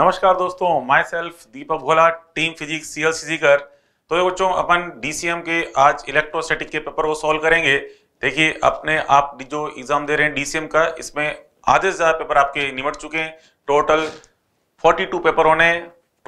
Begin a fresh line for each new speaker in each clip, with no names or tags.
नमस्कार दोस्तों myself Deepak Bhola team physics CL Sikar तो ये बच्चों अपन डीसीएम के आज इलेक्ट्रोस्टैटिक के पेपर को सॉल्व करेंगे देखिए अपने आप जो एग्जाम दे रहे हैं डीसीएम का इसमें आधे से ज़्यादा पेपर आपके निमट चुके हैं टोटल 42 पेपर होने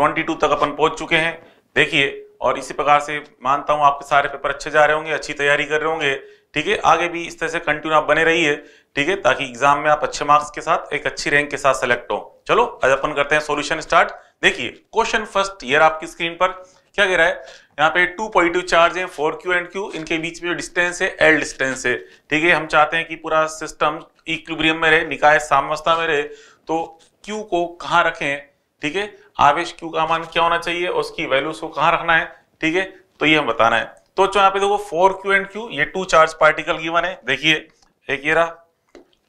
22 तक अपन पहुंच चुके हैं देखिए और इसी प्रकार से मानता हूँ आपके सारे पेपर अच्छे जा रहे होंगे अच्छी तैयारी कर रहे होंगे ठीक है आगे भी इस तरह से कंटिन्यू आप बने रहिए ठीक है ताकि एग्जाम में आप अच्छे मार्क्स के साथ एक अच्छी रैंक के साथ सेलेक्ट हो चलो आज अपन करते हैं सॉल्यूशन स्टार्ट देखिए क्वेश्चन फर्स्ट ईयर आपकी स्क्रीन पर क्या कह रहा है यहाँ पे टू पॉजिटिव चार्ज है फोर क्यू एंड क्यू इनके बीच में जो डिस्टेंस है एल डिस्टेंस है ठीक है हम चाहते हैं कि पूरा सिस्टम इक्विब्रियम में रहे निकाय सामवस्था में रहे तो क्यू को कहाँ रखें ठीक है आवेश क्यू का मान क्या होना चाहिए और उसकी वैल्यूज को कहाँ रखना है ठीक है तो ये हम बताना है तो यहाँ पे देखो फोर क्यू एंड क्यू ये टू चार्ज पार्टिकल गिवन है देखिए एक ये रहा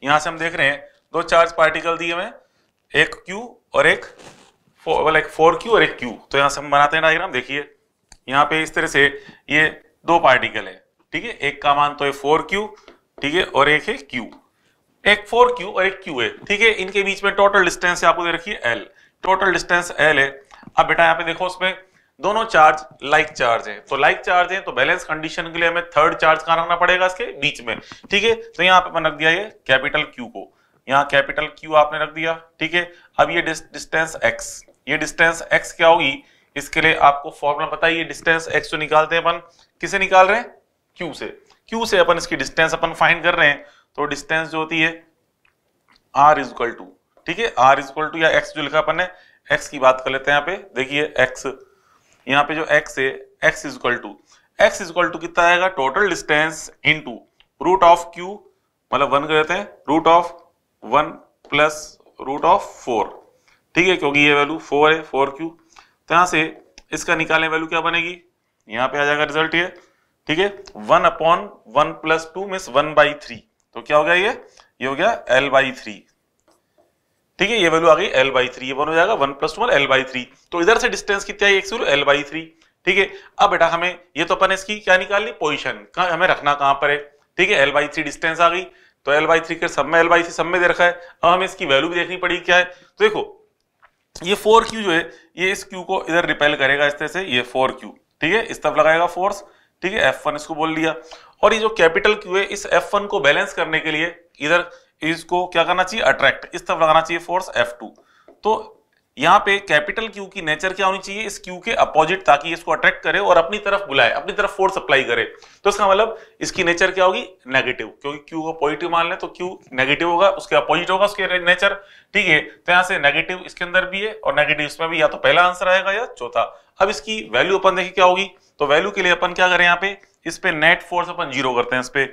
यहां से हम देख रहे हैं दो चार्ज पार्टिकल दिए हुए एक क्यू और एक लाइक फोर क्यू और एक क्यू तो यहां से हम बनाते हैं डायग्राम देखिए यहाँ पे इस तरह से ये दो पार्टिकल है ठीक है एक का मान तो है फोर क्यू ठीक है और एक है क्यू एक फोर क्यू और एक क्यू है ठीक है इनके बीच में टोटल डिस्टेंस आपको दे रखी है एल टोटल डिस्टेंस एल है अब बेटा यहाँ पे देखो उसमें दोनों चार्ज लाइक चार्ज है तो लाइक चार्ज है तो बैलेंस कंडीशन के लिए हमें थर्ड चार्ज कहां रखना पड़ेगा इसके बीच में ठीक है तो यहाँ पे मैंने रख दिया ये कैपिटल क्यू को यहाँ कैपिटल क्यू आपने रख दिया ठीक है अब ये डिस्टेंस एक्स ये डिस्टेंस एक्स क्या होगी इसके लिए आपको फॉर्मुला पता है डिस्टेंस एक्स जो निकालते हैं अपन किसे निकाल रहे हैं क्यू से क्यू से अपन इसकी डिस्टेंस अपन फाइंड कर रहे हैं तो डिस्टेंस जो होती है आर इजक्वल टू ठीक है आर इजक्वल टू या एक्स जो लिखा अपन ने एक्स की बात कर लेते हैं यहाँ पे देखिए एक्स यहाँ पे जो x है x is equal to x is equal to कितना आएगा total distance into root of Q मतलब वन कहते हैं root of one plus root of four ठीक है क्योंकि ये वैल्यू फोर है फोर क्यू तो यहाँ से इसका निकालने वैल्यू क्या बनेगी यहाँ पे आ जाएगा रिजल्ट ये ठीक है one upon one plus two mean one by three तो क्या हो गया ये ये हो गया एल बाई थ्री ठीक है ये वैल्यू आ गई एल बाई थ्री वन हो जाएगा one plus one L by three तो इधर से डिस्टेंस कितना है एक्स एल बाई थ्री ठीक है अब बेटा हमें ये तो अपन इसकी क्या निकाल ली पोजिशन हमें रखना कहां पर है ठीक है एल बाई थ्री डिस्टेंस आ गई तो एल बाई थ्री के सब में एल बाई थ्री सब में दे रखा है अब हमें इसकी वैल्यू भी देखनी पड़ी क्या है तो देखो ये फोर क्यू जो है ये इस क्यू को इधर रिपेल करेगा इस तरह से ये फोर क्यू ठीक है इस तरफ लगाएगा फोर्स ठीक है एफ वन इसको बोल दिया और ये जो कैपिटल क्यू है इस एफ वन को बैलेंस करने के लिए इधर इसको क्या करना चाहिए अट्रैक्ट इस तरफ लगाना चाहिए फोर्स एफ टू तो यहां पे कैपिटल क्यू की नेचर क्या होनी चाहिए इस क्यू के अपोजिट ताकि इसको अट्रैक्ट करे और अपनी तरफ बुलाए अपनी तरफ फोर्स अप्लाई करे तो इसका मतलब इसकी नेचर क्या होगी नेगेटिव क्योंकि क्यू को पॉजिटिव मान लें तो क्यू नेगेटिव होगा उसके अपोजिट होगा उसके नेचर ठीक है तो यहां से नेगेटिव इसके अंदर भी है और नेगेटिव इसमें भी या तो पहला आंसर आएगा या चौथा अब इसकी वैल्यू अपन देखिए क्या होगी तो वैल्यू के लिए अपन क्या करें यहाँ पे इस पे नेट फोर्स अपन जीरो करते हैं इस पे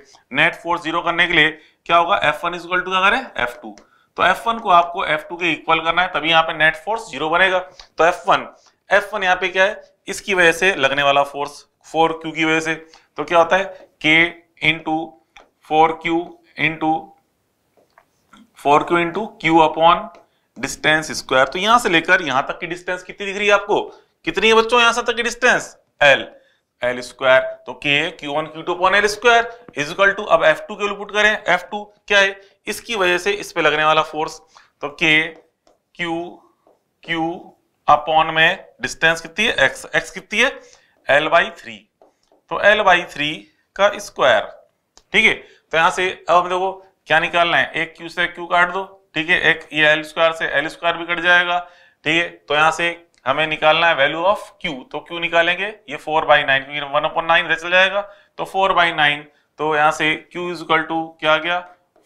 नेट फोर्स जीरो करने के लिए क्या होगा एफ वन इजल टू क्या करें एफ टू तो एफ वन को आपको एफ टू के इक्वल करना है तभी यहाँ पे नेट फोर्स जीरो बनेगा तो एफ वन एफ वन यहाँ पे क्या है इसकी वजह से लगने वाला फोर्स फोर क्यू की वजह से तो क्या होता है K into four Q into four Q into Q upon distance square तो यहां से लेकर यहां तक की डिस्टेंस कितनी दिख रही है आपको कितनी है बच्चों यहां से तक की डिस्टेंस एल एल स्क्वायर तो K Q one Q two upon L square is equal to अब एफ टू के लिए पुट करें एफ टू क्या है इसकी वजह से इस पे लगने वाला फोर्स तो के क्यू क्यू अपॉन में डिस्टेंस कितनी है एक्स एक्स कितनी है एल बाई थ्री तो एल बाई थ्री का स्क्वायर ठीक है तो यहां से अब हम देखो क्या निकालना है एक क्यू से क्यू काट दो ठीक है एक ये एल स्क्वायर से एल स्क्वायर भी कट जाएगा ठीक है तो यहां से हमें निकालना है वैल्यू ऑफ Q तो Q निकालेंगे ये 4 बाई नाइन क्योंकि वन अपॉन नाइन चल जाएगा तो 4 बाई नाइन तो यहाँ से Q इज इक्वल टू क्या गया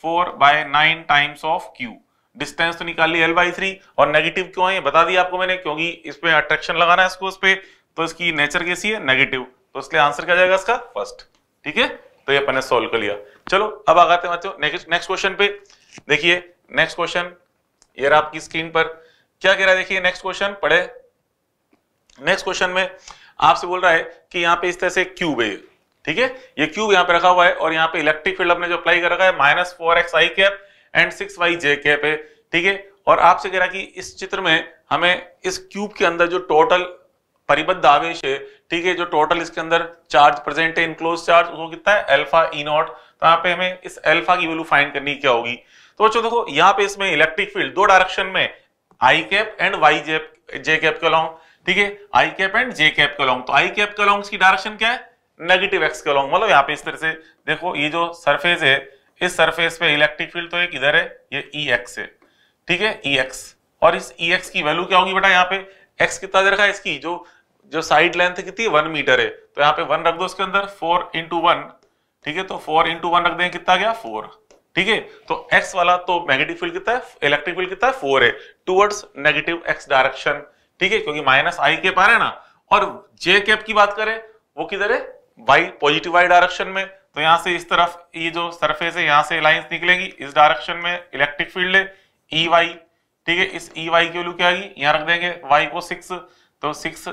4 by nine times of Q distance तो निकाल ली एल बाई थ्री और नेगेटिव क्यों है ये बता दिया आपको मैंने क्योंकि इस पर अट्रैक्शन लगाना है इसको उस पर तो इसकी नेचर कैसी है नेगेटिव तो इसलिए आंसर क्या जाएगा इसका फर्स्ट ठीक है तो ये अपने सोल्व कर लिया चलो अब आ जाते हैं बच्चों नेक्स्ट क्वेश्चन पे देखिए नेक्स्ट क्वेश्चन ये आपकी स्क्रीन पर क्या कह रहा है देखिए नेक्स्ट क्वेश्चन पढ़े नेक्स्ट क्वेश्चन में आपसे बोल रहा है कि यहाँ पे इस तरह से क्यूब है ठीक है ये क्यूब यहाँ पे रखा हुआ है और यहाँ पे इलेक्ट्रिक फील्ड अपने जो अप्लाई कर रखा है minus four X I cap and six Y J cap है ठीक है और आपसे कह रहा है कि इस चित्र में हमें इस क्यूब के अंदर जो टोटल परिबद्ध आवेश है ठीक है जो टोटल इसके अंदर चार्ज प्रेजेंट है इनक्लोज चार्ज वो कितना है एल्फा ई नॉट तो यहाँ पे हमें इस एल्फा की वैल्यू फाइंड करनी क्या होगी तो बच्चों देखो यहाँ पे इसमें इलेक्ट्रिक फील्ड दो डायरेक्शन में आई कैप एंड वाई जेप जे कैप के अलाउ ठीक है I cap and J cap के लॉन्ग तो आई कैप के लॉन्ग की डायरेक्शन क्या है नेगेटिव एक्स के लॉन्ग मतलब यहाँ पे इस तरह से देखो ये जो सरफेस है इस सरफेस पे इलेक्ट्रिक फील्ड तो एक इधर है ये ई e एक्स है ठीक है ई e एक्स और इस ई e एक्स की वैल्यू क्या होगी बेटा यहाँ पे एक्स कितना दे रखा है इसकी जो जो साइड लेंथ कितनी वन मीटर है तो यहाँ पे वन रख दो उसके अंदर फोर इंटू वन ठीक है तो फोर इंटू वन रख दें कितना गया फोर ठीक है तो x वाला तो मैग्नेटिक फील्ड कितना है इलेक्ट्रिक फील्ड कितना है फोर है टूवर्ड्स नेगेटिव x डायरेक्शन ठीक है क्योंकि माइनस आई के पार है ना और जे कैप की बात करें वो किधर है वाई पॉजिटिव वाई डायरेक्शन में तो यहां से इस तरफ ये जो सरफेस है यहां से लाइंस निकलेगी इस डायरेक्शन में इलेक्ट्रिक फील्ड है ई e वाई ठीक है इस ई e वाई की वैल्यू क्या आएगी यहाँ रख देंगे वाई को सिक्स तो सिक्स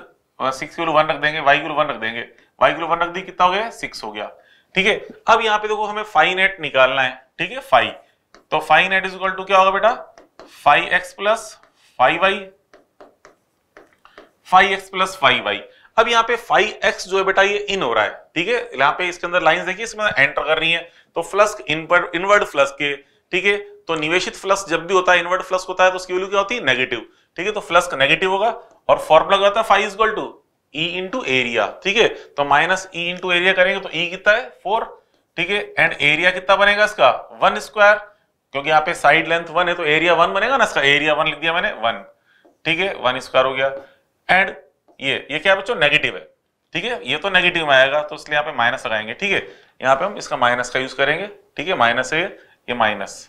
सिक्स की वैल्यू वन रख देंगे वाई की वैल्यू वन रख देंगे वाई की वैल्यू वन रख दी कितना हो गया सिक्स हो गया ठीक है अब यहाँ पे देखो हमें फाइव नेट निकालना है ठीक है फाइव तो phi net is equal to क्या होगा बेटा phi X plus phi Y phi X plus phi Y अब यहाँ पे फाइव एक्स जो है बेटा ये इन हो रहा है ठीक है यहाँ पे इसके अंदर लाइन देखिए इसमें एंटर कर रही है तो फ्लस इनवर्ड फ्लस के ठीक है तो निवेशित फ्लस जब भी होता है इनवर्ड फ्लस होता है तो उसकी वैल्यू क्या होती है नेगेटिव ठीक है तो फ्लस नेगेटिव होगा और फॉर्मुला क्या होता है phi equal to E into area ठीक है तो माइनस ई इंटू एरिया करेंगे तो ई e कितना है फोर ठीक है एंड एरिया कितना बनेगा इसका वन स्क्वायर क्योंकि यहाँ पे साइड लेंथ वन है तो एरिया वन बनेगा ना इसका एरिया वन लिख दिया मैंने वन ठीक है वन स्क्वायर हो गया एंड ये ये क्या बच्चों नेगेटिव है ठीक है ये तो नेगेटिव में आएगा तो इसलिए यहाँ पे माइनस लगाएंगे ठीक है यहाँ पे हम इसका माइनस का यूज करेंगे ठीक है माइनस है ये माइनस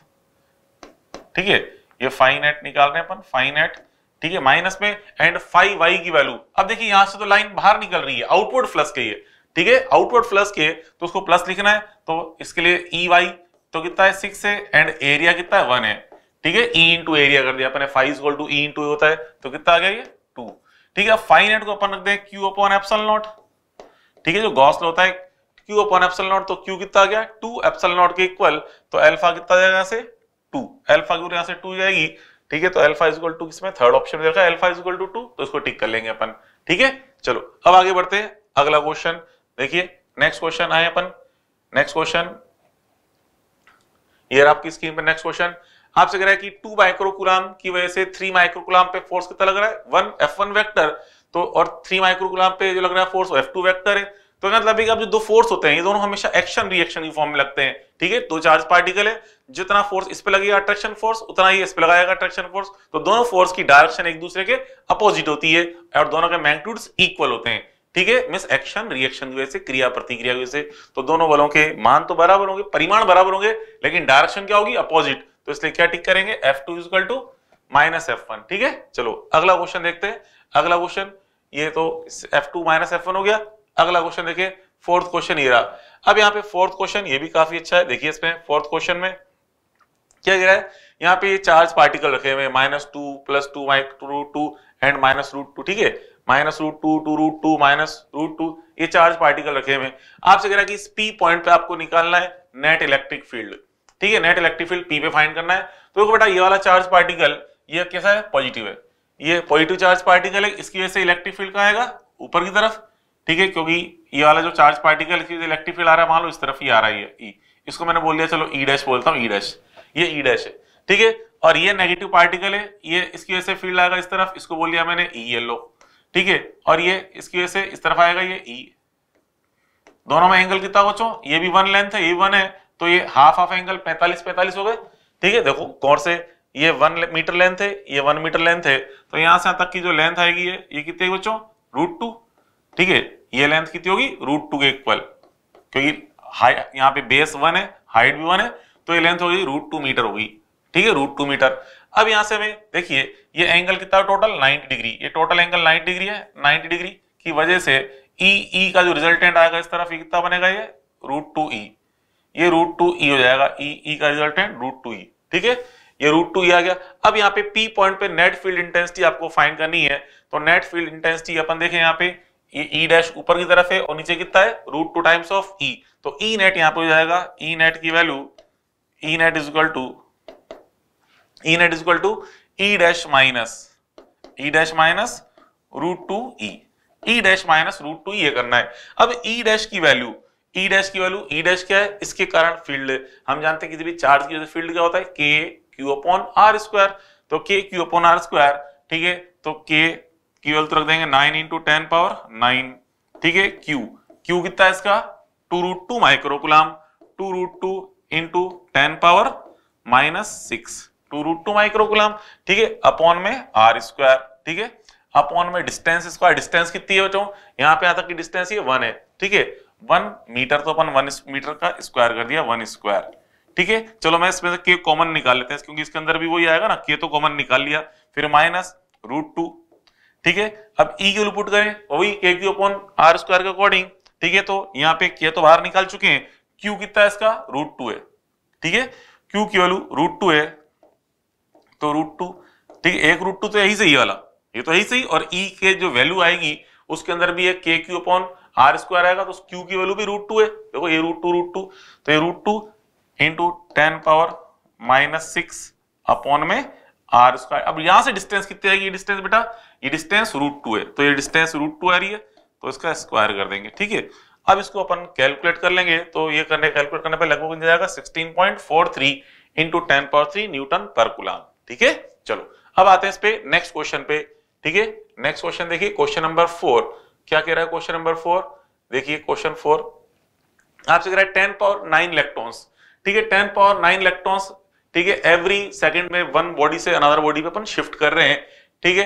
ठीक है ये फाइन एट निकाल रहे हैं अपन फाइन एट ठीक है माइनस में एंड फाइव वाई की वैल्यू अब देखिए यहां से तो लाइन बाहर निकल रही है आउटवर्ड फ्लस के ठीक है आउटवर्ड फ्लस के तो उसको प्लस लिखना है तो इसके लिए ई e वाई तो कितना है सिक्स है एंड एरिया कितना है वन है ठीक है ई इंटू एरिया कर दिया अपने phi is to E into होता है तो कितना आ गया ये ठीक है फाइन नेट को अपन रख दें क्यू अपॉन एप्सल नॉट ठीक है जो गॉस होता है क्यू अपॉन एप्सल नॉट तो क्यू कितना आ गया टू एप्सल नॉट के इक्वल तो एल्फा कितना जाएगा यहाँ से टू एल्फा की यहां से टू जाएगी ठीक है तो एल्फा इजल टू किसमें थर्ड ऑप्शन देखा एल्फा इजल टू टू तो इसको टिक कर लेंगे अपन ठीक है चलो अब आगे बढ़ते हैं अगला क्वेश्चन देखिए नेक्स्ट क्वेश्चन आए अपन नेक्स्ट क्वेश्चन ये आपकी स्क्रीन पर नेक्स्ट क्वेश्चन आपसे कह रहा है कि टू माइक्रोकुलाम की वजह से थ्री माइक्रोकुलाम पे फोर्स कितना लग रहा है वन एफ वन वैक्टर तो और थ्री माइक्रोकुलाम पे जो लग रहा है फोर्स एफ टू वैक्टर है तो मतलब अब जो दो फोर्स होते हैं ये दोनों हमेशा एक्शन रिएक्शन की फॉर्म में लगते हैं ठीक है दो चार्ज पार्टिकल है जितना फोर्स इस पे लगेगा अट्रैक्शन फोर्स उतना ही इस पे लगाएगा अट्रैक्शन फोर्स तो दोनों फोर्स की डायरेक्शन एक दूसरे के अपोजिट होती है और दोनों के मैग्नीट्यूड इक्वल होते हैं ठीक है मीन्स एक्शन रिएक्शन की वजह से क्रिया प्रतिक्रिया की वजह से तो दोनों बलों के मान तो बराबर होंगे परिमाण बराबर होंगे लेकिन डायरेक्शन क्या होगी अपोजिट तो इसलिए क्या टिक करेंगे F two is equal to minus F one ठीक है चलो अगला क्वेश्चन देखते हैं अगला क्वेश्चन ये तो F two minus F one हो गया अगला क्वेश्चन देखिए फोर्थ क्वेश्चन ये रहा अब यहाँ पे फोर्थ क्वेश्चन ये भी काफी अच्छा है देखिए इसमें फोर्थ क्वेश्चन में क्या रहा है यहाँ पे ये चार्ज पार्टिकल रखे हुए minus two plus two root two and minus root two ठीक है minus root two two root two minus root two ये चार्ज पार्टिकल रखे हुए आपसे कह रहा है कि इस पी पॉइंट पे आपको निकालना है नेट इलेक्ट्रिक फील्ड ठीक है नेट इलेक्ट्रिक फील्ड पी पे फाइंड करना है तो देखो बेटा ये वाला चार्ज पार्टिकल ये कैसा है पॉजिटिव है ये पॉजिटिव चार्ज पार्टिकल है इसकी वजह से इलेक्ट्रिक फील्ड का आएगा ऊपर की तरफ ठीक है क्योंकि ये वाला जो चार्ज पार्टिकल इसकी इलेक्ट्रिक फील्ड आ रहा है मान लो इस तरफ ही आ रहा है ई e. इसको मैंने बोल दिया चलो ई e डैश बोलता हूँ ई e डैश ये ई डैश है ठीक है और ये नेगेटिव पार्टिकल है ये इसकी वजह से फील्ड आएगा इस तरफ इसको बोल दिया मैंने ई येलो ठीक है और ये इसकी वजह से इस तरफ आएगा ये ई दोनों में एंगल कितना बचो ये भी वन लेंथ है ये वन है तो ये हाफ हाफ एंगल 45 45 हो गए ठीक है देखो कौन से ये वन मीटर लेंथ है ये वन मीटर लेंथ है तो यहां से यहां तक की जो लेंथ आएगी ये ये कितने बच्चों रूट टू ठीक है ये लेंथ कितनी होगी रूट टू के इक्वल क्योंकि यहाँ पे बेस वन है हाइट भी वन है तो ये लेंथ होगी रूट टू मीटर होगी ठीक है रूट टू मीटर अब यहां से हमें देखिए ये एंगल कितना टोटल नाइनटी डिग्री ये टोटल एंगल नाइनटी डिग्री है नाइनटी डिग्री की वजह से ई e, ई e का जो रिजल्टेंट आएगा इस तरफ कितना बनेगा ये रूट टू ई ये रूट टू ई हो जाएगा ई e, ई e का रिजल्ट है रूट टू ई ठीक है ये रूट टू ई आ गया अब यहाँ पे पी पॉइंट पे नेट फील्ड इंटेंसिटी आपको फाइन करनी है तो नेट फील्ड इंटेंसिटी अपन देखें यहाँ पे ये ई e डैश ऊपर की तरफ है और नीचे कितना है root two times of E तो ई e नेट यहाँ पे हो जाएगा ई e नेट की value E net is equal to E net is equal to E dash minus E dash minus root two E E dash minus root two ये करना है अब E dash की वैल्यू टी e dash की value E dash क्या है इसके कारण फील्ड हम जानते हैं किसी भी चार्ज की फील्ड क्या होता है K Q upon R square तो K Q upon R square ठीक है तो के की वैल्यू रख देंगे nine into ten power nine ठीक है क्यू क्यू कितना है इसका two root two microcoulomb two root two into ten power minus six two root two microcoulomb ठीक है अपॉन में आर स्क्वायर ठीक है अपॉन में डिस्टेंस स्क्वायर डिस्टेंस कितनी है बच्चों यहाँ पे आता तक की डिस्टेंस ये वन है ठीक है वन मीटर तो अपन वन मीटर का स्क्वायर कर दिया वन स्क्वायर ठीक है चलो मैं इसमें से के कॉमन निकाल लेते हैं क्योंकि इसके अंदर भी वही आएगा ना के तो कॉमन निकाल लिया फिर माइनस रूट टू ठीक है अब ई क्यू पुट करें वही K Q upon R square के अकॉर्डिंग ठीक है तो यहाँ पे के तो बाहर निकाल चुके हैं क्यू कितना है इसका रूट टू है ठीक है क्यू की वैल्यू रूट टू है तो रूट टू ठीक है एक रूट टू तो यही सही वाला ये तो यही सही और ई के जो वैल्यू आएगी उसके अंदर भी एक के क्यू अपॉन आर स्क्वायर आएगा तो क्यू की वैल्यू भी रूट टू है देखो ये रूट टू रूट टू तो ये root two into ten power minus six upon में आर स्क्वायर अब यहां से डिस्टेंस कितनी आएगी ये डिस्टेंस बेटा ये डिस्टेंस रूट टू है तो ये डिस्टेंस रूट टू आ रही है तो इसका स्क्वायर कर देंगे ठीक है अब इसको अपन कैलकुलेट कर लेंगे तो ये करने कैलकुलेट करने पर लगभग जाएगा sixteen point four three into ten power three newton per coulomb ठीक है चलो अब आते हैं इस पे नेक्स्ट क्वेश्चन पे ठीक है नेक्स्ट क्वेश्चन देखिए क्वेश्चन नंबर फोर क्या कह रहा है क्वेश्चन नंबर फोर देखिए क्वेश्चन फोर आपसे कह रहा है टेन पावर नाइन इलेक्ट्रॉन्स ठीक है टेन पावर नाइन इलेक्ट्रॉन्स ठीक है एवरी सेकंड में वन बॉडी से अनदर बॉडी पे अपन शिफ्ट कर रहे हैं ठीक है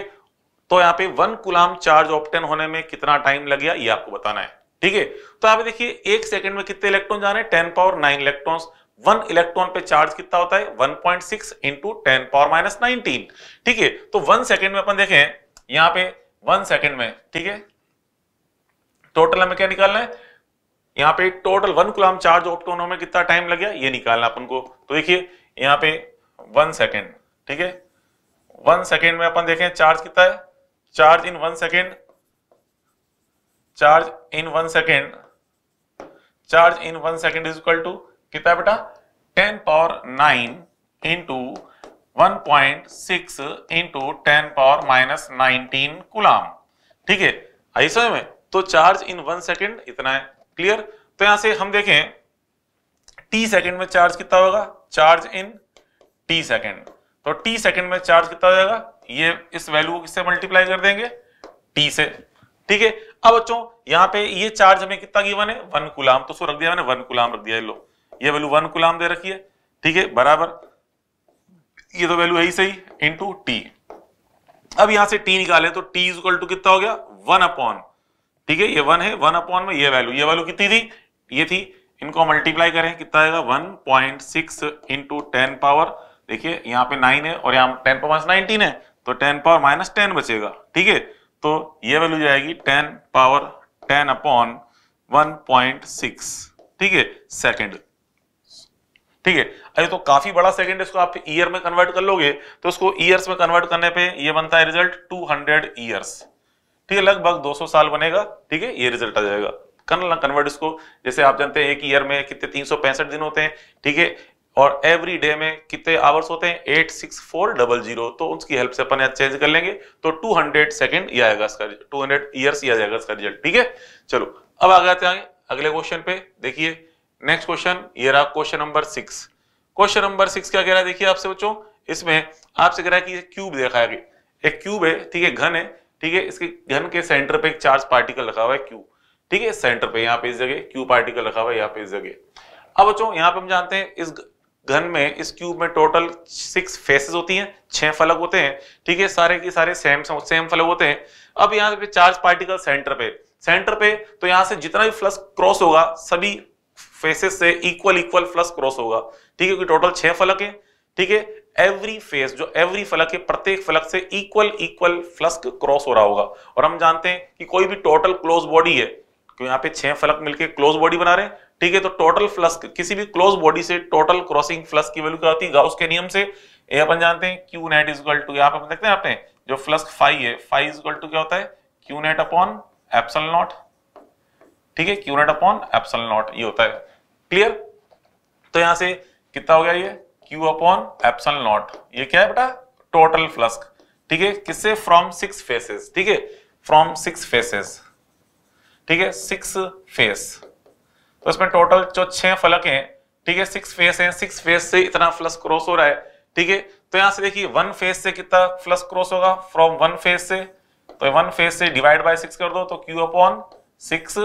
तो यहाँ पे वन कुलाम चार्ज ऑप्टेन होने में कितना टाइम लग गया ये आपको बताना है ठीक है तो आप देखिए एक सेकंड में कितने इलेक्ट्रॉन जा रहे हैं ten power nine electron one electron पे चार्ज कितना होता है one point six into ten power minus nineteen ठीक है तो वन सेकंड में अपन देखें यहाँ पे वन सेकंड में ठीक है टोटल हमें क्या निकालना है यहाँ पे टोटल वन कुलाम चार्ज ऑप्ट होने में कितना टाइम लग गया ये निकालना अपन को तो देखिए यहाँ पे वन सेकेंड ठीक है वन सेकेंड में अपन देखें चार्ज कितना है charge in one second charge in one second charge in one second is equal to कितना बेटा ten power nine into one point six into ten power minus nineteen coulomb ठीक है आई समझ में तो चार्ज इन वन सेकेंड इतना है clear तो यहां से हम देखें टी सेकेंड में चार्ज कितना होगा चार्ज इन टी सेकेंड तो टी सेकेंड में चार्ज कितना हो जाएगा ये इस वैल्यू को किससे मल्टीप्लाई कर देंगे टी से ठीक है अब बच्चों यहां पे ये चार्ज हमें कितना गिवन है वन कुलाम तो सो रख दिया मैंने वन कुलाम रख दिया लो ये वैल्यू वन कुलाम दे रखी है ठीक है बराबर ये तो वैल्यू है ही सही इंटू टी अब यहां से टी निकाले तो टी इज इक्वल टू कितना हो गया वन अपॉन ठीक है ये वन है वन अपॉन में ये वैल्यू ये वैल्यू कितनी थी ये थी इनको मल्टीप्लाई करें कितना आएगा one point six into ten power देखिए यहाँ पे नाइन है और यहाँ टेन पावर माइनस नाइनटीन है तो टेन पावर माइनस टेन बचेगा ठीक है तो ये वैल्यू जाएगी ten power ten upon one point six ठीक है सेकेंड ठीक है अरे तो काफी बड़ा सेकंड इसको आप ईयर में कन्वर्ट कर लोगे तो उसको ईयर्स में कन्वर्ट करने पे ये बनता है रिजल्ट 200 ईयर्स ठीक है लगभग 200 साल बनेगा ठीक है ये रिजल्ट आ जाएगा करना कन्वर्ट इसको जैसे आप जानते हैं एक ईयर में कितने तीन दिन होते हैं ठीक है और एवरी डे में कितने आवर्स होते हैं eight six four double zero तो उसकी हेल्प से अपन यहाँ चेंज कर लेंगे तो टू हंड्रेड सेकेंड ये आएगा इसका रिजल्ट टू हंड्रेड ईयर्स ये आ जाएगा इसका रिजल्ट ठीक है चलो अब आ जाते हैं अगले क्वेश्चन पे देखिए नेक्स्ट क्वेश्चन ये रहा question number six question number six क्या कह रहा है देखिए आपसे बच्चों इसमें आपसे कह रहा है कि क्यूब देखा है एक क्यूब है ठीक है घन है ठीक है इसके घन के सेंटर पे एक चार्ज पार्टिकल रखा हुआ है क्यू ठीक है सेंटर पे यहाँ पे इस जगह क्यू पार्टिकल रखा हुआ है यहाँ पे इस जगह अब बच्चों यहाँ पे हम जानते हैं इस घन में इस क्यूब में टोटल सिक्स फेसेस होती हैं छह फलक होते हैं ठीक है सारे के सारे सेम सेम फलक होते हैं अब यहाँ पे चार्ज पार्टिकल सेंटर पे सेंटर पे तो यहाँ से जितना भी फ्लक्स क्रॉस होगा सभी फेसेस से इक्वल इक्वल फ्लक्स क्रॉस होगा ठीक है क्योंकि टोटल छह फलक है ठीक है एवरी फेस जो एवरी फलक है प्रत्येक फलक से इक्वल इक्वल फ्लस्क क्रॉस हो रहा होगा और हम जानते हैं कि कोई भी टोटल क्लोज बॉडी है क्यों यहाँ पे छह फलक मिलके क्लोज बॉडी बना रहे हैं ठीक है तो टोटल फ्लस्क किसी भी क्लोज बॉडी से टोटल क्रॉसिंग फ्लस्क की वैल्यू क्या होती है गाउस के नियम से ये अपन जानते हैं Q net is equal to यहाँ पे देखते हैं आपने जो फ्लस्क फाइव है फाइव इज इक्वल टू क्या होता है Q net upon epsilon naught ठीक है Q net upon epsilon not ये होता है क्लियर तो यहां से कितना हो गया ये क्यू अपॉन एप्सल नॉट ये क्या है बेटा टोटल फ्लस्क ठीक है किससे फ्रॉम सिक्स फेसेस ठीक है फ्रॉम सिक्स फेसेस ठीक है सिक्स फेस तो इसमें टोटल जो छह फलक हैं ठीक है सिक्स फेस हैं सिक्स फेस से इतना फ्लस क्रॉस हो रहा है ठीक है तो यहां से देखिए वन फेस से कितना फ्लस क्रॉस होगा फ्रॉम वन फेस से तो वन फेस से डिवाइड बाय सिक्स कर दो तो Q upon six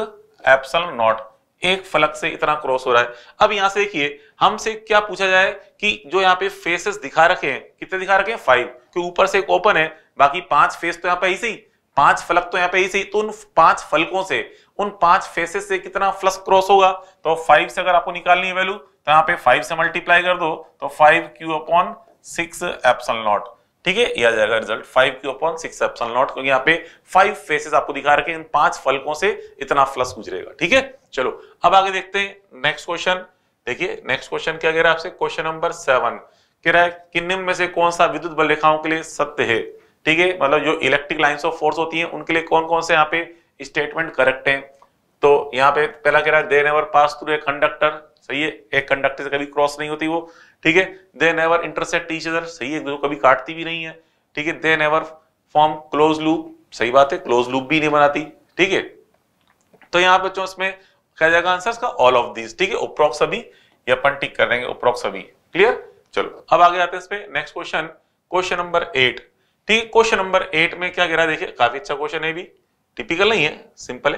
epsilon naught एक फलक से इतना क्रॉस हो रहा है अब यहां से देखिए हमसे क्या पूछा जाए कि जो यहाँ पे फेसेस दिखा रखे हैं कितने दिखा रखे हैं फाइव के ऊपर से एक ओपन है बाकी पांच फेस तो यहाँ पे ऐसे ही पांच फलक तो यहाँ पे ऐसे ही तो उन पांच फलकों से उन पांच फेसेस से कितना फ्लक्स क्रॉस होगा तो फाइव से अगर आपको निकालनी है वैल्यू तो यहाँ पे फाइव से मल्टीप्लाई कर दो तो five Q upon six epsilon naught ठीक है यह आ जाएगा result five Q upon six epsilon naught क्योंकि यहाँ पे फाइव फेसेस आपको दिखा रखे इन पांच फलकों से इतना फ्लस गुजरेगा ठीक है चलो अब आगे देखते हैं नेक्स्ट क्वेश्चन देखिए नेक्स्ट क्वेश्चन क्या कह रहा है आपसे क्वेश्चन नंबर सेवन कह रहा है कि निम्न में से कौन सा विद्युत बल रेखाओं के लिए सत्य है ठीक है मतलब जो इलेक्ट्रिक लाइन्स ऑफ फोर्स होती है उनके लिए कौन कौन से यहाँ पे स्टेटमेंट करेक्ट है तो यहाँ पे पहला कह रहा है there ever pass through a conductor सही है एक कंडक्टर से कभी क्रॉस नहीं होती वो ठीक है they never intersect each other सही है एक कभी काटती भी नहीं है ठीक है they never form close loop सही बात है क्लोज लूप भी नहीं बनाती ठीक है तो यहाँ बच्चों इसमें क्या जाएगा आंसर इसका ऑल ऑफ दीज ठीक है उपरोक्त सभी ये अपन टिक कर देंगे उपरोक्त सभी क्लियर चलो अब आगे आते हैं इस पे next question question number eight ठीक है क्वेश्चन नंबर एट में क्या गिरा देखिए काफी अच्छा क्वेश्चन है भी टिपिकल नहीं है सिंपल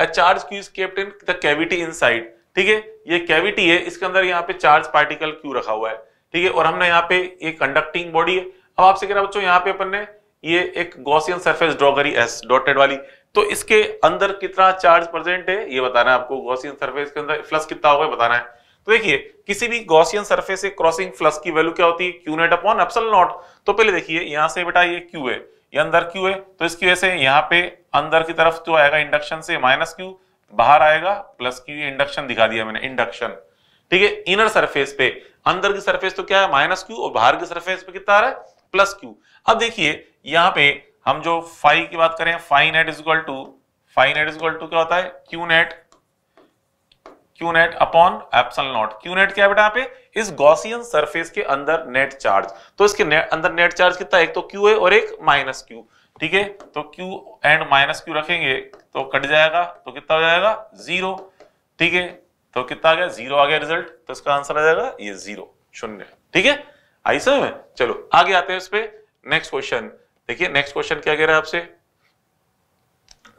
है charge Q's kept in the cavity inside ठीक है ये कैविटी है इसके अंदर यहाँ पे चार्ज पार्टिकल क्यू रखा हुआ है ठीक है और हमने यहाँ पे ये कंडक्टिंग बॉडी है अब आपसे कह रहा बच्चों यहाँ पे अपन ने ये एक गोसियन सरफेस ड्रॉ करी एस डॉटेड वाली तो इसके अंदर कितना चार्ज प्रेजेंट है ये बताना है आपको गोसियन सरफेस के अंदर फ्लस कितना होगा बताना है तो देखिए किसी भी गोसियन सरफेस से क्रॉसिंग फ्लस की वैल्यू क्या होती है Q net upon epsilon naught तो पहले देखिए यहाँ से बेटा ये क्यू है ये अंदर क्यू है तो इसकी वजह से यहाँ पे अंदर की तरफ जो आएगा इंडक्शन से माइनस क्यू बाहर आएगा प्लस की इंडक्शन दिखा दिया मैंने इंडक्शन ठीक है इनर सरफेस पे अंदर की सरफेस तो क्या है माइनस क्यू और बाहर की सरफेस पे कितना आ रहा है प्लस क्यू अब देखिए यहां पे हम जो फाइव की बात करें phi net is equal to phi net is equal to क्या होता है Q net Q net upon epsilon naught Q net क्या बेटा पे इस गॉसियन सरफेस के अंदर नेट चार्ज तो इसके ने, अंदर नेट चार्ज कितना एक तो क्यू है और एक माइनस क्यू ठीक है तो Q एंड माइनस क्यू रखेंगे तो कट जाएगा तो कितना हो जाएगा जीरो ठीक है तो कितना आ गया जीरो आ गया रिजल्ट तो इसका आंसर आ जाएगा ये जीरो शून्य ठीक है आई समझ में चलो आगे आते हैं इस पर नेक्स्ट क्वेश्चन देखिए नेक्स्ट क्वेश्चन क्या कह रहा है आपसे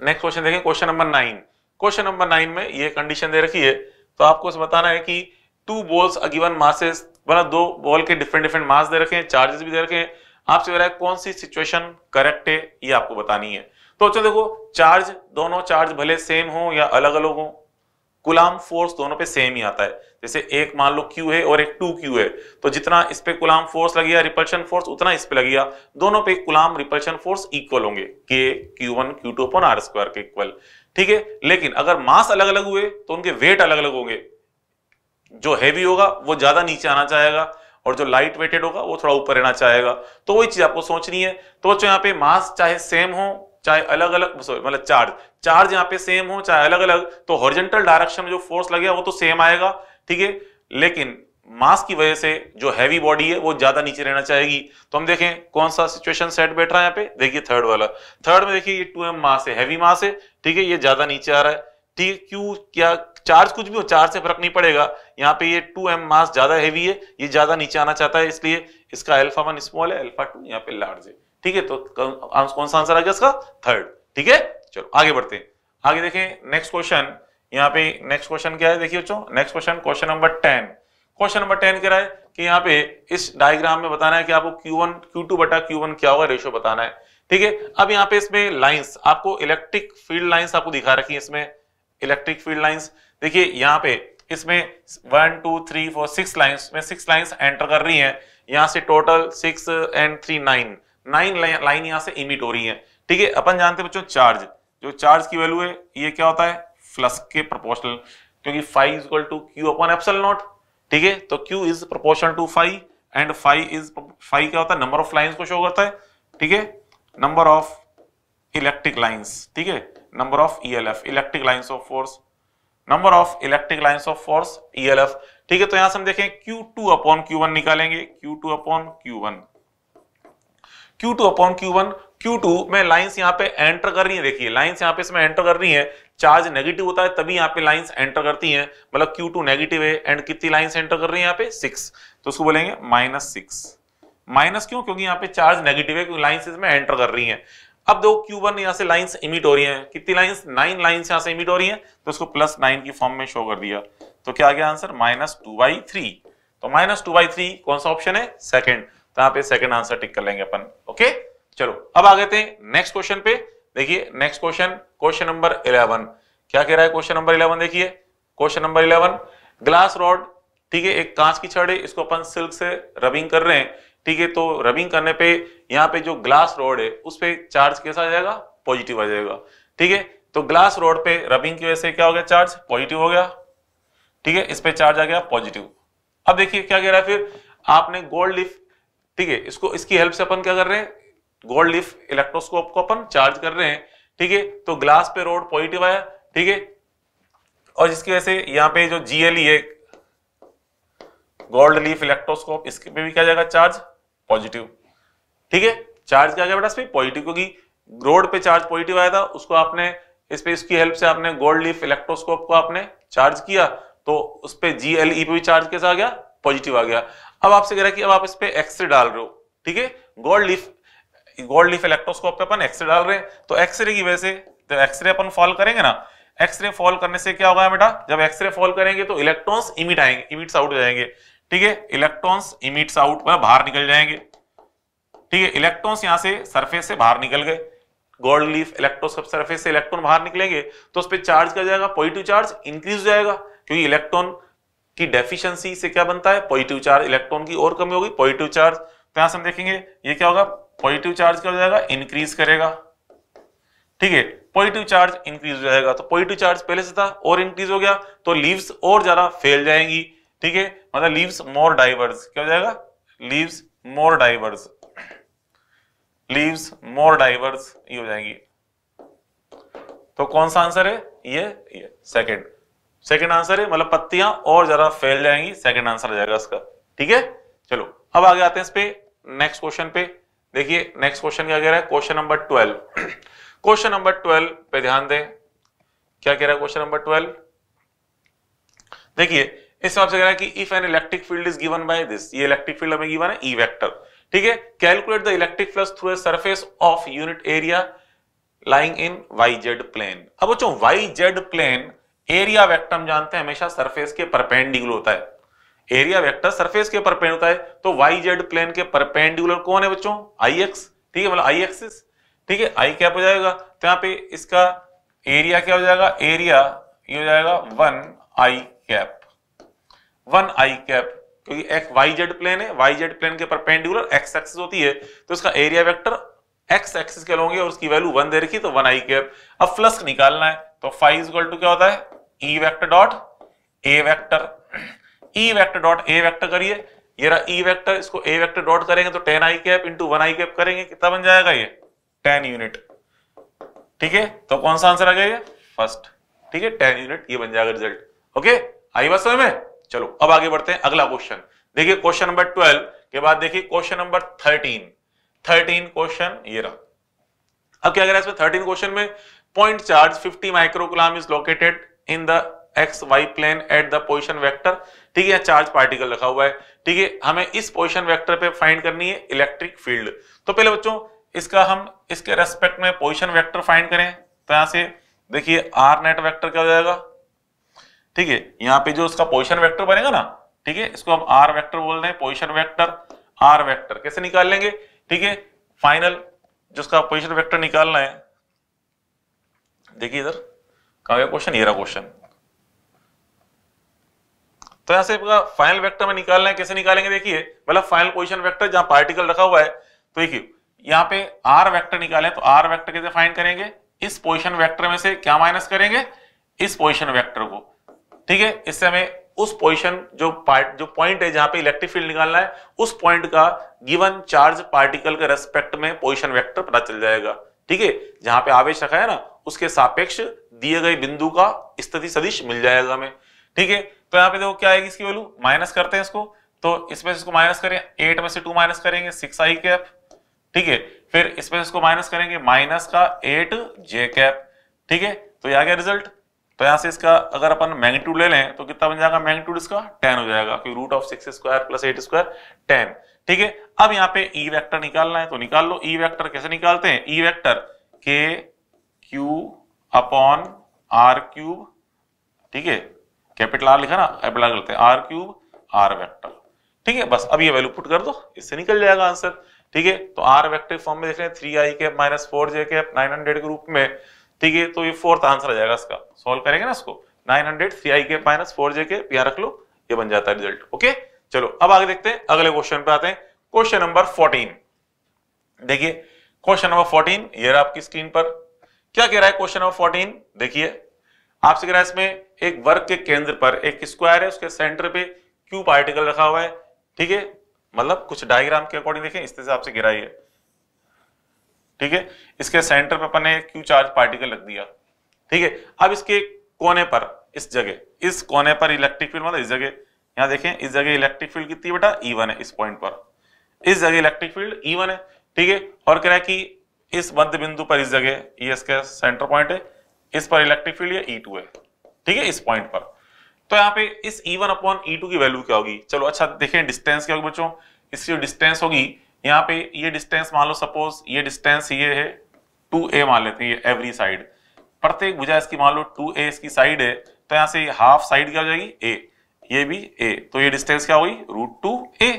नेक्स्ट क्वेश्चन देखिए question number nine question number nine में ये कंडीशन दे रखी है तो आपको बताना है कि टू बॉल्स अगिवन मासेस मतलब दो बॉल के डिफरेंट डिफरेंट मास दे रखे हैं चार्जेस भी दे रखे हैं आपसे कह रहा है कौन सी सिचुएशन करेक्ट है ये आपको बतानी है तो अच्छा देखो चार्ज दोनों चार्ज भले सेम हो या अलग अलग हो कुलाम फोर्स दोनों पे सेम ही आता है जैसे एक मान लो क्यू है और एक टू क्यू है तो जितना इस पे कुलाम फोर्स लग गया रिपल्शन फोर्स उतना इस पे लग गया दोनों पे कुलाम रिपल्शन फोर्स इक्वल होंगे के Q one Q two upon R square के इक्वल ठीक है लेकिन अगर मास अलग अलग हुए तो उनके वेट अलग अलग होंगे जो हैवी होगा वो ज्यादा नीचे आना चाहेगा और जो लाइट वेटेड होगा वो थोड़ा ऊपर रहना चाहेगा तो वही चीज आपको सोचनी है तो बच्चों यहाँ पे मास चाहे सेम हो चाहे अलग अलग सॉरी मतलब चार्ज चार्ज यहाँ पे सेम हो चाहे अलग अलग तो हॉरिजेंटल डायरेक्शन में जो फोर्स लगेगा वो तो सेम आएगा ठीक है लेकिन मास की वजह से जो हैवी बॉडी है वो ज्यादा नीचे रहना चाहेगी तो हम देखें कौन सा सिचुएशन सेट बैठ रहा है यहाँ पे देखिए थर्ड वाला थर्ड में देखिए ये टू एम मास है हैवी मास है ठीक है ये ज्यादा नीचे आ रहा है ठीक है क्यों क्या चार्ज कुछ भी हो चार्ज से फर्क नहीं पड़ेगा यहाँ पे ये 2m मास ज्यादा हैवी है ये ज्यादा नीचे आना चाहता है इसलिए इसका अल्फा वन स्मॉल है अल्फा टू यहाँ पे लार्ज है ठीक है तो कौन सा आंसर आ गया इसका थर्ड ठीक है चलो आगे बढ़ते आगे देखें नेक्स्ट क्वेश्चन यहाँ पे नेक्स्ट क्वेश्चन क्या है देखिए बच्चों next question question number ten question number ten कह रहा है कि यहाँ पे इस डायग्राम में बताना है कि आपको क्यू टू बटा वन क्या होगा रेशियो बताना है ठीक है अब यहाँ पे इसमें लाइंस आपको इलेक्ट्रिक फील्ड लाइंस आपको दिखा रखी है इसमें इलेक्ट्रिक फील्ड लाइंस देखिए यहाँ पे इसमें one two three four six lines में सिक्स लाइन्स एंटर कर रही है यहाँ से total six and three nine nine line यहाँ से इमिट हो रही है ठीक है अपन जानते हैं बच्चों चार्ज जो चार्ज की वैल्यू है ये क्या होता है फ्लस के प्रोपोर्शनल क्योंकि phi equal to Q upon epsilon naught ठीक है तो Q is proportional to phi and phi is phi क्या होता है नंबर ऑफ लाइन्स को शो करता है ठीक है नंबर ऑफ इलेक्ट्रिक लाइन्स ठीक है number of E L F electric lines of force number of electric line of force ELF ठीक है तो यहां से हम देखें Q2 टू अपॉन क्यू निकालेंगे Q2 two upon Q one Q two upon Q one Q two में lines यहाँ पे एंटर कर रही है देखिए लाइन्स यहाँ पे इसमें एंटर कर रही है चार्ज नेगेटिव होता है तभी यहाँ पे लाइन्स एंटर करती हैं मतलब क्यू टू नेगेटिव है एंड कितनी लाइन्स एंटर कर रही है यहाँ पे सिक्स तो उसको बोलेंगे माइनस सिक्स माइनस क्यों क्योंकि यहाँ पे चार्ज नेगेटिव है क्योंकि लाइन्स इसमें एंटर कर रही है अब दो क्यू वन यहां से लाइन इमिट हो रही है कितनी लाइन्स नाइन लाइन यहां से इमिट हो रही है तो इसको प्लस नाइन की फॉर्म में शो कर दिया तो क्या आ गया answer minus two by three तो माइनस टू बाई थ्री कौन सा ऑप्शन है सेकेंड तो यहां पे सेकेंड आंसर टिक कर लेंगे अपन ओके चलो अब आ गए थे नेक्स्ट क्वेश्चन पे देखिए next question question number eleven क्या कह रहा है क्वेश्चन नंबर इलेवन देखिए question number eleven glass rod ठीक है एक कांच की छड़ है इसको अपन सिल्क से रबिंग कर रहे हैं ठीक है तो रबिंग करने पे यहाँ पे जो ग्लास रोड है उस पर चार्ज कैसा आ जाएगा पॉजिटिव आ जाएगा ठीक है तो ग्लास रोड पे रबिंग की वजह से क्या हो गया चार्ज पॉजिटिव हो गया ठीक है इस पर चार्ज आ गया पॉजिटिव अब देखिए क्या कह रहा है फिर आपने गोल्ड लिफ ठीक है इसको इसकी हेल्प से अपन क्या कर रहे हैं गोल्ड लिफ इलेक्ट्रोस्कोप को अपन चार्ज कर रहे हैं ठीक है तो ग्लास पे रोड पॉजिटिव आया ठीक है और जिसकी वजह से यहाँ पे जो जीएलई e है गोल्ड लीफ इलेक्ट्रोस्कोप इसके पे भी क्या जाएगा चार्ज पॉजिटिव ठीक है चार्ज क्या गया बेटा इसमें पॉजिटिव क्योंकि रोड पे चार्ज पॉजिटिव आया था उसको आपने इस पे इसकी हेल्प से आपने गोल्ड लीफ इलेक्ट्रोस्कोप को आपने चार्ज किया तो उस पर जीएलई e पे भी चार्ज कैसा आ गया पॉजिटिव आ गया अब आपसे कह रहा है कि अब आप इस पे एक्सरे डाल रहे हो ठीक है gold leaf gold leaf electroscope पे अपन एक्सरे डाल रहे हैं तो एक्सरे की वजह से तो एक्सरे अपन फॉल करेंगे ना एक्सरे फॉल करने से क्या होगा बेटा जब एक्सरे फॉल करेंगे तो इलेक्ट्रॉन्स इमिट आएंगे इमिट्स आउट हो जाएंगे ठीक है इलेक्ट्रॉन्स इमिट्स आउट मतलब बाहर निकल जाएंगे ठीक है इलेक्ट्रॉन्स यहां से सरफेस से बाहर निकल गए गोल्ड लीफ इलेक्ट्रोन सब सरफेस से इलेक्ट्रॉन बाहर निकलेंगे तो उस पर चार्ज क्या जाएगा पॉजिटिव चार्ज इंक्रीज हो जाएगा क्योंकि इलेक्ट्रॉन की डेफिशिएंसी से क्या बनता है पॉजिटिव चार्ज इलेक्ट्रॉन की और कमी होगी पॉजिटिव चार्ज तो यहां से हम देखेंगे ये क्या होगा पॉजिटिव चार्ज क्या हो जाएगा इंक्रीज करेगा ठीक है पॉजिटिव चार्ज इंक्रीज हो जाएगा तो पॉजिटिव चार्ज पहले से था और इंक्रीज हो गया तो लीव्स और ज्यादा फैल जाएंगी ठीक है मतलब लीव्स मोर डाइवर्स क्या हो जाएगा leaves more diverse leaves more diverse ये हो जाएंगी तो कौन सा आंसर है ये ये सेकंड सेकंड आंसर है मतलब पत्तियां और ज्यादा फैल जाएंगी सेकंड आंसर आ जाएगा इसका ठीक है चलो अब आगे आते हैं इस पे नेक्स्ट क्वेश्चन पे देखिए नेक्स्ट क्वेश्चन क्या कह रहा है question number twelve question number twelve पे ध्यान दें क्या कह रहा है क्वेश्चन नंबर ट्वेल्व देखिए इस हिसाब से कह रहा है कि if an electric field is given by this ये इलेक्ट्रिक फील्ड हमें गिवन है ई e वेक्टर ठीक है calculate the electric flux through a surface of unit area lying in Y Z plane अब बच्चों Y Z plane area vector हम जानते हैं हमेशा सरफेस के परपेंडिकुलर होता है एरिया वेक्टर सरफेस के परपेंड होता है तो वाई जेड प्लेन के परपेंडिकुलर कौन है बच्चों आई एक्स ठीक है मतलब आई एक्सिस ठीक है आई क्या हो जाएगा तो यहां पे इसका एरिया क्या हो जाएगा एरिया ये हो जाएगा one I cap one I cap क्योंकि एक वाई जेड प्लेन है वाई जेड प्लेन के परपेंडिकुलर एक्स एक्सिस होती है तो इसका एरिया वेक्टर एक्स एक्सिस के लोगे और उसकी वैल्यू वन दे रखी तो वन आई कैप अब फ्लस्क निकालना है तो फाइव इजल टू क्या होता है E vector dot A vector E vector dot A vector करिए ये रहा ई e वेक्टर इसको ए वेक्टर डॉट करेंगे तो ten I cap into one I cap करेंगे कितना बन जाएगा ये टेन यूनिट ठीक है तो कौन सा आंसर आ गया ये फर्स्ट ठीक है टेन यूनिट ये बन जाएगा रिजल्ट ओके आई बात समझ में चलो अब आगे बढ़ते हैं अगला क्वेश्चन देखिए क्वेश्चन नंबर ट्वेल्व के बाद देखिए question number thirteen thirteen question ये रहा अब क्या कह इसमें थर्टीन क्वेश्चन में point charge fifty microcoulomb is located in the X Y plane at the position vector ठीक है चार्ज पार्टिकल रखा हुआ है ठीक है हमें इस पोजिशन वेक्टर पे फाइंड करनी है इलेक्ट्रिक फील्ड तो पहले बच्चों इसका हम इसके रेस्पेक्ट में पोजिशन वेक्टर फाइंड करें तो यहां से देखिए आर नेट वेक्टर क्या हो जाएगा ठीक है यहाँ पे जो उसका पोजिशन वैक्टर बनेगा ना ठीक है इसको हम आर वैक्टर बोल रहे हैं पोजिशन वैक्टर आर वैक्टर कैसे निकाल लेंगे ठीक है फाइनल जो उसका पोजिशन वैक्टर निकालना है देखिए इधर कहा क्वेश्चन ये रहा क्वेश्चन तो यहां से फाइनल वेक्टर में निकालना है कैसे निकालेंगे देखिए मतलब फाइनल पोजिशन वेक्टर जहां पार्टिकल रखा हुआ है तो देखिए यहाँ पे आर वेक्टर निकालें तो आर वेक्टर कैसे फाइंड करेंगे इस पोजिशन वेक्टर में से क्या माइनस करेंगे इस पोजिशन वेक्टर को ठीक है इससे हमें उस पोजिशन जो पार्ट जो पॉइंट है जहां पे इलेक्ट्रिक फील्ड निकालना है उस पॉइंट का गिवन चार्ज पार्टिकल के रेस्पेक्ट में पोजिशन वेक्टर पता चल जाएगा ठीक है जहां पे आवेश रखा है ना उसके सापेक्ष दिए गए बिंदु का स्थिति सदिश मिल जाएगा हमें ठीक है तो यहाँ पे देखो क्या आएगी इसकी वैल्यू माइनस करते हैं इसको तो इसमें से इसको माइनस करें एट में से टू माइनस करेंगे सिक्स आई कैप ठीक है फिर इसमें से इसको माइनस करेंगे माइनस का एट जे कैप ठीक है तो आ गया रिजल्ट तो यहां से इसका अगर अपन मैग्नीट्यूड ले लें तो कितना बन जाएगा मैग्नीट्यूड इसका टेन हो जाएगा क्योंकि root of six square plus eight square ten ठीक है अब यहाँ पे ई e वेक्टर निकालना है तो निकाल लो ई e वेक्टर कैसे निकालते हैं ई e वेक्टर के क्यू अपॉन आर क्यूब ठीक है कैपिटल आर लिखा ना कैपिटल आर करते हैं आर क्यूब आर वैक्टर ठीक है बस अब ये वैल्यू पुट कर दो इससे निकल जाएगा आंसर ठीक है तो आर वैक्टर फॉर्म में देख रहे हैं थ्री आई के माइनस फोर जे के नाइन हंड्रेड के रूप में ठीक है तो ये फोर्थ आंसर आ जाएगा इसका सोल्व करेंगे ना इसको 900 हंड्रेड सी आई के माइनस फोर जे के पी रख लो ये बन जाता है रिजल्ट ओके चलो अब आगे देखते हैं अगले क्वेश्चन पे आते हैं क्वेश्चन नंबर फोर्टीन देखिए क्वेश्चन नंबर फोर्टीन ये रहा आपकी स्क्रीन पर क्या कह रहा है क्वेश्चन नंबर फोर्टीन देखिए आपसे कह रहा है इसमें एक वर्ग के केंद्र पर एक स्क्वायर है उसके सेंटर पे क्यूब आर्टिकल रखा हुआ है ठीक है मतलब कुछ डायग्राम के अकॉर्डिंग देखें इस तरह से आपसे गिराई है ठीक है इसके सेंटर पर अपने क्यू चार्ज पार्टिकल रख दिया ठीक है अब इसके कोने पर इस जगह इस कोने पर इलेक्ट्रिक फील्ड मतलब इस जगह यहां देखें इस जगह इलेक्ट्रिक फील्ड कितनी बेटा ई e वन है इस पॉइंट पर इस जगह इलेक्ट्रिक फील्ड ई वन है ठीक है और कह रहा है कि इस मध्य बिंदु पर इस जगह ये इसका सेंटर पॉइंट है इस पर इलेक्ट्रिक फील्ड ये ई e टू है ठीक है इस पॉइंट पर तो यहाँ पे इस E one upon E two की वैल्यू क्या होगी चलो अच्छा देखें डिस्टेंस क्या होगी बच्चों इसकी जो डिस्टेंस होगी यहाँ पे ये डिस्टेंस मान लो सपोज ये डिस्टेंस ये है टू ए मान लेते हैं ये एवरी साइड प्रत्येक भुजा इसकी मान लो टू ए इसकी साइड है तो यहाँ से हाफ साइड क्या हो जाएगी ए ये भी ए तो ये डिस्टेंस क्या हुई रूट टू ए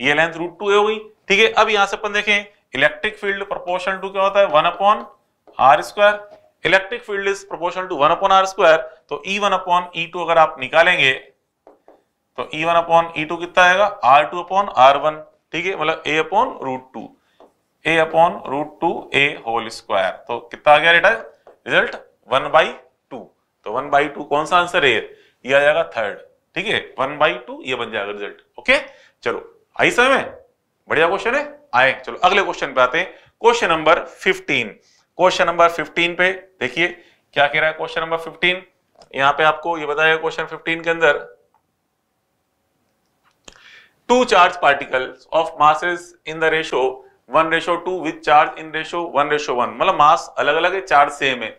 ये लेंथ रूट टू ए हुई ठीक है अब यहाँ से अपन देखें इलेक्ट्रिक फील्ड प्रोपोर्शनल टू क्या होता है one upon R square electric field is proportional to one upon R square तो E one upon E two अगर आप निकालेंगे तो E one upon E two कितना आएगा R two upon R one ठीक है मतलब A upon root two A upon root two A whole square तो कितना आ गया बेटा रिजल्ट वन बाई टू तो वन बाई टू कौन सा आंसर है ये आ जाएगा थर्ड ठीक है वन बाई टू ये बन जाएगा रिजल्ट ओके चलो आई समय में बढ़िया क्वेश्चन है आए चलो अगले क्वेश्चन पे आते हैं question number fifteen question number fifteen पे देखिए क्या कह रहा है क्वेश्चन नंबर फिफ्टीन यहाँ पे आपको ये बताया क्वेश्चन फिफ्टीन के अंदर two charge particles of masses in the ratio 1 ratio 2 with charge in ratio 1 ratio 1 मतलब मास अलग अलग है चार्ज सेम है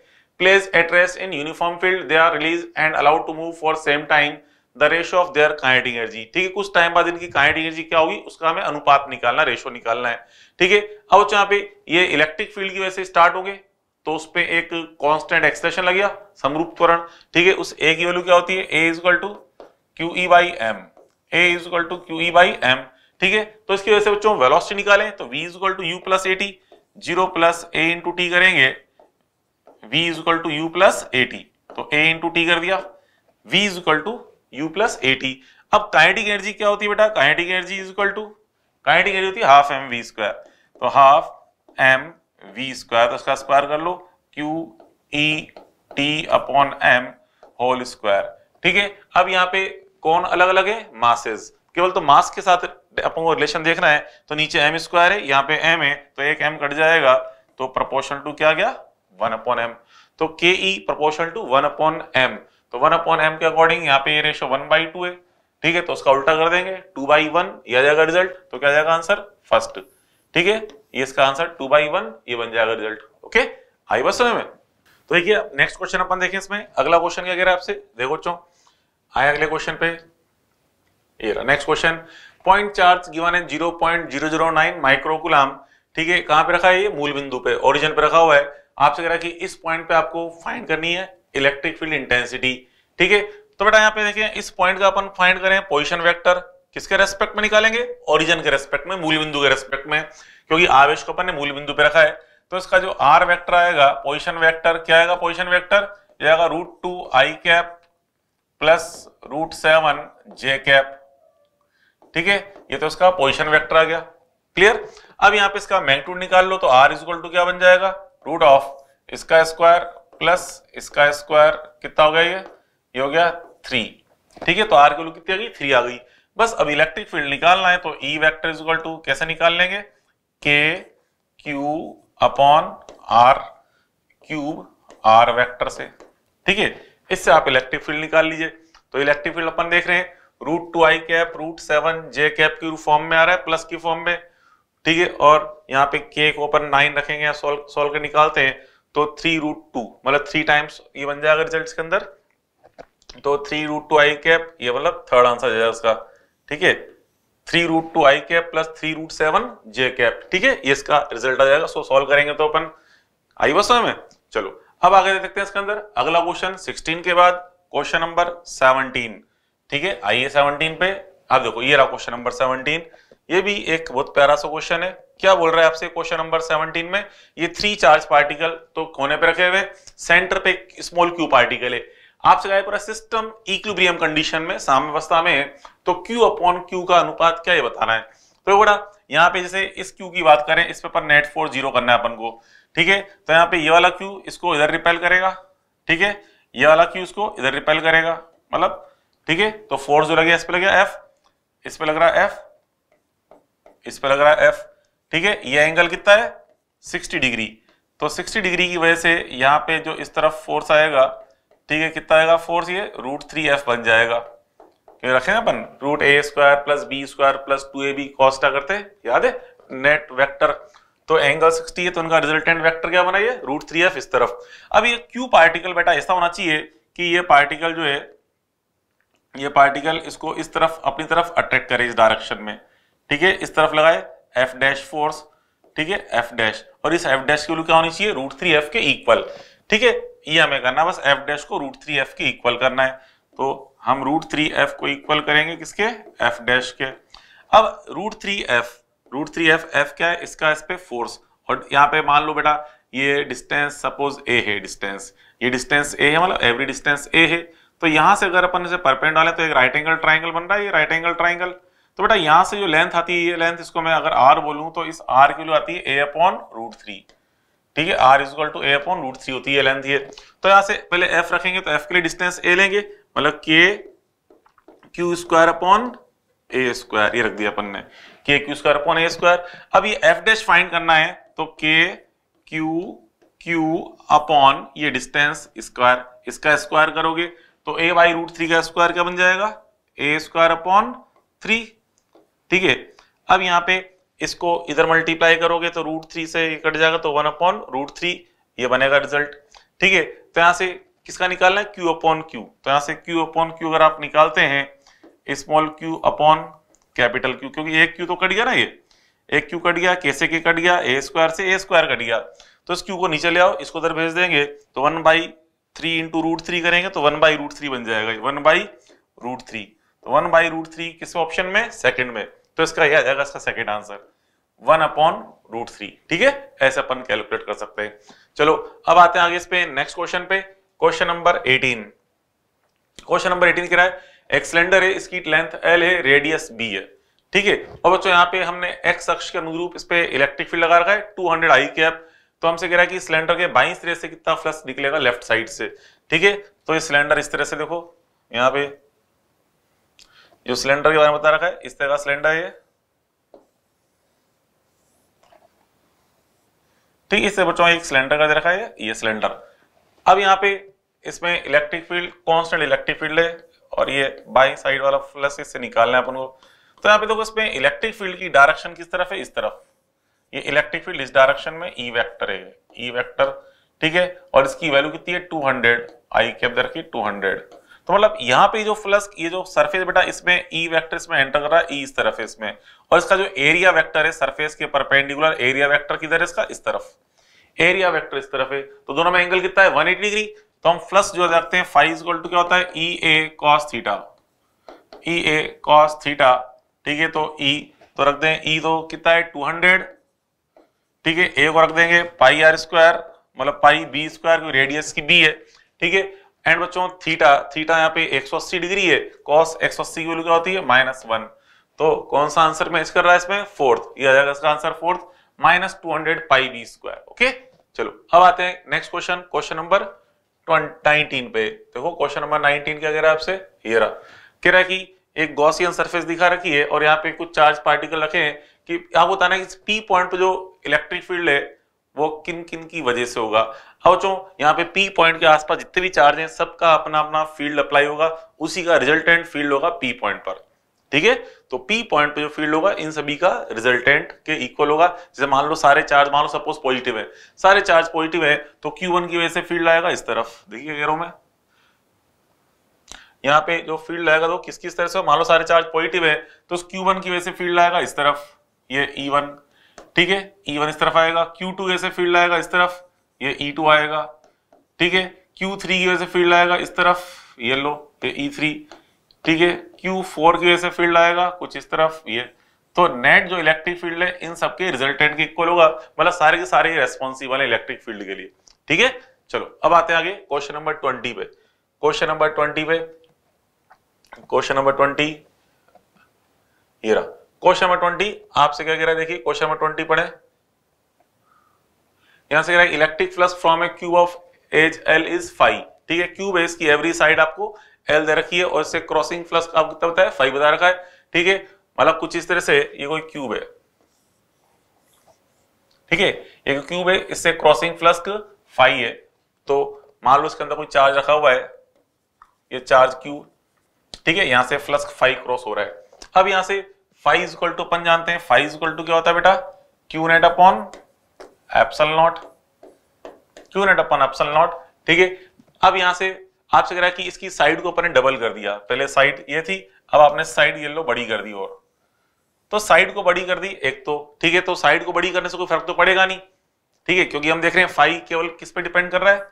place at rest in uniform field they are released and allowed to move for same time the ratio of their kinetic energy ठीक है कुछ time बाद इनकी kinetic energy क्या होगी उसका हमें अनुपात निकालना रेशो निकालना है ठीक है अब यहाँ पे ये इलेक्ट्रिक फील्ड की वजह से स्टार्ट होंगे तो उस पर एक कांस्टेंट एक्सप्रेशन लग गया समरूप त्वरण ठीक है उस ए की वैल्यू क्या होती है A equal to Q E by M equal to Q by M ठीक है तो इसकी वजह से बच्चों वेलोसिटी निकालें तो V equal to U plus A T zero plus A into T करेंगे V equal to U plus A T तो ए इंटू टी कर दिया V equal to U plus A T अब काइनेटिक एनर्जी क्या होती है बेटा kinetic energy equal to kinetic energy होती है हाफ एम वी स्क्वायर तो हाफ एम वी स्क्वायर तो उसका स्क्वायर कर लो Q E T upon M whole square ठीक है अब यहाँ पे कौन अलग अलग है मासेज केवल तो मास के साथ अपन को रिलेशन देखना है तो नीचे एम स्क्वायर है यहाँ पे एम है तो एक एम कट जाएगा तो प्रपोर्शनल टू क्या गया वन अपॉन एम तो, तो के E proportional to one upon M तो वन अपॉन एम के अकॉर्डिंग यहाँ पे ये रेशियो वन बाई टू है ठीक है तो उसका उल्टा कर देंगे टू बाई वन ये आ जाएगा रिजल्ट तो क्या जाएगा आंसर फर्स्ट ठीक है ये इसका आंसर टू बाई वन ये बन जाएगा रिजल्ट ओके आई बस समय में तो देखिए नेक्स्ट क्वेश्चन अपन देखें इसमें अगला क्वेश्चन क्या कह रहा है आपसे देखो चो आए अगले क्वेश्चन पे ये रहा next question point charge given है zero point zero zero nine microcoulomb ठीक है कहां पे रखा है ये मूल बिंदु पे ओरिजिन पे रखा हुआ है आपसे कह रहा है कि इस पॉइंट पे आपको फाइंड करनी है इलेक्ट्रिक फील्ड इंटेंसिटी ठीक है तो बेटा यहाँ पे देखें इस पॉइंट का अपन फाइंड करें पोजिशन वैक्टर किसके रेस्पेक्ट में निकालेंगे ओरिजिन के रेस्पेक्ट में मूल बिंदु के रेस्पेक्ट में क्योंकि आवेश को अपन ने मूल बिंदु पे रखा है तो इसका जो आर वेक्टर आएगा पोजिशन वेक्टर क्या आएगा पोजिशन वेक्टर आएगा root two I cap plus root seven J cap ठीक है ये तो इसका पोजिशन वेक्टर आ गया क्लियर अब यहां पे इसका मैग्नीट्यूड निकाल लो तो आर इजक्वल टू क्या बन जाएगा रूट ऑफ इसका स्क्वायर प्लस इसका स्क्वायर कितना हो गया ये ये हो गया थ्री ठीक है तो आर की कितनी आ गई थ्री आ गई बस अब इलेक्ट्रिक फील्ड निकालना है तो ई वेक्टर इज टू कैसे निकाल लेंगे K Q upon R cube R vector से ठीक है इससे आप इलेक्ट्रिक फील्ड निकाल लीजिए तो इलेक्ट्रिक फील्ड अपन देख रहे हैं root two I cap root seven J cap की फॉर्म में आ रहा है प्लस की फॉर्म में ठीक है और यहाँ पे के को अपन नाइन रखेंगे सोल्व सॉल्व कर निकालते हैं तो थ्री रूट टू मतलब थ्री टाइम्स ये बन जाएगा रिजल्ट के अंदर तो three root two I cap ये मतलब थर्ड आंसर जाएगा इसका ठीक है three root two I cap plus three root seven J cap ठीक है ये इसका रिजल्ट आ जाएगा सो सॉल्व करेंगे तो अपन आई बस में चलो अब आगे देखते हैं इसके अंदर अगला क्वेश्चन 16 के बाद क्वेश्चन नंबर 17 ठीक है आइए 17 पे अब देखो ये रहा क्वेश्चन नंबर 17 ये भी एक बहुत प्यारा सा क्वेश्चन है क्या बोल रहा है आपसे क्वेश्चन नंबर 17 में ये थ्री चार्ज पार्टिकल तो कोने पे रखे हुए सेंटर पे स्मॉल क्यू पार्टिकल है आपसे कहा पूरा सिस्टम इक्विब्रियम कंडीशन में साम्यवस्था में तो क्यू अपॉन क्यू का अनुपात क्या ये बताना है तो बड़ा यहाँ पे जैसे इस क्यू की बात करें इस पेपर नेट फोर जीरो करना है अपन को ठीक है तो यहाँ पे ये वाला क्यू इसको इधर रिपेल करेगा ठीक है ये वाला क्यू इसको इधर रिपेल करेगा मतलब ठीक है तो फोर्स जो लगे इस पर पे लगेगा एफ इस पर लग रहा है एफ इस पर लग रहा है एफ ठीक है ये एंगल कितना है 60 डिग्री तो 60 डिग्री की वजह से यहाँ पे जो इस तरफ फोर्स आएगा ठीक है कितना आएगा फोर्स ये रूट थ्री एफ बन जाएगा क्यों रखे ना अपन root A square plus B square plus two A B cos theta करते याद है नेट वेक्टर तो एंगल 60 है तो उनका रिजल्टेंट वेक्टर क्या बना ये रूट थ्री एफ इस तरफ अब ये क्यू पार्टिकल बेटा ऐसा होना चाहिए कि ये पार्टिकल जो है ये पार्टिकल इसको इस तरफ अपनी तरफ अट्रैक्ट करे इस डायरेक्शन में ठीक है इस तरफ लगाए एफ डैश फोर्स ठीक है एफ डैश और इस एफ डैश की वैल्यू क्या होनी चाहिए रूट थ्री एफ के इक्वल ठीक है ये हमें करना बस एफ डैश को रूट थ्री एफ के इक्वल करना है तो हम रूट थ्री एफ को इक्वल करेंगे किसके एफ डैश के अब root three F root three F F क्या है इसका इस पर फोर्स और यहाँ पे मान लो बेटा ये डिस्टेंस सपोज ए है डिस्टेंस ये डिस्टेंस ए है मतलब एवरी डिस्टेंस ए है तो यहाँ से अगर अपन इसे परपेंट डाले तो एक राइट एंगल ट्राइंगल बन रहा है ये राइट एंगल ट्राइंगल तो बेटा यहाँ से जो लेंथ आती है ये लेंथ इसको मैं अगर आर बोलूँ तो इस आर की वैल्यू आती है ए अपॉन रूट थ्री ठीक है R is two A upon root three होती है लेंथ ये तो यहाँ से पहले एफ रखेंगे तो एफ के लिए डिस्टेंस ए लेंगे मतलब K Q square upon A square ये रख दिया अपन ने K Q square upon A square अब ये एफ डैश फाइंड करना है तो के क्यू क्यू अपॉन ये डिस्टेंस स्क्वायर इसका स्क्वायर करोगे तो ए बाई रूट थ्री का स्क्वायर क्या बन जाएगा ए स्क्वायर अपॉन थ्री ठीक है अब यहाँ पे इसको इधर मल्टीप्लाई करोगे तो रूट थ्री से कट जाएगा तो वन अपॉन रूट थ्री ये बनेगा रिजल्ट ठीक है तो यहाँ से किसका निकालना है क्यू अपॉन क्यू तो यहाँ से क्यू अपॉन क्यू अगर आप निकालते हैं small Q upon capital Q क्योंकि एक क्यू तो कट गया ना ये एक क्यू कट गया कैसे के कट गया ए स्क्वायर से ए स्क्वायर कट गया तो इस क्यू को नीचे ले आओ इसको उधर भेज देंगे तो one by three into root three करेंगे तो वन बाई रूट थ्री बन जाएगा वन बाई रूट थ्री तो वन बाई रूट थ्री किस ऑप्शन में सेकंड में तो इसका यह आ जाएगा इसका second answer one upon root three ठीक है ऐसे अपन कैलकुलेट कर सकते हैं चलो अब आते हैं आगे इस पे नेक्स्ट क्वेश्चन पे question number eighteen question number eighteen क्या है एक सिलेंडर है इसकी लेंथ एल है रेडियस बी है ठीक है और बच्चों यहाँ पे हमने एक्स अक्ष के अनुरूप इस पे इलेक्ट्रिक फील्ड लगा रखा है टू हंड्रेड आई कैप तो हमसे कह रहा है कि सिलेंडर के बाई सिरे से कितना फ्लक्स निकलेगा लेफ्ट साइड से ठीक है तो ये सिलेंडर इस तरह से देखो यहाँ पे जो सिलेंडर के बारे में बता रखा है इस तरह का सिलेंडर है ठीक इससे बच्चों एक सिलेंडर का दे रखा है ये सिलेंडर अब यहाँ पे इसमें electric field constant electric field है और ये बाई साइड वाला प्लस इससे निकालना है अपन को तो यहाँ पे देखो इसमें इलेक्ट्रिक फील्ड की डायरेक्शन किस तरफ है इस तरफ ये इलेक्ट्रिक फील्ड इस डायरेक्शन में ई e वैक्टर है ई e वैक्टर ठीक है और इसकी वैल्यू कितनी है टू हंड्रेड आई के दर की टू तो मतलब यहाँ पे जो फ्लस ये जो सरफेस बेटा इसमें ई e वैक्टर इसमें एंटर कर रहा है ई इस तरफ इसमें और इसका जो एरिया वैक्टर है सरफेस के परपेंडिकुलर एरिया वैक्टर किधर है इसका इस तरफ एरिया वेक्टर इस तरफ है तो दोनों में एंगल कितना है 180 डिग्री तो हम प्लस जो रखते हैं फाइव इज टू क्या होता है E A cos theta E A cos theta ठीक है तो ई e, तो रख दें ई e तो कितना है टू हंड्रेड ठीक है ए को रख देंगे पाई आर स्क्वायर मतलब पाई बी स्क्वायर रेडियस की बी है ठीक है एंड बच्चों थीटा थीटा यहाँ पे 180 डिग्री है कॉस एक की वैल्यू क्या होती है माइनस वन तो कौन सा आंसर मैच कर रहा है इसमें फोर्थ ये आ जाएगा इसका answer fourth minus two hundred pi B square okay चलो अब आते हैं नेक्स्ट क्वेश्चन क्वेश्चन नंबर 19 पे देखो क्वेश्चन नंबर 19 क्या कह रहा है आपसे ये कह रहा है कि एक गॉसियन सरफेस दिखा रखी है और यहाँ पे कुछ चार्ज पार्टिकल रखे हैं कि आपको बताना है कि पी पॉइंट पे जो इलेक्ट्रिक फील्ड है वो किन किन की वजह से होगा अब चो यहाँ पे पी पॉइंट के आसपास जितने भी चार्ज हैं सबका अपना अपना फील्ड अप्लाई होगा उसी का रिजल्टेंट फील्ड होगा पी पॉइंट पर ठीक है तो P पॉइंट पे जो फील्ड होगा इन सभी का रिजल्टेंट के इक्वल होगा जैसे मान लो सारे चार्ज मान लो सपोज पॉजिटिव है सारे चार्ज पॉजिटिव है तो Q1 की वजह से फील्ड आएगा इस तरफ देखिए कह रहा मैं यहाँ पे जो फील्ड आएगा तो किस किस तरह से मान लो सारे चार्ज पॉजिटिव है तो Q1 की वजह से फील्ड आएगा इस तरफ ये ई e ठीक है ई e इस तरफ आएगा क्यू टू वजह से फील्ड आएगा इस तरफ ये ई e आएगा ठीक है Q3 की वजह से फील्ड आएगा इस तरफ येलो तो ये E3 ठीक है क्यू फोर की वजह से फील्ड आएगा कुछ इस तरफ ये तो नेट जो इलेक्ट्रिक फील्ड है इन सबके रिजल्टेंट के इक्वल होगा मतलब सारे के सारे रेस्पॉन्सिबल है इलेक्ट्रिक फील्ड के लिए ठीक है चलो अब आते हैं आगे क्वेश्चन नंबर ट्वेंटी पे क्वेश्चन नंबर ट्वेंटी पे क्वेश्चन नंबर ट्वेंटी ये रहा क्वेश्चन नंबर ट्वेंटी आपसे क्या कह रहा है देखिए क्वेश्चन नंबर ट्वेंटी पढ़े यहां से कह रहा है electric flux from A cube of edge L is five ठीक है क्यूब है इसकी एवरी साइड आपको एल दे रखी है और इससे क्रॉसिंग फ्लक्स आपको कितना बताया फाइव बता रखा है ठीक है मतलब कुछ इस तरह से ये कोई क्यूब है ठीक है एक क्यूब है इससे क्रॉसिंग फ्लस्क फाइव है तो मान लो इसके अंदर कोई चार्ज रखा हुआ है ये चार्ज क्यू ठीक है यहां से फ्लस्क फाइव क्रॉस हो रहा है अब यहां से फाइव इक्वल टू अपन जानते हैं फाइव इक्वल टू क्या होता है बेटा Q net upon epsilon naught Q net upon epsilon naught ठीक है अब यहां से आपसे कह रहा है कि इसकी साइड को अपने डबल कर दिया पहले साइड ये थी अब आपने साइड येलो बड़ी कर दी और तो साइड को बड़ी कर दी एक तो ठीक है तो साइड को बड़ी करने से कोई फर्क तो पड़ेगा नहीं ठीक है क्योंकि हम देख रहे हैं फाइव केवल किस पे डिपेंड कर रहा है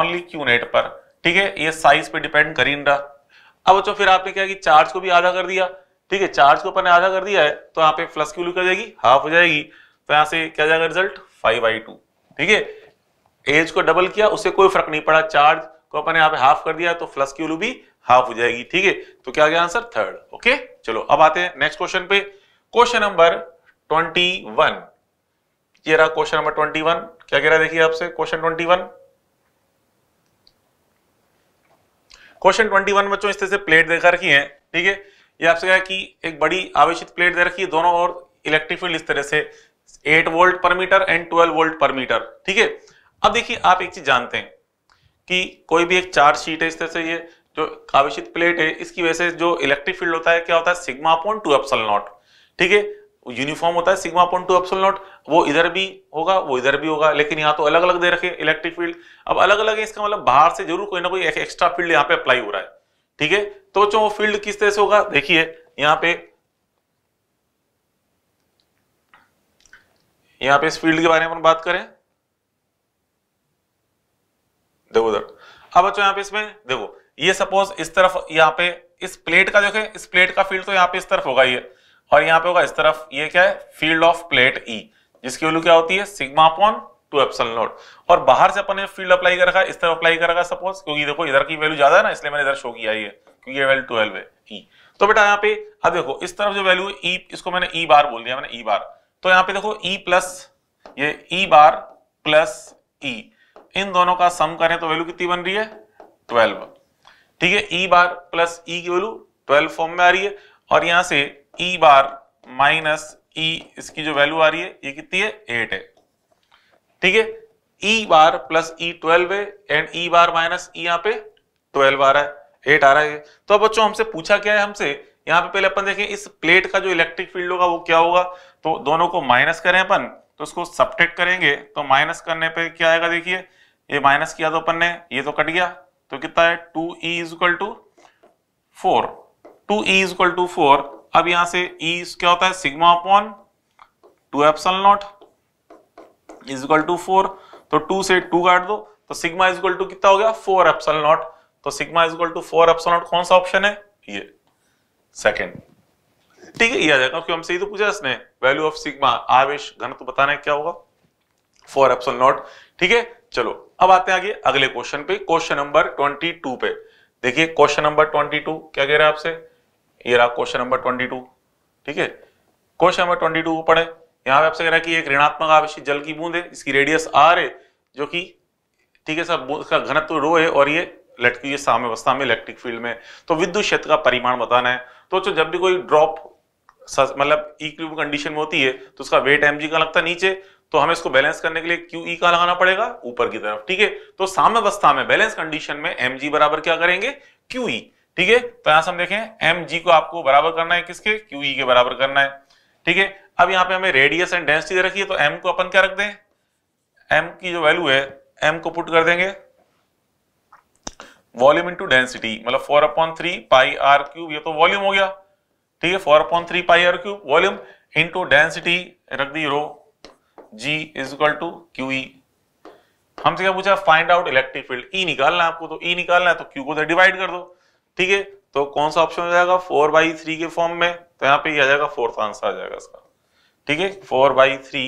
ओनली क्यू नेट पर ठीक है ये साइज पे डिपेंड कर ही रहा अब बच्चों फिर आपने क्या कि चार्ज को भी आधा कर दिया ठीक है चार्ज को अपन ने आधा कर दिया है तो यहाँ पे प्लस क्यू लिखा जाएगी हाफ हो जाएगी तो यहां से क्या जाएगा रिजल्ट फाइव आई टू ठीक है एज को डबल किया उससे कोई फर्क नहीं पड़ा चार्ज को अपन यहाँ पे हाफ कर दिया तो फ्लस की वैल्यू भी हाफ हो जाएगी ठीक है तो क्या गया आंसर थर्ड ओके चलो अब आते हैं नेक्स्ट क्वेश्चन पे क्वेश्चन नंबर ट्वेंटी वन ये रहा क्वेश्चन नंबर ट्वेंटी वन क्या कह रहा है देखिए आपसे question twenty one question twenty one बच्चों इस तरह से प्लेट देखा रखी है ठीक है ये आपसे कहा कि एक बड़ी आवेशित प्लेट दे रखी है दोनों और इलेक्ट्रिक फील्ड इस तरह से 8 volt per metre and 12 volt per metre ठीक है अब देखिए आप एक चीज जानते हैं कि कोई भी एक चार्ज शीट है इस तरह से ये जो आवेशित प्लेट है इसकी वजह से जो इलेक्ट्रिक फील्ड होता है क्या होता है sigma upon two epsilon naught ठीक है यूनिफॉर्म होता है sigma upon two epsilon naught वो इधर भी होगा वो इधर भी होगा लेकिन यहाँ तो अलग अलग दे रखे इलेक्ट्रिक फील्ड अब अलग अलग है इसका मतलब बाहर से जरूर कोई ना कोई एक्स्ट्रा फील्ड यहाँ पे अप्लाई हो रहा है ठीक है तो चो फील्ड किस तरह से होगा देखिए यहाँ पे यहाँ पे इस फील्ड के बारे में बात करें देखो उधर अब बच्चों यहाँ पे इसमें देखो ये सपोज इस तरफ यहाँ पे इस प्लेट का देखे इस प्लेट का फील्ड तो यहाँ पे इस तरफ होगा ये और यहाँ पे होगा इस तरफ ये क्या है फील्ड ऑफ प्लेट ई जिसकी वैल्यू क्या होती है sigma upon two epsilon naught और बाहर से अपन ने फील्ड अप्लाई कर रखा इस तरफ अप्लाई कर रखा सपोज क्योंकि देखो इधर की वैल्यू ज्यादा है ना इसलिए मैंने इधर शो किया ये क्योंकि ये वैल्यू ट्वेल्व है ई e। तो बेटा यहाँ पे अब देखो इस तरफ जो वैल्यू ई e, इसको मैंने ई e बार बोल दिया मैंने ई बार तो यहाँ पे देखो ई प्लस ये ई बार प्लस ई इन दोनों का सम करें तो वैल्यू कितनी बन रही है ट्वेल्व ठीक है ई बार प्लस ई की वैल्यू ट्वेल्व फॉर्म में आ रही है और यहां से ई बार माइनस ई इसकी जो वैल्यू आ रही है ये कितनी है एट है ठीक है E bar plus E twelve है and E bar minus E यहाँ पे ट्वेल्व आ रहा है एट आ रहा है तो अब बच्चों हमसे पूछा क्या है हमसे यहाँ पे पहले अपन देखें इस प्लेट का जो इलेक्ट्रिक फील्ड होगा वो क्या होगा तो दोनों को माइनस करें अपन तो उसको सब्टेक्ट करेंगे तो माइनस करने पे क्या आएगा देखिए ये माइनस किया तो अपन ने ये तो कट गया तो कितना है two E is equal to four two E is equal to four अब यहां से ई e क्या होता है sigma upon two epsilon naught is equal to four तो टू से टू काट दो तो सिग्मा इज इक्वल टू कितना हो गया फोर एप्सल नॉट तो sigma is equal to four epsilon naught कौन सा ऑप्शन है ये सेकेंड ठीक है ये आ जाएगा क्योंकि हमसे ही तो पूछा इसने वैल्यू ऑफ सिग्मा आवेश घनत्व बताना है क्या होगा फोर एप्सल नॉट ठीक है चलो अब आते हैं आगे अगले क्वेश्चन पे क्वेश्चन नंबर ट्वेंटी टू पे देखिए क्वेश्चन नंबर ट्वेंटी टू क्या कह रहा है आपसे ये रहा क्वेश्चन नंबर ट्वेंटी टू ठीक है क्वेश्चन नंबर ट्वेंटी टू पढ़े यहाँ पे आपसे कह रहा है कि एक ऋणात्मक आवेश जल की बूंद है इसकी रेडियस आर है जो कि ठीक है सर इसका घनत्व रो है और ये लटकी है साम्य अवस्था में इलेक्ट्रिक फील्ड में तो विद्युत क्षेत्र का परिमाण बताना है तो जब भी कोई ड्रॉप मतलब इक्विलिब्रियम कंडीशन में होती है तो उसका वेट एम का लगता है नीचे तो हमें इसको बैलेंस करने के लिए क्यू ई का लगाना पड़ेगा ऊपर की तरफ ठीक है तो साम्यवस्था में बैलेंस कंडीशन में एम जी बराबर क्या करेंगे क्यू ई e, ठीक है तो यहां से हम देखें एम जी को आपको बराबर करना है किसके क्यू ई e के बराबर करना है ठीक है अब यहां पे हमें रेडियस एंड डेंसिटी दे रखी है तो एम को अपन क्या रख दें एम की जो वैल्यू है एम को पुट कर देंगे वॉल्यूम इंटू डेंसिटी मतलब four upon three pi R cube ये तो वॉल्यूम हो गया ठीक है four upon three pi R cube volume into density रख दी rho G is equal to Q हमसे क्या पूछा find out electric field E निकालना है आपको तो ई e निकालना है तो क्यू को तो डिवाइड कर दो ठीक है तो कौन सा ऑप्शन हो जाएगा फोर बाई थ्री के फॉर्म में तो यहाँ पे आ जाएगा फोर्थ आंसर आ जाएगा इसका ठीक है four by three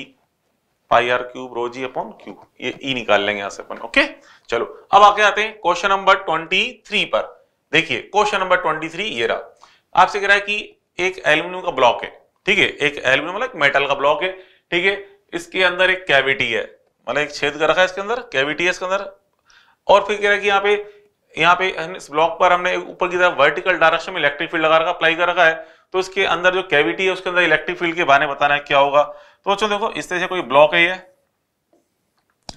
pi R cube rho G upon Q ये ई e निकाल लेंगे यहां से अपन ओके चलो अब आके आते हैं क्वेश्चन नंबर ट्वेंटी थ्री पर देखिए क्वेश्चन नंबर ट्वेंटी थ्री ये रहा आपसे कह रहा है कि एक एल्यूमिनियम का ब्लॉक है ठीक है एक एल्यूमिनियम मतलब मेटल का ब्लॉक है ठीक है इसके अंदर एक कैविटी है मतलब एक छेद कर रखा है इसके अंदर कैविटी है इसके अंदर और फिर कह रहा है कि यहाँ पे यहाँ पे इस ब्लॉक पर हमने ऊपर की तरफ वर्टिकल डायरेक्शन में इलेक्ट्रिक फील्ड लगा रखा अप्लाई कर रखा है तो इसके अंदर जो कैविटी है उसके अंदर इलेक्ट्रिक फील्ड के बारे में बताना है क्या होगा तो सोचो देखो इस तरह से कोई ब्लॉक है ये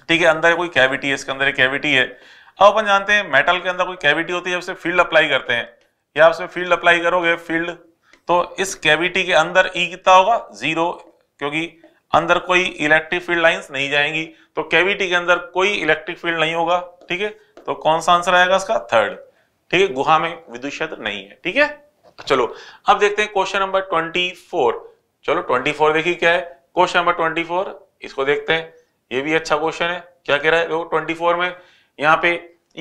ठीक है अंदर कोई कैविटी है इसके अंदर कैविटी है अब अपन जानते हैं मेटल के अंदर कोई कैविटी होती है उसे फील्ड अप्लाई करते हैं या उसमें फील्ड अप्लाई करोगे फील्ड तो इस कैविटी के अंदर ई e कितना होगा जीरो क्योंकि अंदर कोई इलेक्ट्रिक फील्ड लाइंस नहीं जाएंगी तो कैविटी के अंदर कोई इलेक्ट्रिक फील्ड नहीं होगा ठीक है तो कौन सा आंसर आएगा इसका थर्ड ठीक है गुहा में विद्युत क्षेत्र नहीं है ठीक है चलो अब देखते हैं क्वेश्चन नंबर ट्वेंटी फोर चलो ट्वेंटी फोर देखिए क्या है क्वेश्चन नंबर ट्वेंटी फोर इसको देखते हैं ये भी अच्छा क्वेश्चन है क्या कह रहा है ट्वेंटी फोर में यहाँ पे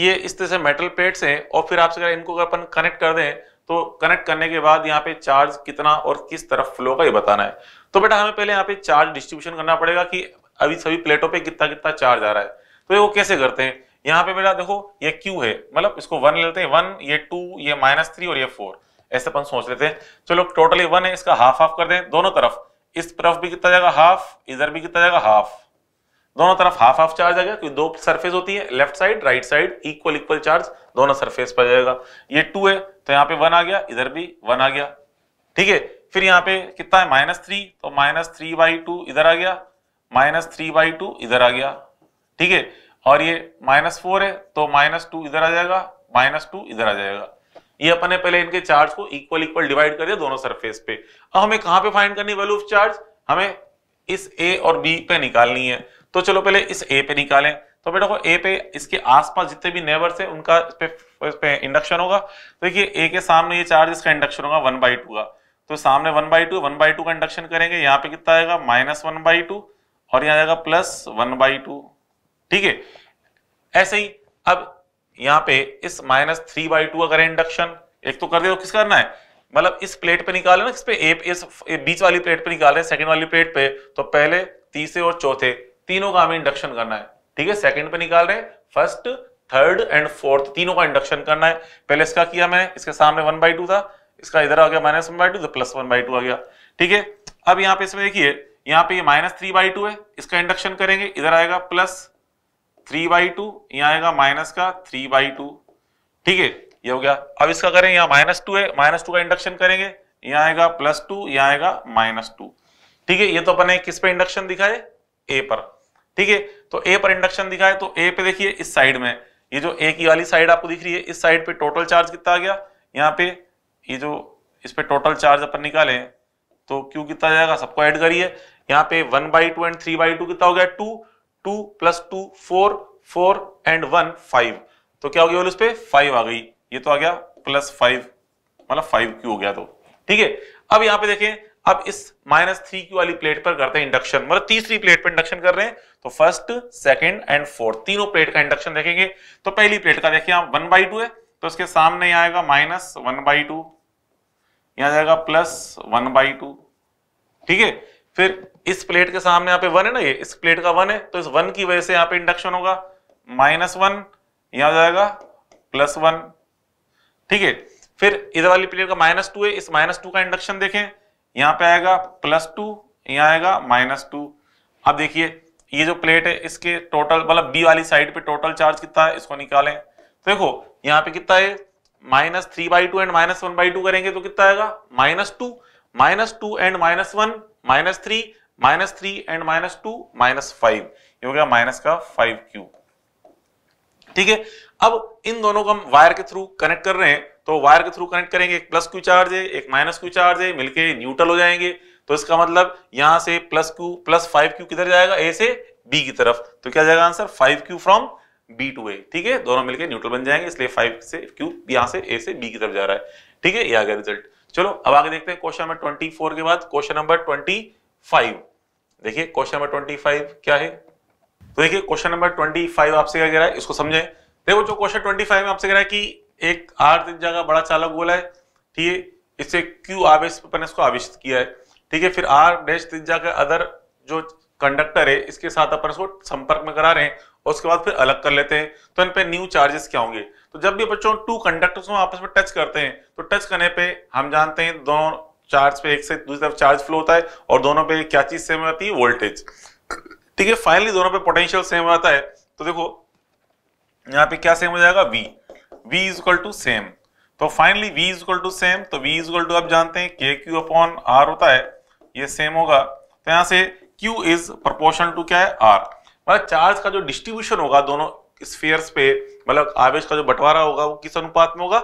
ये इस तरह से मेटल प्लेट्स हैं और फिर आपसे इनको अगर अपन कनेक्ट कर दें तो कनेक्ट करने के बाद यहाँ पे चार्ज कितना और किस तरफ फ्लो का ये बताना है तो बेटा हमें पहले यहाँ पे चार्ज डिस्ट्रीब्यूशन करना पड़ेगा कि अभी सभी प्लेटों पे कितना कितना चार्ज आ रहा है तो ये वो कैसे करते हैं यहाँ पे बेटा देखो ये क्यू है मतलब इसको वन लेते हैं वन ये टू ये माइनस थ्री और ये फोर ऐसे अपन सोच लेते हैं चलो टोटली वन है इसका हाफ हाफ कर दें दोनों तरफ इस तरफ भी कितना जाएगा हाफ इधर भी कितना जाएगा हाफ दोनों तरफ हाफ हाफ चार्ज आ गया क्योंकि दो सरफेस होती है left side right side equal equal charge दोनों सरफेस पर जाएगा ये टू है तो यहाँ पे वन आ गया इधर भी वन आ गया ठीक है फिर यहाँ पे कितना है माइनस थ्री तो माइनस थ्री बाई टू इधर आ गया माइनस थ्री बाई टू इधर आ गया ठीक है और ये माइनस फोर है तो माइनस टू इधर आ जाएगा माइनस टू इधर आ जाएगा ये अपने पहले इनके चार्ज को इक्वल इक्वल डिवाइड कर दिया दोनों सरफेस पे अब हमें कहाँ पे फाइंड करनी वैल्यू ऑफ चार्ज हमें इस ए और बी पे निकालनी है तो चलो पहले इस ए पे निकालें तो बेटा को ए पे इसके आसपास जितने भी नेबर्स है उनका इस पे, इस पे इंडक्शन होगा तो देखिए ए के सामने ये चार्ज इसका इंडक्शन होगा वन बाई टू का तो सामने one by two one by two का इंडक्शन करेंगे यहाँ पे कितना आएगा माइनस वन बाई टू और यहाँ आएगा प्लस वन बाई टू ठीक है ऐसे ही अब यहाँ पे इस माइनस थ्री बाई टू अगर इंडक्शन एक तो कर दे तो किस करना है मतलब इस प्लेट पे निकाले ना इस पे ए, इस बीच वाली प्लेट पे निकाले सेकेंड वाली प्लेट पे तो पहले तीसरे और चौथे तीनों का हमें इंडक्शन करना है ठीक है सेकंड पे निकाल रहे फर्स्ट थर्ड एंड फोर्थ तीनों का इंडक्शन करना है पहले इसका किया मैंने इसके सामने वन बाई टू था इसका इधर आ गया minus one by two plus one by two आ गया ठीक है अब यहाँ पे इसमें देखिए यहाँ पे माइनस थ्री बाई टू है इसका इंडक्शन करेंगे इधर आएगा प्लस थ्री बाई टू यहाँ आएगा माइनस का थ्री बाई टू ठीक है ये हो गया अब इसका करें यहाँ माइनस टू है माइनस टू का इंडक्शन करेंगे यहाँ आएगा प्लस टू यहाँ आएगा माइनस टू ठीक है ये तो अपने किस पे इंडक्शन दिखाए ए पर ठीक है तो ए पर इंडक्शन दिखा है तो ए पे देखिए इस साइड में ये जो ए की वाली साइड आपको दिख रही है इस साइड पे टोटल चार्ज कितना आ गया यहाँ पे ये जो इस पे टोटल चार्ज अपन निकाले तो क्यू कितना जाएगा सबको ऐड करिए यहाँ पे one by two and three by two कितना हो गया two two plus two four four and one five तो क्या हो गया बोले उस पर फाइव आ गई ये तो आ गया प्लस फाइव मतलब फाइव क्यू हो गया तो ठीक है अब यहाँ पे देखें अब इस माइनस थ्री की वाली प्लेट पर करते हैं इंडक्शन मतलब तीसरी प्लेट पर इंडक्शन कर रहे हैं तो फर्स्ट सेकंड एंड फोर्थ तीनों प्लेट का इंडक्शन देखेंगे तो पहली प्लेट का देखिए आप वन बाई टू है तो उसके सामने आएगा माइनस वन बाई टू यहां जाएगा प्लस वन बाई टू ठीक है फिर इस प्लेट के सामने यहां पे वन है ना ये इस प्लेट का वन है तो इस वन की वजह से यहां पे इंडक्शन होगा माइनस वन यहां जाएगा प्लस वन ठीक है फिर इधर वाली प्लेट का माइनस टू है इस माइनस टू का इंडक्शन देखें यहां पे आएगा प्लस टू यहां आएगा माइनस टू अब देखिए ये जो प्लेट है इसके टोटल मतलब बी वाली साइड पे टोटल चार्ज कितना है इसको निकालें तो देखो यहाँ पे कितना है minus three by two and minus one by two करेंगे तो कितना आएगा minus two minus two and minus one minus three minus three and minus two minus five ये हो गया माइनस का फाइव क्यूब ठीक है अब इन दोनों को हम वायर के थ्रू कनेक्ट कर रहे हैं तो वायर के थ्रू कनेक्ट करेंगे एक प्लस क्यू चार्ज है एक माइनस क्यू चार्ज है मिलके न्यूट्रल हो जाएंगे तो इसका मतलब यहां से plus Q plus five Q किधर जाएगा ए से बी की तरफ तो क्या जाएगा answer five Q from B to A ठीक है दोनों मिलकर न्यूट्रल बन जाएंगे इसलिए फाइव से क्यू यहां से ए से बी की तरफ जा रहा है ठीक है यह आ गया रिजल्ट चलो अब आगे देखते हैं क्वेश्चन नंबर ट्वेंटी फोर के बाद क्वेश्चन नंबर ट्वेंटी फाइव देखिए क्वेश्चन नंबर ट्वेंटी फाइव क्या है तो देखिए क्वेश्चन नंबर ट्वेंटी फाइव आपसे क्या कह रहा है इसको समझे देखो जो क्वेश्चन ट्वेंटी फाइव में आपसे कह रहा है कि एक आर त्रिज्या का बड़ा चालक बोला है ठीक है इसे क्यू आवेश पर इसको आवेशित किया है ठीक है फिर आर डैश त्रिज्या का अदर जो कंडक्टर है इसके साथ अपन इसको संपर्क में करा रहे हैं और उसके बाद फिर अलग कर लेते हैं तो इन पे न्यू चार्जेस क्या होंगे तो जब भी बच्चों टू कंडक्टर्स में आपस में टच करते हैं तो टच करने पे हम जानते हैं दोनों चार्ज पे एक से दूसरी तरफ चार्ज फ्लो होता है और दोनों पे क्या चीज सेम आती है वोल्टेज ठीक है फाइनली दोनों पे पोटेंशियल सेम आता है तो देखो यहाँ पे क्या सेम हो जाएगा V v is equal to same तो finally v is equal to same तो v इज इक्वल टू आप जानते हैं के क्यू अपॉन आर होता है ये सेम होगा तो यहाँ से q इज प्रोपोर्शनल टू क्या है r मतलब चार्ज का जो डिस्ट्रीब्यूशन होगा दोनों स्फीयर्स पे मतलब आवेश का जो बंटवारा होगा वो किस अनुपात में होगा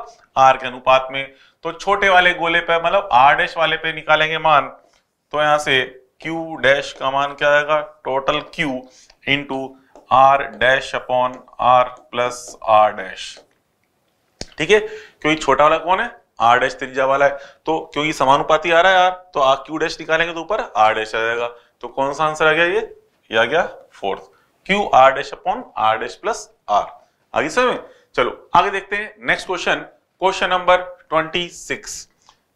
आर के अनुपात में तो छोटे वाले गोले पे मतलब आर डैश वाले पे निकालेंगे मान तो यहाँ से क्यू डैश का मान क्या आएगा total Q into R dash upon R plus R dash ठीक है क्योंकि छोटा वाला कौन है आर डैश त्रिज्या वाला है तो क्योंकि समानुपाति आ रहा है यार तो आर क्यू डैश निकालेंगे तो ऊपर आर डैश आ जाएगा तो कौन सा आंसर आ गया ये आ गया fourth Q R dash upon R dash plus R आगे समझ में चलो आगे देखते हैं next question question number twenty six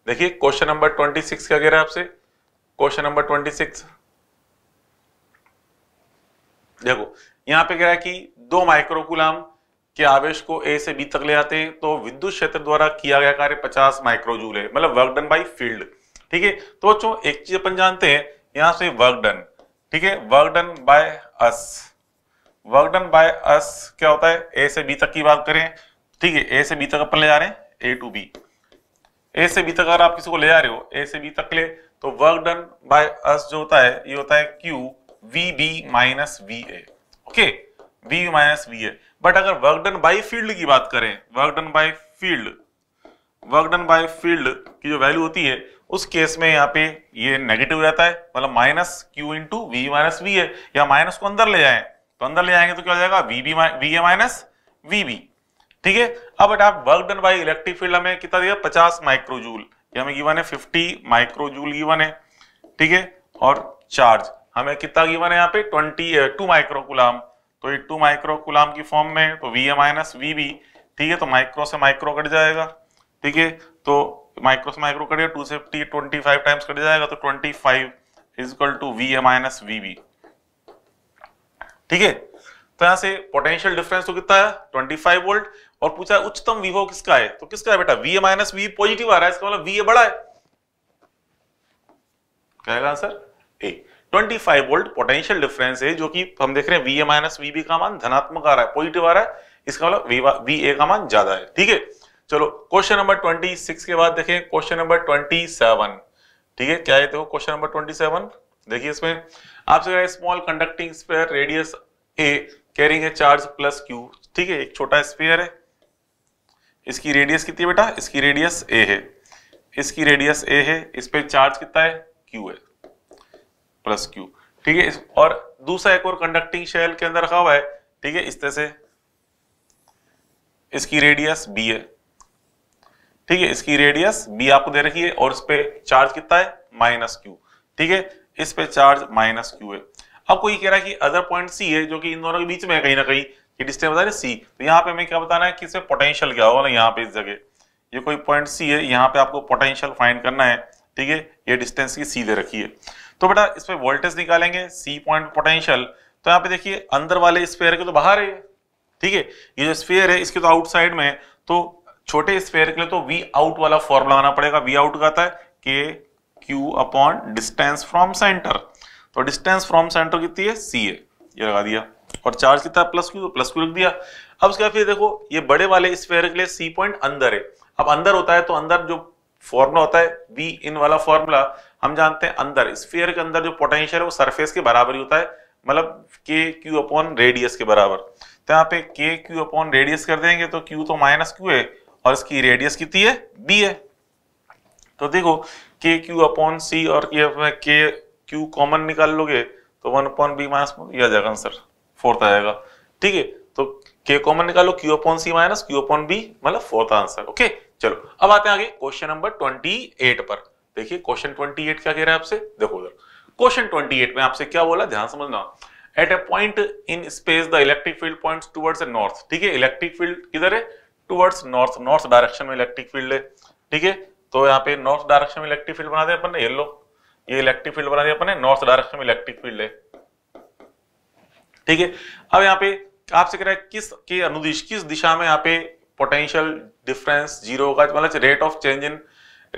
देखिए क्वेश्चन नंबर ट्वेंटी सिक्स क्या कह रहा है आपसे क्वेश्चन नंबर ट्वेंटी सिक्स देखो यहां पे कह रहा है कि दो माइक्रोकुलाम कि आवेश को ए से बी तक ले आते हैं तो विद्युत क्षेत्र द्वारा किया गया कार्य 50 माइक्रोजूल है मतलब वर्क डन बाई फील्ड ठीक है तो बच्चों एक चीज अपन जानते हैं यहां से वर्क डन ठीक है work done by us work done by us क्या होता है ए से बी तक की बात करें ठीक है ए से बी तक अपन ले जा रहे हैं ए टू बी ए से बी तक अगर आप किसी को ले जा रहे हो ए से बी तक ले तो वर्क डन बाय अस जो होता है ये होता है Q V B minus V A okay V minus V A but अगर वर्क डन बाई फील्ड की बात करें work done by field work done by field की जो वैल्यू होती है उस केस में यहाँ पे ये नेगेटिव रहता है मतलब minus Q into V minus V है या माइनस को अंदर ले जाए तो अंदर ले जाएंगे तो क्या हो जाएगा V B V A minus V B ठीक है अब बट आप work done by electric field हमें कितना दिया पचास माइक्रोजूल हमें गिवन है फिफ्टी माइक्रोजूल गिवन है ठीक है और चार्ज हमें कितना गिवन है यहाँ पे ट्वेंटी टू माइक्रोकुलाम तो एक टू माइक्रो कुलाम की फॉर्म में तो V A minus V B ठीक है तो माइक्रो से माइक्रो कट जाएगा ठीक है तो माइक्रो से माइक्रो कट गया टू से T twenty five times cut जाएगा तो twenty five is equal to V A minus V B ठीक है तो यहां से पोटेंशियल डिफरेंस तो कितना है 25 वोल्ट और पूछा है उच्चतम विभव किसका है तो किसका है बेटा V A minus V positive आ रहा है इसका मतलब वी ए बड़ा है क्या answer A twenty five volt potential difference है जो कि हम देख रहे हैं V A minus V B का मान धनात्मक आ रहा है पॉजिटिव आ रहा है इसका मतलब वी ए का मान ज्यादा है ठीक है चलो क्वेश्चन नंबर ट्वेंटी सिक्स के बाद देखें क्वेश्चन नंबर ट्वेंटी सेवन ठीक है क्या है देखो क्वेश्चन नंबर ट्वेंटी सेवन देखिए इसमें आपसे कह small conducting sphere radius a carrying है चार्ज प्लस क्यू ठीक है एक छोटा स्पेयर है इसकी रेडियस कितनी है बेटा इसकी रेडियस ए है इसकी रेडियस ए है इस पर चार्ज कितना है क्यू है प्लस क्यू ठीक है और दूसरा एक और कंडक्टिंग शेल के अंदर रखा हुआ है ठीक है इस तरह से इसकी रेडियस बी है ठीक है इसकी रेडियस बी आपको दे रखी है और इस पे चार्ज कितना है माइनस क्यू ठीक है इस पे चार्ज माइनस क्यू है अब कोई कह रहा है कि अदर पॉइंट सी है जो कि इन दोनों के बीच में है कहीं ना कहीं ये डिस्टेंस बता रहे सी तो यहाँ पे हमें क्या बताना है कि इसमें पोटेंशियल क्या होगा ना यहाँ पे इस जगह ये कोई पॉइंट सी है यहाँ पे आपको पोटेंशियल फाइंड करना है ठीक है ये डिस्टेंस की सी दे रखी है तो बेटा इस पर वोल्टेज निकालेंगे सी पॉइंट पोटेंशियल तो यहाँ पे देखिए अंदर वाले स्पेयर के तो बाहर है ठीक है ये जो स्पेयर है इसके तो आउटसाइड में तो छोटे स्पेयर के लिए तो वी आउट वाला फॉर्मूला आना पड़ेगा वी आउट का आता है K Q upon distance from centre तो डिस्टेंस फ्रॉम सेंटर कितनी है सी है ये लगा दिया और चार्ज कितना प्लस क्यू प्लस क्यू लिख दिया अब उसके बाद फिर देखो ये बड़े वाले स्पेयर के लिए सी पॉइंट अंदर है अब अंदर होता है तो अंदर जो फॉर्मूला होता है वी इन वाला फॉर्मूला हम जानते हैं अंदर स्फीयर के अंदर जो पोटेंशियल है वो सरफेस के बराबर ही होता है मतलब के क्यू अपॉन रेडियस के बराबर तो यहाँ पे के क्यू अपॉन रेडियस कर देंगे तो क्यू तो माइनस क्यू है और इसकी रेडियस कितनी है डी है तो देखो के क्यू अपॉन सी और के क्यू कॉमन निकाल लोगे तो वन अपॉन बी माइनस आ जाएगा आंसर फोर्थ आ जाएगा ठीक है तो के कॉमन निकालो Q upon C minus Q upon B मतलब फोर्थ आंसर ओके चलो अब आते हैं आगे क्वेश्चन नंबर ट्वेंटी एट पर देखिए क्वेश्चन 28 क्या कह रहा है आपसे देखो उधर क्वेश्चन 28 में आपसे क्या बोला ध्यान समझना at a point in space the electric field point towards a north ठीक है इलेक्ट्रिक फील्ड किधर है टूवर्ड्स नॉर्थ नॉर्थ डायरेक्शन में इलेक्ट्रिक फील्ड है ठीक है तो यहाँ पे नॉर्थ डायरेक्शन में इलेक्ट्रिक फील्ड बना दे अपन ने येलो ये इलेक्ट्रिक फील्ड बना दिया अपने नॉर्थ डायरेक्शन में इलेक्ट्रिक फील्ड है ठीक है अब यहाँ पे आपसे कह रहा है किस के अनुदिश किस दिशा में यहाँ पे पोटेंशियल डिफरेंस जीरो होगा मतलब rate of change in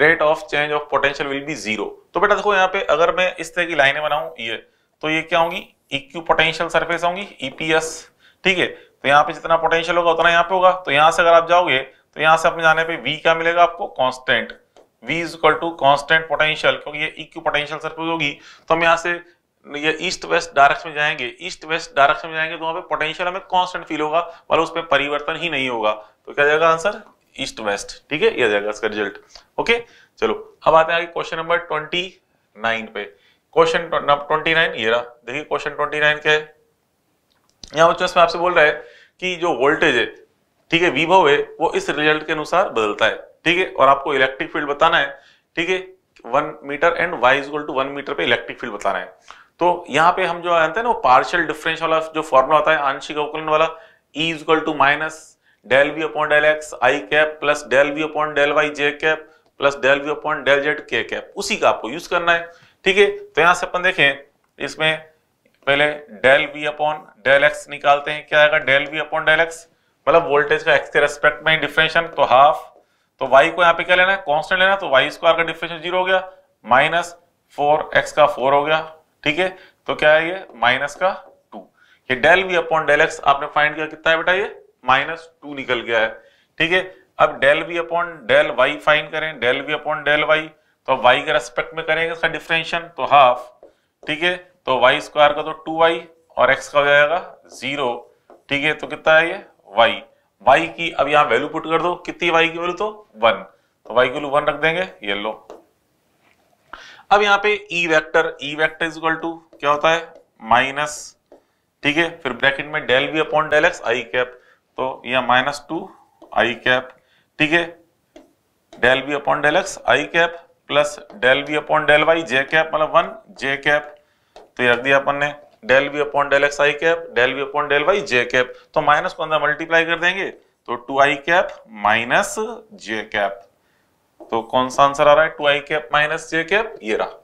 rate of change of potential will be zero तो बेटा देखो यहाँ पे अगर मैं इस तरह की लाइनें बनाऊं ये तो ये क्या होंगी इक्यू पोटेंशियल सरफेस होंगी ईपीएस e ठीक है तो यहाँ पे जितना पोटेंशियल होगा उतना यहाँ पे होगा तो यहाँ से अगर आप जाओगे तो यहाँ से अपने जाने पे वी क्या मिलेगा आपको constant V is equal to constant potential क्योंकि ये इक्यू पोटेंशियल सरफेस होगी तो हम यहाँ से ये ईस्ट वेस्ट डायरेक्शन में जाएंगे ईस्ट वेस्ट डायरेक्शन में जाएंगे तो वहाँ पे पोटेंशियल हमें कांस्टेंट फील होगा मतलब उसमें परिवर्तन ही नहीं होगा तो क्या जाएगा आंसर ईस्ट वेस्ट ठीक है ये आ जाएगा इसका रिजल्ट ओके चलो अब आते हैं आगे क्वेश्चन नंबर ट्वेंटी नाइन पे क्वेश्चन ट्वेंटी नाइन ये रहा देखिए क्वेश्चन ट्वेंटी नाइन क्या है यहाँ बच्चों इसमें आपसे बोल रहा है कि जो वोल्टेज है ठीक है विभव है वो इस रिजल्ट के अनुसार बदलता है ठीक है और आपको इलेक्ट्रिक फील्ड बताना है ठीक है one metre and Y equal to one metre पे इलेक्ट्रिक फील्ड बताना है तो यहाँ पे हम जो जानते हैं ना वो पार्शियल डिफरेंस वाला जो फॉर्मुला होता है आंशिक अवकलन वाला E equal to minus del V upon del X I cap plus del V upon del Y J cap plus del V upon del Z K cap उसी का आपको यूज करना है ठीक है तो यहां से अपन देखें इसमें पहले del V upon del X निकालते हैं क्या आएगा del V upon del X मतलब वोल्टेज का एक्स के रेस्पेक्ट में डिफरेंशन तो हाफ तो वाई को यहाँ पे क्या लेना है कॉन्स्टेंट लेना तो वाई स्क्वायर का डिफरेंशन जीरो हो गया माइनस फोर एक्स का फोर हो गया ठीक है तो क्या है ये माइनस का टू ये del V upon del X आपने फाइंड किया कितना है बेटा ये माइनस टू निकल गया है ठीक है अब del V upon del Y find करें del V upon del Y तो अब वाई के रेस्पेक्ट में करेंगे इसका डिफ्रेंशियन तो हाफ ठीक है तो वाई स्क्वायर का तो टू वाई और एक्स का हो जाएगा जीरो ठीक है तो कितना है ये वाई वाई की अब यहां वैल्यू पुट कर दो कितनी वाई की वैल्यू तो वन तो वाई की वैल्यू वन रख देंगे ये लो अब यहाँ पे E vector E vector is equal to क्या होता है माइनस ठीक है फिर ब्रैकेट में del V upon del X I cap तो यह माइनस टू आई कैप ठीक है del B upon del X I cap plus del B upon del Y J cap मतलब वन जे कैप तो ये रख दिया अपन ने del B upon del X I cap del B upon del Y J cap तो minus को अंदर मल्टीप्लाई कर देंगे तो two I cap minus J cap तो कौन सा आंसर आ रहा है two I cap minus J cap ये रहा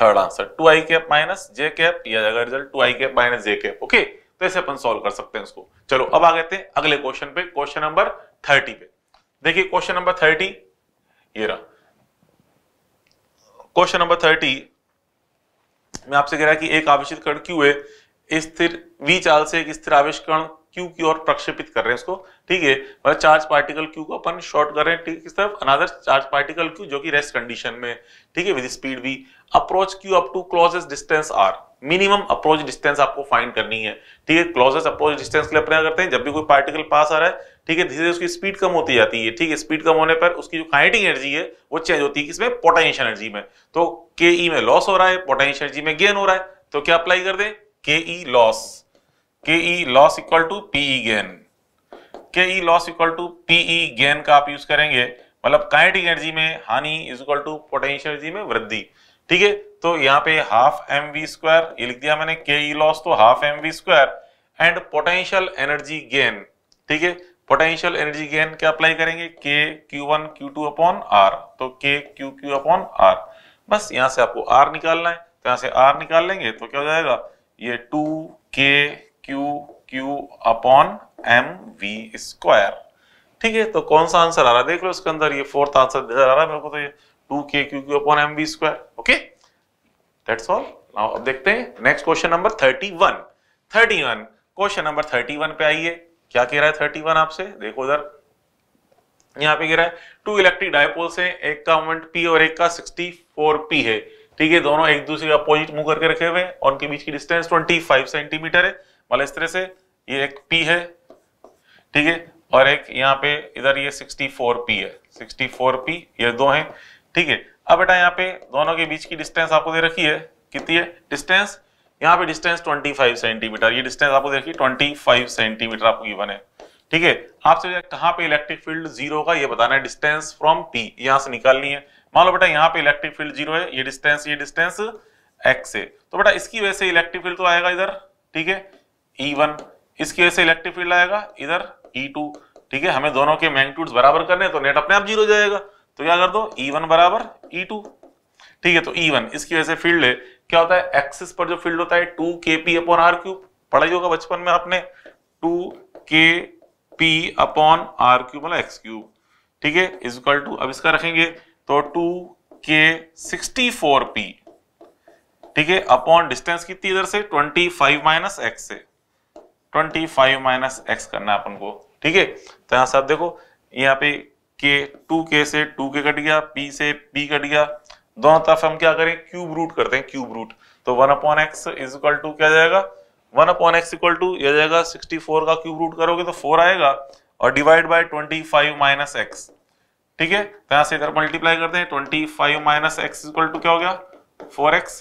third answer two I cap minus J cap ये आ जाएगा result two I cap minus J cap okay तो ऐसे अपन सॉल्व कर सकते हैं उसको चलो अब आ गए थे अगले क्वेश्चन पे क्वेश्चन नंबर थर्टी पे देखिए क्वेश्चन नंबर थर्टी ये रहा क्वेश्चन नंबर थर्टी मैं आपसे कह रहा कि एक आवेश कण क्यू है स्थिर वी चाल से एक स्थिर आवेश कण क्यू की ओर प्रक्षेपित कर रहे हैं इसको ठीक है मतलब चार्ज पार्टिकल क्यू को अपन शॉर्ट कर रहे हैं ठीक किस तरफ अनादर चार्ज पार्टिकल क्यू जो कि रेस्ट कंडीशन में ठीक है with speed V approach Q up to closest distance or minimum approach distance आपको फाइंड करनी है ठीक है क्लोजेस्ट अप्रोच डिस्टेंस के लिए अपने करते हैं जब भी कोई पार्टिकल पास आ रहा है ठीक है धीरे उसकी स्पीड कम होती जाती है ठीक है स्पीड कम होने पर उसकी जो काइनेटिक एनर्जी है वो चेंज होती है इसमें पोटेंशियल एनर्जी में तो के ई में लॉस हो रहा है पोटेंशियल एनर्जी में गेन हो रहा है तो क्या अप्लाई कर दे के E loss K E loss equal to PE gain K E loss equal to PE gain का आप यूज करेंगे मतलब काइनेटिक एनर्जी में हानि is equal to potential energy में वृद्धि ठीक है तो यहाँ पे हाफ एम वी स्क्वायर ये लिख दिया मैंने के ई लॉस तो half M V square and potential energy gain ठीक है पोटेंशियल एनर्जी गेन क्या अप्लाई करेंगे K Q one Q two upon are तो K Q Q upon are बस यहां से आपको आर निकालना है तो यहां से आर निकाल लेंगे तो क्या हो जाएगा ये two K Q Q upon M V square ठीक है तो कौन सा आंसर आ रहा है देख लो इसके अंदर ये फोर्थ आंसर आ रहा है मेरे को तो ये two K Q Q upon M V square okay that's all now अब देखते हैं next question number thirty one thirty one question number thirty one पे आइए क्या कह रहा है थर्टी वन आपसे देखो उधर यहाँ पे कह रहा है टू इलेक्ट्रिक डायपोल्स हैं एक का मोमेंट पी और एक का सिक्सटी फोर पी है ठीक है दोनों एक दूसरे के अपोजिट मूव करके रखे हुए हैं और उनके बीच की डिस्टेंस ट्वेंटी फाइव सेंटीमीटर है मतलब इस तरह से ये एक पी है ठीक है और एक यहाँ पे इधर ये सिक्सटी फोर पी है सिक्सटी फोर पी ये दो है ठीक है अब बेटा यहाँ पे दोनों के बीच की डिस्टेंस आपको दे रखी है कितनी है डिस्टेंस यहाँ पे डिस्टेंस 25 सेंटीमीटर ये डिस्टेंस आपको देखिए 25 सेंटीमीटर आपको गिवन है ठीक है आपसे कहाँ पे इलेक्ट्रिक फील्ड जीरो होगा ये बताना है डिस्टेंस फ्रॉम पी यहाँ से निकालनी है मान लो बेटा यहाँ पे इलेक्ट्रिक फील्ड जीरो है ये डिस्टेंस ये डिस्टेंस एक्स है तो बेटा इसकी वजह से इलेक्ट्रिक फील्ड तो आएगा इधर ठीक है ई e वन इसकी वजह से इलेक्ट्रिक फील्ड आएगा इधर ई e टू ठीक है हमें दोनों के मैग्नीट्यूड बराबर करने तो नेट अपने आप जीरो जाएगा तो क्या कर दो ई e वन बराबर ई e टू ठीक है तो ई e वन इसकी वजह से फील्ड है क्या होता है एक्सिस पर जो फील्ड होता है to K P upon R cube पढ़ाई होगा बचपन में आपने two K P upon R cube मतलब एक्स क्यूब ठीक है इज इक्वल टू अब इसका रखेंगे तो टू के सिक्सटी फोर पी ठीक है अपॉन डिस्टेंस कितनी इधर से ट्वेंटी फाइव माइनस एक्स से ट्वेंटी फाइव माइनस एक्स करना है अपन को ठीक है तो यहां साथ देखो यहाँ पे के टू के से टू के कट गया पी से पी कट गया दोनों तरफ हम क्या करें क्यूब रूट करते हैं क्यूब रूट तो one upon X is equal to क्या जाएगा one upon X equal to यह जाएगा सिक्सटी फोर का क्यूब रूट करोगे तो फोर आएगा और divide by twenty five minus X ठीक है तो यहां से इधर मल्टीप्लाई करते हैं twenty five minus X equal to क्या हो गया फोर एक्स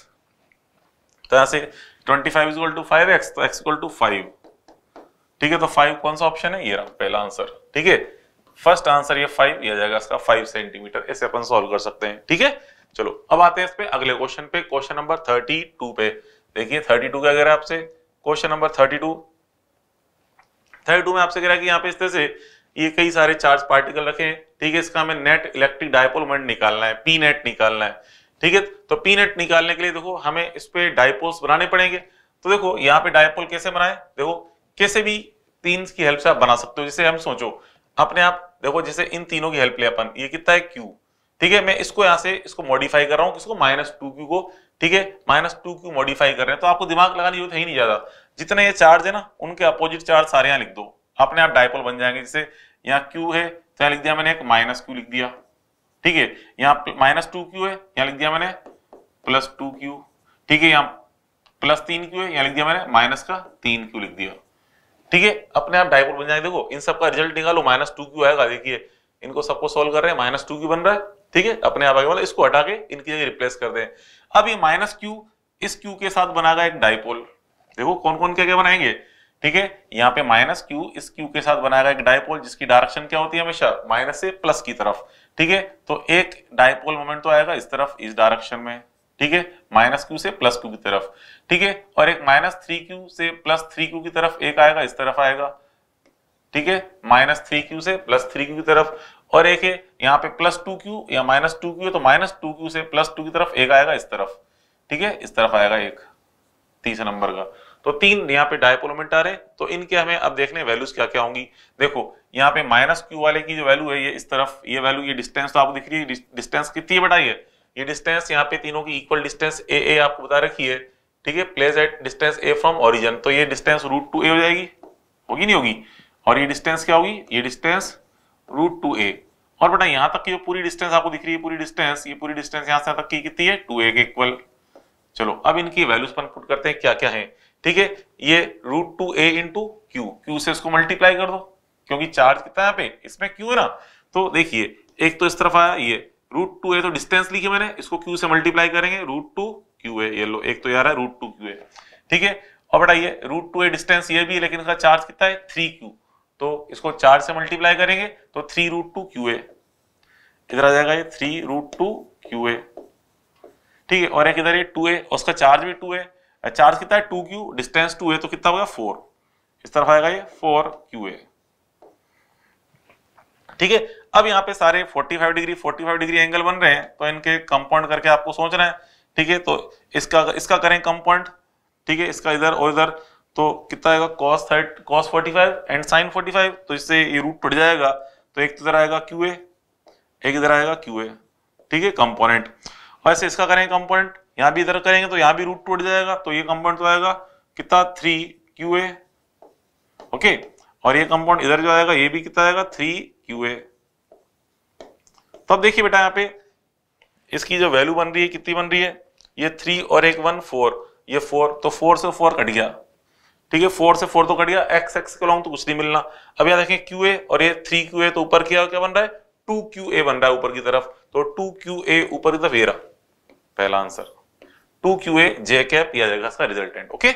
तो यहां से twenty five equal to five X तो एक्स इक्वल टू फाइव ठीक है तो फाइव कौन सा ऑप्शन है ये रहा पहला आंसर ठीक है फर्स्ट आंसर ये फाइव यह जाएगा इसका फाइव सेंटीमीटर इसे अपन सॉल्व कर सकते हैं ठीक है चलो अब आते हैं इस पे अगले क्वेश्चन पे क्वेश्चन नंबर थर्टी टू पे देखिए थर्टी टू क्या कह रहा है आपसे question number thirty two thirty two में आपसे कह रहा है कि यहाँ पे इस तरह से ये कई सारे चार्ज पार्टिकल रखे हैं ठीक है इसका हमें नेट इलेक्ट्रिक डायपोल मोमेंट निकालना है पी नेट निकालना है ठीक है तो पी नेट निकालने के लिए देखो हमें इस पे डायपोल्स बनाने पड़ेंगे तो देखो यहाँ पे डायपोल कैसे बनाए देखो कैसे भी तीन की हेल्प से आप बना सकते हो जैसे हम सोचो अपने आप देखो जैसे इन तीनों की हेल्प ले अपन ये कितना है क्यू ठीक है मैं इसको यहाँ से इसको मॉडिफाई कर रहा हूँ किसको माइनस टू क्यू को ठीक है माइनस टू क्यू मॉडिफाई कर रहे हैं तो आपको दिमाग लगाने जरूरत है ही नहीं ज्यादा जितने ये चार्ज है ना उनके अपोजिट चार्ज सारे यहाँ लिख दो अपने आप डायपोल बन जाएंगे जैसे यहाँ क्यू है तो यहाँ लिख दिया मैंने एक माइनस क्यू लिख दिया ठीक है यहाँ माइनस टू क्यू है यहाँ लिख दिया मैंने प्लस टू क्यू ठीक है यहाँ प्लस तीन क्यू है यहाँ लिख दिया मैंने माइनस का तीन क्यू लिख दिया ठीक है अपने आप डायपोल बन जाएंगे देखो इन सब का रिजल्ट निकालो माइनस टू क्यू आएगा देखिए इनको सबको सोल्व कर रहे हैं माइनस टू क्यू बन रहा है ठीक है अपने आप आगे मतलब इसको हटा के इनकी जगह रिप्लेस कर दें अब ये माइनस क्यू इस क्यू के साथ बनाएगा एक डायपोल देखो कौन कौन क्या क्या बनाएंगे ठीक है यहाँ पे माइनस क्यू इस क्यू के साथ बनाएगा एक डायपोल जिसकी डायरेक्शन क्या होती है हमेशा माइनस से प्लस की तरफ ठीक है तो एक डायपोल मोमेंट तो आएगा इस तरफ इस डायरेक्शन में ठीक है माइनस क्यू से प्लस क्यू की तरफ ठीक है और एक माइनस थ्री क्यू से प्लस थ्री क्यू की तरफ एक आएगा इस तरफ आएगा ठीक है माइनस थ्री क्यू से प्लस थ्री क्यू की तरफ और एक है यहाँ पे प्लस टू क्यू या माइनस टू क्यू तो माइनस टू क्यू से प्लस टू की तरफ एक आएगा इस तरफ ठीक है इस तरफ आएगा एक तीसरे नंबर का तो तीन यहाँ पे डायपोलोमेंट आ रहे तो इनके हमें अब देखने वैल्यूज क्या क्या होंगी देखो यहाँ पे माइनस क्यू वाले की जो वैल्यू है ये इस तरफ ये वैल्यू ये डिस्टेंस तो आपको दिख रही है डिस्टेंस कितनी है ये डिस्टेंस यहाँ पे तीनों की इक्वल डिस्टेंस ए ए आपको बता रखी है ठीक है place at distance a from origin तो ये डिस्टेंस रूट टू ए हो जाएगी होगी नहीं होगी और ये डिस्टेंस क्या होगी ये डिस्टेंस रूट टू ए और बेटा यहाँ तक की जो पूरी डिस्टेंस आपको दिख रही है पूरी डिस्टेंस ये पूरी डिस्टेंस यहाँ से तक की कितनी है टू ए के इक्वल चलो अब इनकी वैल्यूज पर पुट करते हैं क्या क्या है ठीक है ये root two a into Q Q से इसको मल्टीप्लाई कर दो क्योंकि चार्ज कितना है यहाँ पे इसमें क्यू है ना तो देखिए एक तो इस तरफ आया ये रूट टू ए तो डिस्टेंस लिखी मैंने इसको क्यू से मल्टीप्लाई करेंगे रूट टू क्यू ए ये लो एक तो यार है रूट टू क्यू ए ठीक है और बताइए रूट टू ए डिस्टेंस ये भी है लेकिन इसका चार्ज कितना है थ्री क्यू तो इसको चार से मल्टीप्लाई करेंगे तो three root two Q a इधर आ जाएगा ये three root two Q a ठीक है और एक इधर ये टू ए उसका चार्ज भी टू ए चार्ज कितना है two Q distance two a तो कितना होगा फोर इस तरफ आएगा ये फोर क्यू ए ठीक है अब यहाँ पे सारे 45 डिग्री 45 डिग्री एंगल बन रहे हैं तो इनके कंपाउंड करके आपको सोच रहे हैं ठीक है तो इसका इसका करें कंपाउंड ठीक है इसका इधर और इधर तो कितना आएगा कॉस थर्ट cos forty five and sine forty five तो इससे ये रूट टूट जाएगा तो एक इधर आएगा क्यू ए एक इधर आएगा क्यू ए ठीक है कंपोनेंट वैसे इसका करें कंपोनेंट यहाँ भी इधर करेंगे तो यहाँ भी रूट टूट जाएगा तो ये कंपाउंड तो आएगा कितना थ्री क्यू ए ओके और ये कंपाउंड इधर जो आएगा ये भी कितना आएगा थ्री क्यू ए तो अब देखिए बेटा यहाँ पे इसकी जो वैल्यू बन रही है कितनी बन रही है ये थ्री और एक वन फोर ये फोर तो फोर से फोर कट गया ठीक है फोर से फोर तो कट गया एक्स एक्स के लॉन्ग तो कुछ नहीं मिलना अब यहाँ देखें क्यू ए और ये थ्री क्यू ए तो ऊपर क्या क्या बन रहा है टू क्यू ए बन रहा है ऊपर की तरफ तो टू क्यू ए ऊपर की तरफ एरा पहला answer two Q a J cap या जाएगा इसका रिजल्टेंट ओके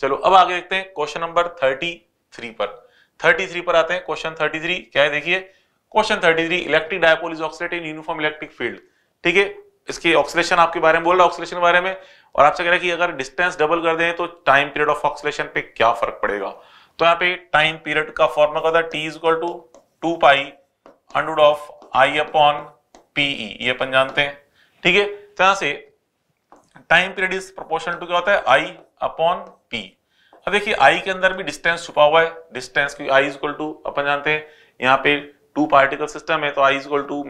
चलो अब आगे देखते हैं क्वेश्चन नंबर थर्टी थ्री पर थर्टी थ्री पर आते हैं क्वेश्चन थर्टी थ्री क्या है देखिए question thirty three electric dipole is ऑक्सीडेट इन यूनिफॉर्म इलेक्ट्रिक फील्ड ठीक है इसके ऑक्सीडेशन आपके बारे में बोल रहा है ऑक्सीडेशन के बारे में और आपसे कह रहा है कि अगर डिस्टेंस डबल कर दें तो टाइम पीरियड ऑफ ऑक्सीडेशन पे क्या फर्क पड़ेगा तो यहाँ पे टाइम पीरियड का फॉर्मूला क्या था T is equal to two pi hundred of I upon PE ये अपन जानते हैं ठीक है तो यहां से time period is proportional to क्या होता है आई अपॉन पी अब देखिए आई के अंदर भी डिस्टेंस छुपा हुआ है डिस्टेंस क्योंकि आई इज इक्वल टू अपन जानते हैं यहाँ पे टू पार्टिकल सिस्टम है तो आई इजल टू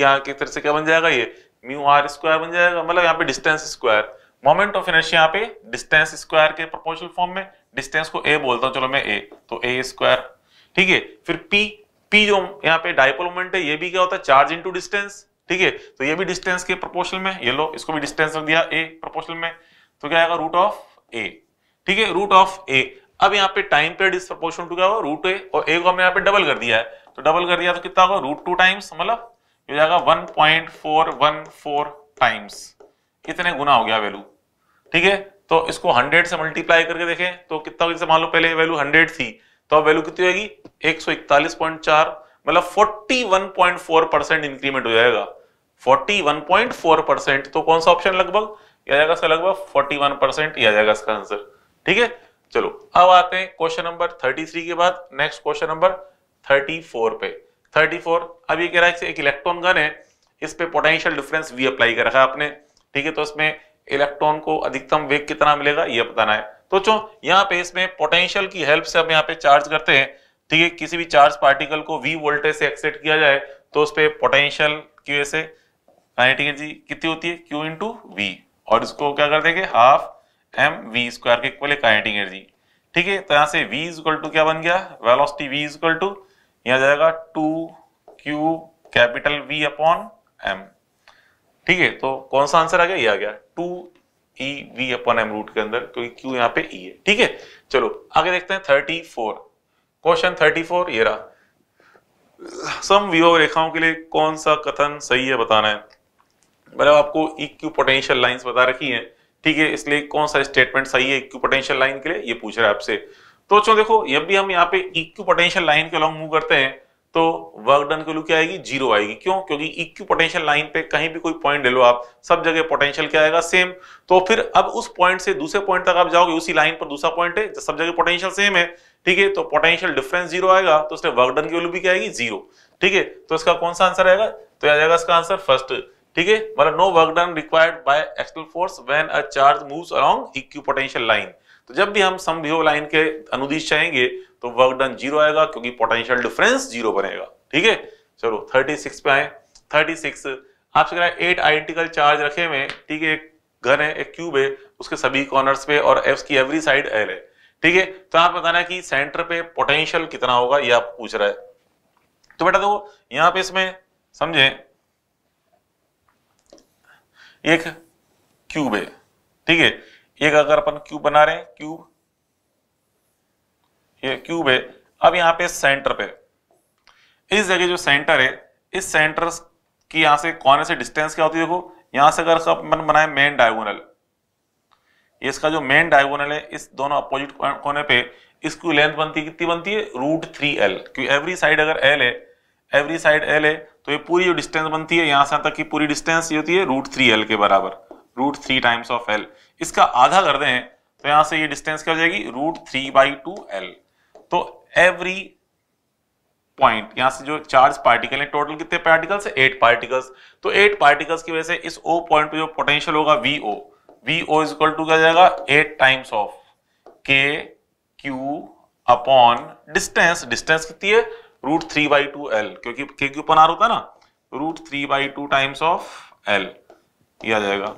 यहाँ के तरह से क्या बन जाएगा ये म्यू आर स्क्वायर बन जाएगा मतलब यहाँ पे distance square moment of inertia यहाँ पे डिस्टेंस स्क्वायर के प्रोपोर्शनल फॉर्म में डिस्टेंस को ए बोलता हूँ चलो मैं ए तो ए स्क्वायर ठीक है फिर पी पी जो यहाँ पे डायपोल मोमेंट है ये भी क्या होता है चार्ज इंटू डिस्टेंस ठीक है तो ये भी डिस्टेंस के प्रोपोर्शनल में ये लो इसको भी डिस्टेंस रख दिया ए प्रोपोर्शनल में तो क्या आएगा रूट ऑफ ए ठीक है रूट ऑफ ए अब यहाँ पे टाइम पीरियड इस प्रोपोर्शन टू क्या होगा रूट ए और ए को हमने यहाँ पे डबल कर दिया है तो डबल कर दिया तो कितना होगा रूट टू टाइम्स मतलब हो जाएगा one point four one four times इतने गुना हो गया वैल्यू ठीक है तो इसको हंड्रेड से मल्टीप्लाई करके देखें तो कितना जैसे मान लो पहले वैल्यू हंड्रेड थी तो अब वैल्यू कितनी होगी एक सौ इकतालीस पॉइंट चार मतलब forty one point four percent increment हो जाएगा forty one point four percent तो कौन सा ऑप्शन लगभग आ जाएगा इसका लगभग फोर्टी वन परसेंट आ जाएगा इसका आंसर ठीक है चलो अब आते हैं क्वेश्चन नंबर थर्टी थ्री के बाद नेक्स्ट क्वेश्चन नंबर 34 पे 34 अब ये कह रहा है एक इलेक्ट्रॉन गन है इस पे पोटेंशियल डिफरेंस वी अप्लाई कर रखा है आपने ठीक है तो इसमें इलेक्ट्रॉन को अधिकतम वेग कितना मिलेगा ये बताना है तो चो यहाँ पे इसमें पोटेंशियल की हेल्प से हम यहाँ पे चार्ज करते हैं ठीक है किसी भी चार्ज पार्टिकल को वी वोल्टेज से एक्सेट किया जाए तो उस पर पोटेंशियल की वजह से है एनर्जी कितनी होती है क्यू इंटू वी और इसको क्या कर देंगे हाफ एम वी स्क्वायर के इक्वल है काइनेटिक एनर्जी ठीक है तो यहां से v इज इक्वल टू क्या बन गया velocity v is equal to यहां जाएगा two Q capital V upon M ठीक है तो कौन सा आंसर आ गया ये आ गया two E V upon M root के अंदर क्योंकि क्यू यहां पे ई है ठीक है चलो आगे देखते हैं thirty four question thirty four ये रहा सम विभव रेखाओं के लिए कौन सा कथन सही है बताना है मतलब आपको इक्यू पोटेंशियल लाइन बता रखी है ठीक है इसलिए कौन सा स्टेटमेंट सही है इक्यू पोटेंशियल लाइन के लिए ये पूछ रहा है आपसे तो चलो देखो जब भी हम यहाँ पे इक्यू पोटेंशियल लाइन के अलॉन्ग मूव करते हैं तो वर्क डन के लू क्या आएगी जीरो आएगी क्यों क्योंकि इक्यू पोटेंशियल लाइन पे कहीं भी कोई पॉइंट ले लो आप सब जगह पोटेंशियल क्या आएगा सेम तो फिर अब उस पॉइंट से दूसरे पॉइंट तक आप जाओगे उसी लाइन पर दूसरा पॉइंट है सब जगह पोटेंशियल सेम है ठीक है तो पोटेंशियल डिफरेंस जीरो आएगा तो उसने वर्क डन की वैल्यू भी क्या आएगी जीरो ठीक है तो इसका कौन सा आंसर आएगा तो आ जाएगा इसका आंसर फर्स्ट ठीक है मतलब no work done required by external force when a charge moves along potential line तो जब भी हम सम विभव लाइन के अनुदिश चाहेंगे तो वर्क डन जीरो आएगा क्योंकि पोटेंशियल डिफरेंस जीरो बनेगा ठीक है चलो 36 पे आए 36 आपसे कह रहा है एट आइडेंटिकल चार्ज रखे हुए ठीक है एक घन है एक क्यूब है उसके सभी कॉर्नर्स पे और एफ की एवरी साइड एल है ठीक है तो आप बताना है कि सेंटर पे पोटेंशियल कितना होगा ये आप पूछ रहा है तो बेटा देखो यहां पे इसमें समझे एक क्यूब है ठीक है एक अगर अपन क्यूब बना रहे हैं क्यूब ये क्यूब है अब यहाँ पे सेंटर पे इस जगह जो सेंटर है इस सेंटर की यहां से कौन से डिस्टेंस क्या होती है देखो यहां से अगर अपन बनाए मेन डायगोनल इसका जो मेन डायगोनल है इस दोनों अपोजिट कोने पे इसकी लेंथ बनती है कितनी बनती है रूट थ्री एल क्योंकि एवरी साइड अगर एल है एवरी साइड एल है तो ये पूरी जो डिस्टेंस बनती है यहां से तक की पूरी डिस्टेंस ये होती है रूट थ्री एल के बराबर root three times of L इसका आधा कर दें तो यहां से ये डिस्टेंस क्या हो जाएगी root three by two l तो एवरी पॉइंट यहां से जो चार्ज पार्टिकल है टोटल कितने पार्टिकल्स है एट पार्टिकल्स तो एट पार्टिकल्स की वजह से इस ओ पॉइंट पे जो पोटेंशियल होगा V o V o is equal to क्या जाएगा eight times of k Q upon distance distance कितनी है root three by two l क्योंकि के क्यू अपन होता है ना root three by two times of l ये आ जाएगा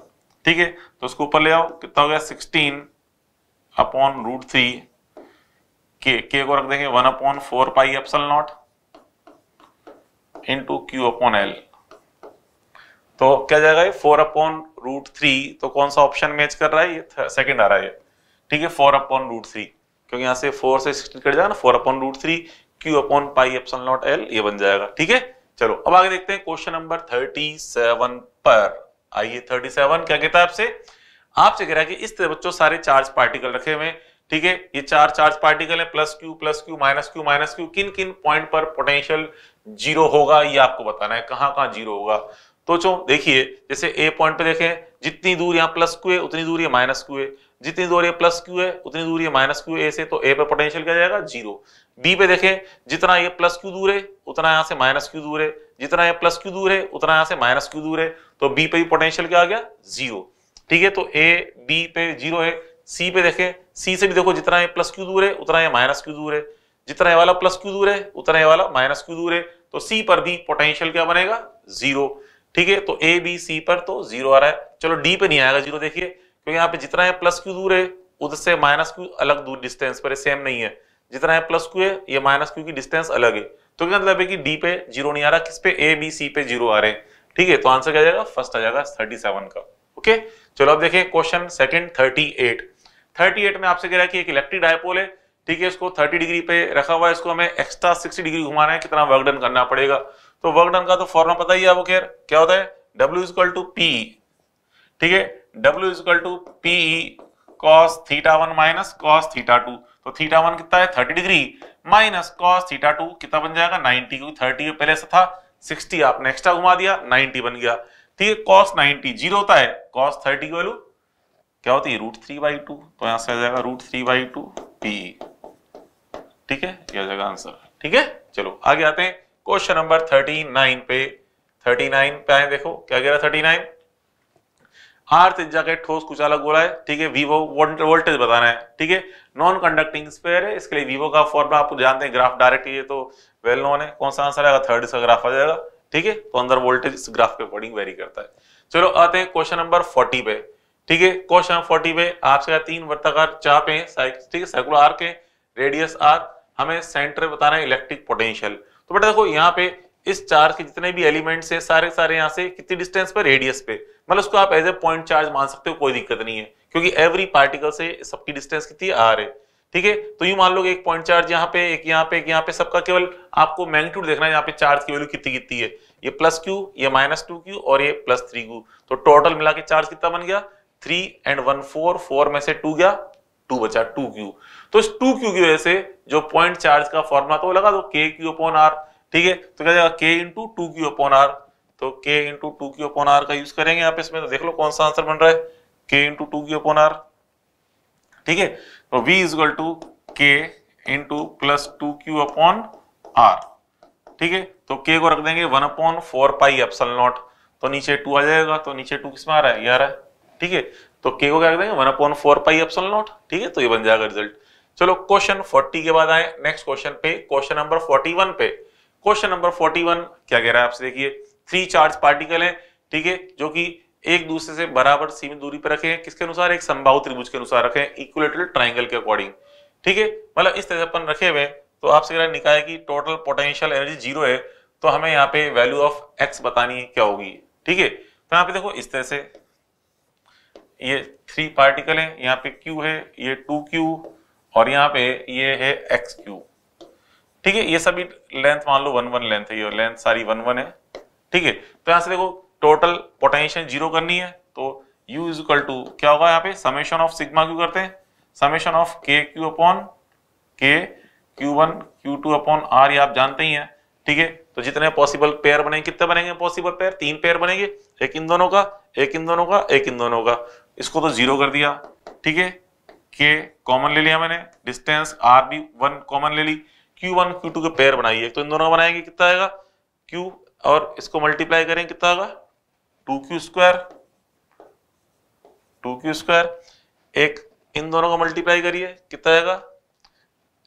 ठीक है तो उसको ऊपर ले आओ कितना हो गया सिक्सटीन अपॉन रूट थ्री के के को रख देंगे one upon four pi epsilon naught into Q upon l तो क्या जाएगा ये फोर अपॉन रूट थ्री तो कौन सा ऑप्शन मैच कर रहा है ये सेकंड आ रहा है ये ठीक है फोर अपॉन रूट थ्री क्योंकि यहां से फोर से सिक्सटीन कट जाएगा ना four upon root three q upon pi epsilon naught l ये बन जाएगा ठीक है चलो अब आगे देखते हैं क्वेश्चन नंबर थर्टी सेवन पर आइए थर्टी सेवन क्या कहता है आपसे आपसे कह रहा है कि इस तरह बच्चों सारे चार्ज पार्टिकल रखे हुए ठीक है ये चार चार्ज पार्टिकल है plus Q plus q minus q minus q किन किन पॉइंट पर पोटेंशियल जीरो होगा ये आपको बताना है कहां कहां जीरो होगा तो चो देखिए जैसे ए पॉइंट पे देखें जितनी दूर यहाँ प्लस क्यू है उतनी दूर ये माइनस क्यू है जितनी दूर ये प्लस क्यू है उतनी दूर ये माइनस क्यू ए से तो ए पे पोटेंशियल क्या जाएगा जीरो बी पे देखें जितना ये प्लस क्यू दूर है उतना यहाँ से माइनस क्यू दूर है जितना ये प्लस क्यू दूर है उतना यहाँ से माइनस क्यू दूर है तो बी पे भी पोटेंशियल क्या आ गया जीरो ठीक है तो ए बी पे जीरो है सी पे देखें सी से भी देखो जितना है प्लस क्यू दूर है उतना है माइनस क्यू दूर है जितना है वाला प्लस क्यू दूर है उतना है वाला माइनस क्यू दूर है तो सी पर भी पोटेंशियल क्या बनेगा जीरो ठीक है तो ए बी सी पर तो जीरो आ रहा है चलो डी पे नहीं आएगा जीरो देखिए क्योंकि यहाँ पे जितना है प्लस क्यू दूर है उधर से माइनस क्यू अलग दूर डिस्टेंस पर सेम नहीं है जितना है प्लस क्यू है ये माइनस क्यू की डिस्टेंस अलग है तो क्या मतलब है कि डी पे जीरो नहीं आ रहा किस पे ए बी सी पे जीरो आ रहे हैं ठीक है तो आंसर क्या जाएगा फर्स्ट आ जाएगा थर्टी सेवन का ओके चलो अब देखें question second thirty eight thirty eight में आपसे कह रहा है कि एक इलेक्ट्रिक डायपोल है ठीक है इसको थर्टी डिग्री पे रखा हुआ है इसको हमें एक्स्ट्रा सिक्सटी डिग्री घुमाना है कितना वर्क डन करना पड़ेगा तो वर्क डन का तो फॉर्मा पता ही है वो खेर क्या होता है डब्ल्यू इजक्वल टू पी ठीक है W is equal to p cos theta one minus cos theta two तो थीटा वन कितना है thirty degree minus cos theta two कितना बन जाएगा नाइनटी क्योंकि थर्टी पहले ऐसा था 60 आपने एक्स्ट्रा घुमा दिया 90 बन गया ठीक है कॉस 90 जीरो होता है कॉस 30 की वैल्यू क्या होती है रूट थ्री बाई टू तो यहां से आ जाएगा root three by two p ठीक है यह जाएगा आंसर ठीक है चलो आगे आते हैं क्वेश्चन नंबर थर्टी नाइन पे थर्टी नाइन पे आए देखो क्या कह रहा है थर्टी नाइन आर त्रिज्या के ठोस कुचालक गोला है ठीक है वी वो वोल्टेज बताना है ठीक है नॉन कंडक्टिंग स्पेयर है इसके लिए वीवो का फॉर्मला आप जानते हैं ग्राफ डायरेक्ट ये तो वेल नोन है कौन सा आंसर आएगा थर्ड इसका ग्राफ आ जाएगा ठीक है तो अंदर वोल्टेज इस ग्राफ के अकॉर्डिंग वेरी करता है चलो आते हैं क्वेश्चन नंबर फोर्टी पे ठीक है क्वेश्चन फोर्टी पे आपसे तीन वर्ताकार चाप है ठीक है सर्कुलर आर्क है रेडियस आर हमें सेंटर बताना है इलेक्ट्रिक पोटेंशियल तो बेटा देखो यहाँ पे इस चार्ज के जितने भी एलिमेंट्स है सारे सारे यहाँ से कितनी डिस्टेंस पे रेडियस पे मतलब उसको आप एज ए पॉइंट चार्ज मान सकते हो कोई दिक्कत नहीं है क्योंकि एवरी पार्टिकल से सबकी डिस्टेंस कितनी आर है ठीक है तो यू मान लो एक पॉइंट चार्ज यहाँ पे एक यहाँ पे एक यहाँ पे सबका केवल आपको मैग्नीट्यूड देखना है यहाँ पे चार्ज की वैल्यू कितनी कितनी है ये प्लस क्यू ये माइनस टू क्यू और ये प्लस थ्री क्यू तो टोटल मिला के चार्ज कितना बन गया three and one four four में से टू गया टू बचा टू क्यू तो इस टू क्यू की वजह से जो पॉइंट चार्ज का फॉर्मूला वो लगा दो के क्यू अपॉन आर ठीक है तो क्या जाएगा k into two Q upon are तो k into two Q upon r का यूज करेंगे आप इसमें तो देख लो कौन सा आंसर बन रहा है k into two q upon r ठीक है तो v equal to k into plus two Q upon r ठीक है तो k को रख देंगे one upon four pi epsilon naught तो नीचे टू आ जाएगा तो नीचे टू किसमें आ रहा है ये आ रहा है ठीक है तो k को क्या रख देंगे one upon four pi epsilon naught ठीक है तो ये बन जाएगा रिजल्ट चलो क्वेश्चन 40 के बाद आए नेक्स्ट क्वेश्चन पे क्वेश्चन नंबर 41 पे क्वेश्चन नंबर 41 क्या कह रहा है आपसे देखिए थ्री चार्ज पार्टिकल है ठीक है जो कि एक दूसरे से बराबर सीमित दूरी पर रखें किसके अनुसार एक संभाव त्रिभुज के अनुसार रखें इक्वलेटरल ट्राइंगल के अकॉर्डिंग ठीक है मतलब इस तरह से अपन रखे हुए तो आपसे अगर निकाय की टोटल पोटेंशियल एनर्जी जीरो है तो हमें यहाँ पे वैल्यू ऑफ एक्स बतानी है क्या होगी ठीक है तो यहाँ पे देखो इस तरह से ये थ्री पार्टिकल है यहाँ पे क्यू है ये टू क्यू और यहाँ पे ये है एक्स क्यू ठीक है ये सभी लेंथ मान लो वन वन लेंथ है ये लेंथ सारी वन वन है ठीक है तो यहां से देखो टोटल पोटेंशियल जीरो करनी है तो U इज इक्वल टू क्या होगा यहाँ पे समेशन ऑफ सिग्मा क्यू करते हैं summation of k Q upon k Q one Q two upon r ये आप जानते ही हैं ठीक है तो जितने पॉसिबल पेयर बनेंगे कितने बनेंगे पॉसिबल पेयर तीन पेयर बनेंगे एक इन दोनों का एक इन दोनों का एक इन दोनों का इसको तो जीरो कर दिया ठीक है के कॉमन ले लिया मैंने डिस्टेंस आर भी वन कॉमन ले ली क्यू वन क्यू टू के पेयर बनाइए तो इन दोनों का बनाएंगे कितना आएगा क्यू और इसको मल्टीप्लाई करें कितना आएगा two q square two q square एक इन दोनों को मल्टीप्लाई करिए कितना आएगा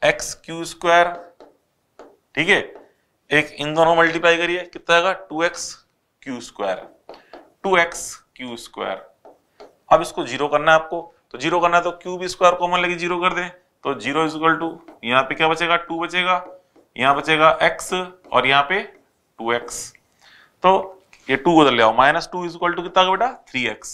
एक्स क्यू स्क्वायर ठीक है एक इन दोनों मल्टीप्लाई करिए कितना आएगा two x q square two x q square अब इसको जीरो करना है आपको तो जीरो करना है तो क्यू भी स्क्वायर कॉमन लेके जीरो कर दें तो जीरो इज इक्वल टू यहां पे क्या बचेगा टू बचेगा यहां बचेगा एक्स और यहां पे टू एक्स तो ये टू उधर ले आओ minus two is equal to कितना बेटा थ्री एक्स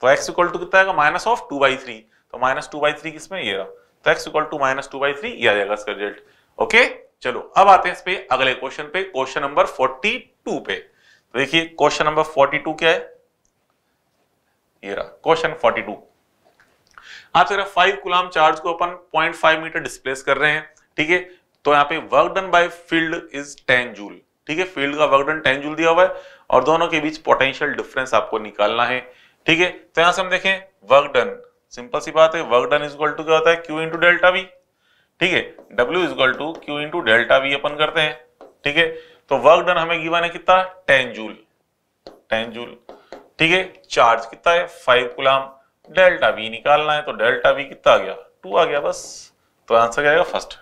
तो एक्स इक्वल टू कितना आएगा minus of two by three तो माइनस टू बाई थ्री किसमें ये रहा तो x equal to minus two by three ये आ जाएगा इसका रिजल्ट ओके चलो अब आते हैं इस पे अगले क्वेश्चन पे क्वेश्चन नंबर फोर्टी टू पे तो देखिए क्वेश्चन नंबर फोर्टी टू क्या है ये रहा क्वेश्चन फोर्टी टू आप फाइव कुलाम चार्ज को अपन पॉइंट फाइव मीटर डिस्प्लेस कर रहे हैं ठीक है तो यहाँ पे work done by field is ten joule ठीक है फील्ड का वर्कडन टेन जूल दिया हुआ है और दोनों के बीच पोटेंशियल डिफरेंस आपको निकालना है ठीक है तो यहां से हम देखें वर्कडन सिंपल सी बात है वर्कडन डन टू क्या होता है क्यू इंटू डेल्टा वी ठीक है W is equal to q into delta V अपन करते हैं ठीक है तो वर्कडन हमें गिवन है कितना टेन जूल टेन जूल ठीक है चार्ज कितना है फाइव गुलाम डेल्टा वी निकालना है तो डेल्टा वी कितना आ गया टू आ गया बस तो आंसर क्या आएगा फर्स्ट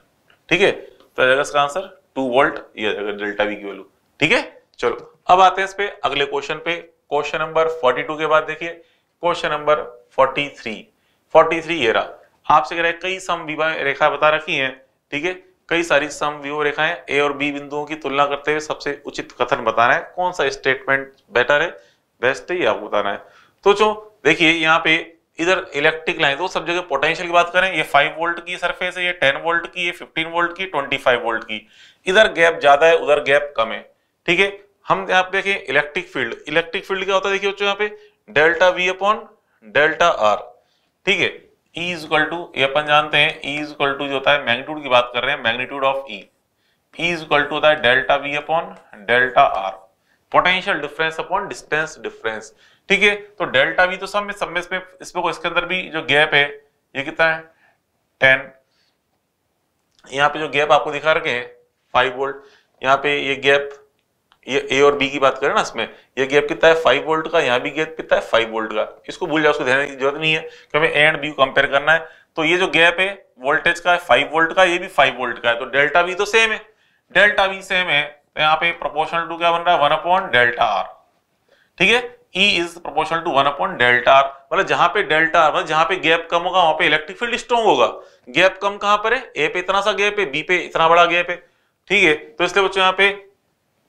ठीक है तो आ जाएगा इसका आंसर टू वोल्ट ये डेल्टा वी की वैल्यू ठीक है चलो अब आते हैं इस पे अगले क्वेश्चन पे क्वेश्चन नंबर 42 के बाद देखिए क्वेश्चन नंबर 43 43 ये रहा आपसे कह रहा है कई सम विवा रेखा बता रखी है ठीक है कई सारी सम विवो रेखाएं ए और बी बिंदुओं की तुलना करते हुए सबसे उचित कथन बताना है कौन सा स्टेटमेंट बेटर है बेस्ट है ये आपको बताना है तो चो देखिए यहाँ पे इधर इलेक्ट्रिक लाइन तो सब जगह पोटेंशियल की बात करें ये 5 वोल्ट की सरफेस है ये 10 वोल्ट की ये 15 वोल्ट की 25 वोल्ट की इधर गैप ज्यादा है उधर गैप कम है ठीक है हम यहाँ पे देखें इलेक्ट्रिक फील्ड इलेक्ट्रिक फील्ड क्या होता है देखिए बच्चों यहाँ पे delta V upon delta are ठीक है ई इज इक्वल टू ये अपन जानते हैं ई इज इक्वल टू जो होता है मैग्नीट्यूड की बात कर रहे हैं magnitude of E E is equal to होता है delta V upon delta r potential difference upon distance difference ठीक है तो डेल्टा वी तो सब में सब में इसमें इसमें को इसके अंदर भी जो गैप है ये कितना है टेन यहाँ पे जो गैप आपको दिखा रखे हैं फाइव वोल्ट यहाँ पे ये गैप ये ए और बी की बात करें ना इसमें ये गैप कितना है फाइव वोल्ट का यहाँ भी गैप कितना है फाइव वोल्ट का इसको भूल जाओ उसको ध्यान की जरूरत नहीं है क्योंकि ए एंड बी को कंपेयर करना है तो ये जो गैप है वोल्टेज का है फाइव वोल्ट का ये भी फाइव वोल्ट का है तो डेल्टा बी तो सेम है डेल्टा बी सेम है तो यहाँ पे प्रोपोर्शनल टू क्या बन रहा है वन अपॉन डेल्टा आर ठीक है E is proportional to one upon delta r मतलब जहां पे डेल्टा आर मतलब जहां पे गैप कम होगा वहां पे इलेक्ट्रिक फील्ड स्ट्रॉन्ग होगा गैप कम कहां पर है ए पे इतना सा गैप है बी पे इतना बड़ा गैप है ठीक है तो इसलिए बच्चों यहाँ पे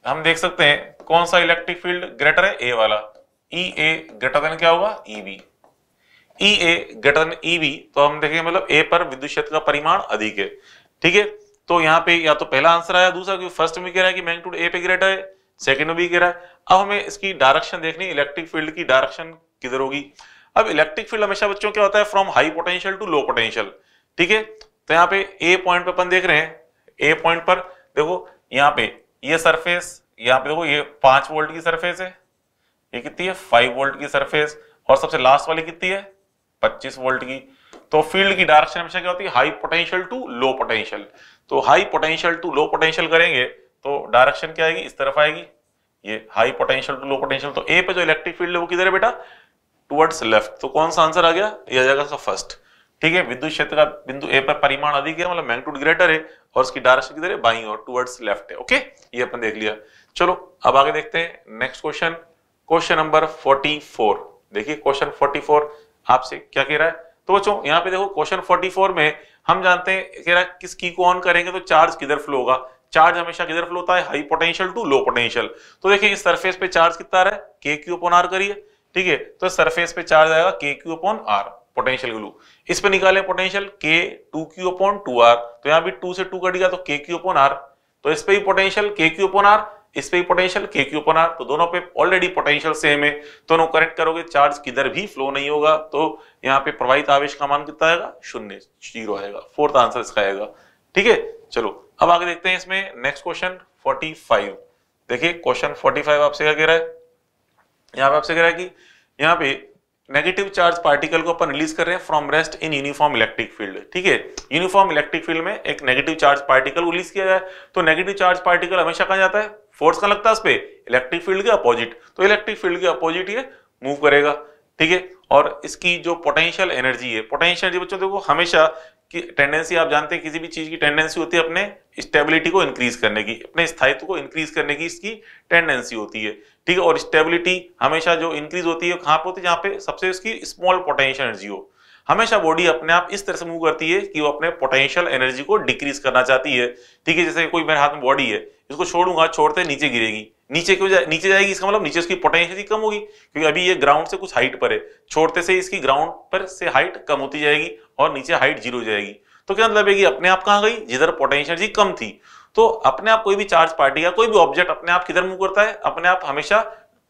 हम देख सकते हैं कौन सा इलेक्ट्रिक फील्ड ग्रेटर है ए वाला ई ए ग्रेटर देन क्या होगा E B E A greater than E B तो हम देखेंगे मतलब ए पर विद्युत क्षेत्र का परिमाण अधिक है ठीक है तो यहाँ पे या तो पहला आंसर आया दूसरा क्योंकि फर्स्ट में कह रहा है कि मैग्नीट्यूड ए पे ग्रेटर है सेकंड में भी कह रहा है अब हमें इसकी डायरेक्शन देखनी इलेक्ट्रिक फील्ड की डायरेक्शन किधर होगी अब इलेक्ट्रिक फील्ड हमेशा बच्चों क्या होता है from high potential to low potential ठीक है तो यहाँ पे ए पॉइंट पे अपन देख रहे हैं ए पॉइंट पर देखो यहाँ पे ये सरफेस यहाँ पे देखो ये पांच वोल्ट की सरफेस है ये कितनी है फाइव वोल्ट की सरफेस और सबसे लास्ट वाली कितनी है पच्चीस वोल्ट की तो फील्ड की डायरेक्शन हमेशा क्या होती है high potential to low potential तो high potential to low potential करेंगे तो डायरेक्शन क्या आएगी इस तरफ आएगी ये high potential to low potential तो ए पे जो इलेक्ट्रिक फील्ड है वो किधर है बेटा टुवर्ड्स लेफ्ट तो कौन सा आंसर आ गया ये आ जाएगा इसका फर्स्ट ठीक है विद्युत क्षेत्र का बिंदु ए पर परिमाण अधिक है मतलब मैग्नीट्यूड ग्रेटर है और उसकी डायरेक्शन किधर है बाई और टुवर्ड्स लेफ्ट है ओके ये अपन देख लिया चलो अब आगे देखते हैं नेक्स्ट क्वेश्चन क्वेश्चन नंबर 44 देखिए क्वेश्चन 44 आपसे क्या कह रहा है तो बच्चों यहाँ पे देखो क्वेश्चन 44 में हम जानते हैं कह रहा है किस की को ऑन करेंगे तो चार्ज किधर फ्लो होगा चार्ज हमेशा किधर फ्लो होता है high potential to low potential तो देखिए इस सरफेस पे चार्ज कितना आ रहा है के क्यू अपॉन आर करिए ठीक है तो सरफेस पे चार्ज आएगा k Q upon r potential value इस पे निकाले potential k two Q upon two r तो यहां भी टू से टू कट गया तो के क्यू अपॉन आर तो इस पे ही potential k Q upon r इस पे ही potential k Q upon are तो दोनों पे ऑलरेडी पोटेंशियल सेम है तो दोनों करेक्ट करोगे चार्ज किधर भी फ्लो नहीं होगा तो यहाँ पे प्रवाहित आवेश का मान कितना आएगा शून्य जीरो आएगा फोर्थ आंसर इसका आएगा ठीक है चलो अब आगे देखते हैं इसमें नेक्स्ट क्वेश्चन फोर्टी फाइव देखिए क्वेश्चन फोर्टी फाइव आपसे क्या कह रहा है यहाँ पे आपसे कह रहा है कि यहाँ पे नेगेटिव चार्ज पार्टिकल को अपन रिलीज कर रहे हैं from rest in uniform electric field ठीक है यूनिफॉर्म इलेक्ट्रिक फील्ड में एक नेगेटिव चार्ज पार्टिकल रिलीज किया जाए तो नेगेटिव चार्ज पार्टिकल हमेशा कहा जाता है फोर्स का लगता है उस पर इलेक्ट्रिक फील्ड के अपोजिट तो इलेक्ट्रिक फील्ड के अपोजिट ये मूव करेगा ठीक है और इसकी जो पोटेंशियल एनर्जी है पोटेंशियल बच्चों देखो हमेशा कि टेंडेंसी आप जानते हैं किसी भी चीज़ की टेंडेंसी होती है अपने स्टेबिलिटी को इंक्रीज करने की अपने स्थायित्व को इंक्रीज करने की इसकी टेंडेंसी होती है ठीक है और स्टेबिलिटी हमेशा जो इंक्रीज होती है कहां पर होती है जहां पे सबसे उसकी स्मॉल पोटेंशियल एनर्जी हो हमेशा बॉडी अपने आप इस तरह से मूव करती है कि वो अपने पोटेंशियल एनर्जी को डिक्रीज करना चाहती है ठीक है जैसे कोई मेरे हाथ में बॉडी है इसको छोड़ूंगा छोड़ते नीचे गिरेगी नीचे क्यों जाए नीचे जाएगी इसका मतलब नीचे उसकी पोटेंशियल कम होगी क्योंकि अभी ये ग्राउंड से कुछ हाइट पर है छोड़ते से इसकी ग्राउंड पर से हाइट कम होती जाएगी और नीचे हाइट जीरो जाएगी तो क्या मतलब है कि अपने आप कहाँ गई जिधर पोटेंशियल एनर्जी कम थी तो अपने आप कोई भी चार्ज पार्टी का कोई भी ऑब्जेक्ट अपने आप किधर मूव करता है अपने आप हमेशा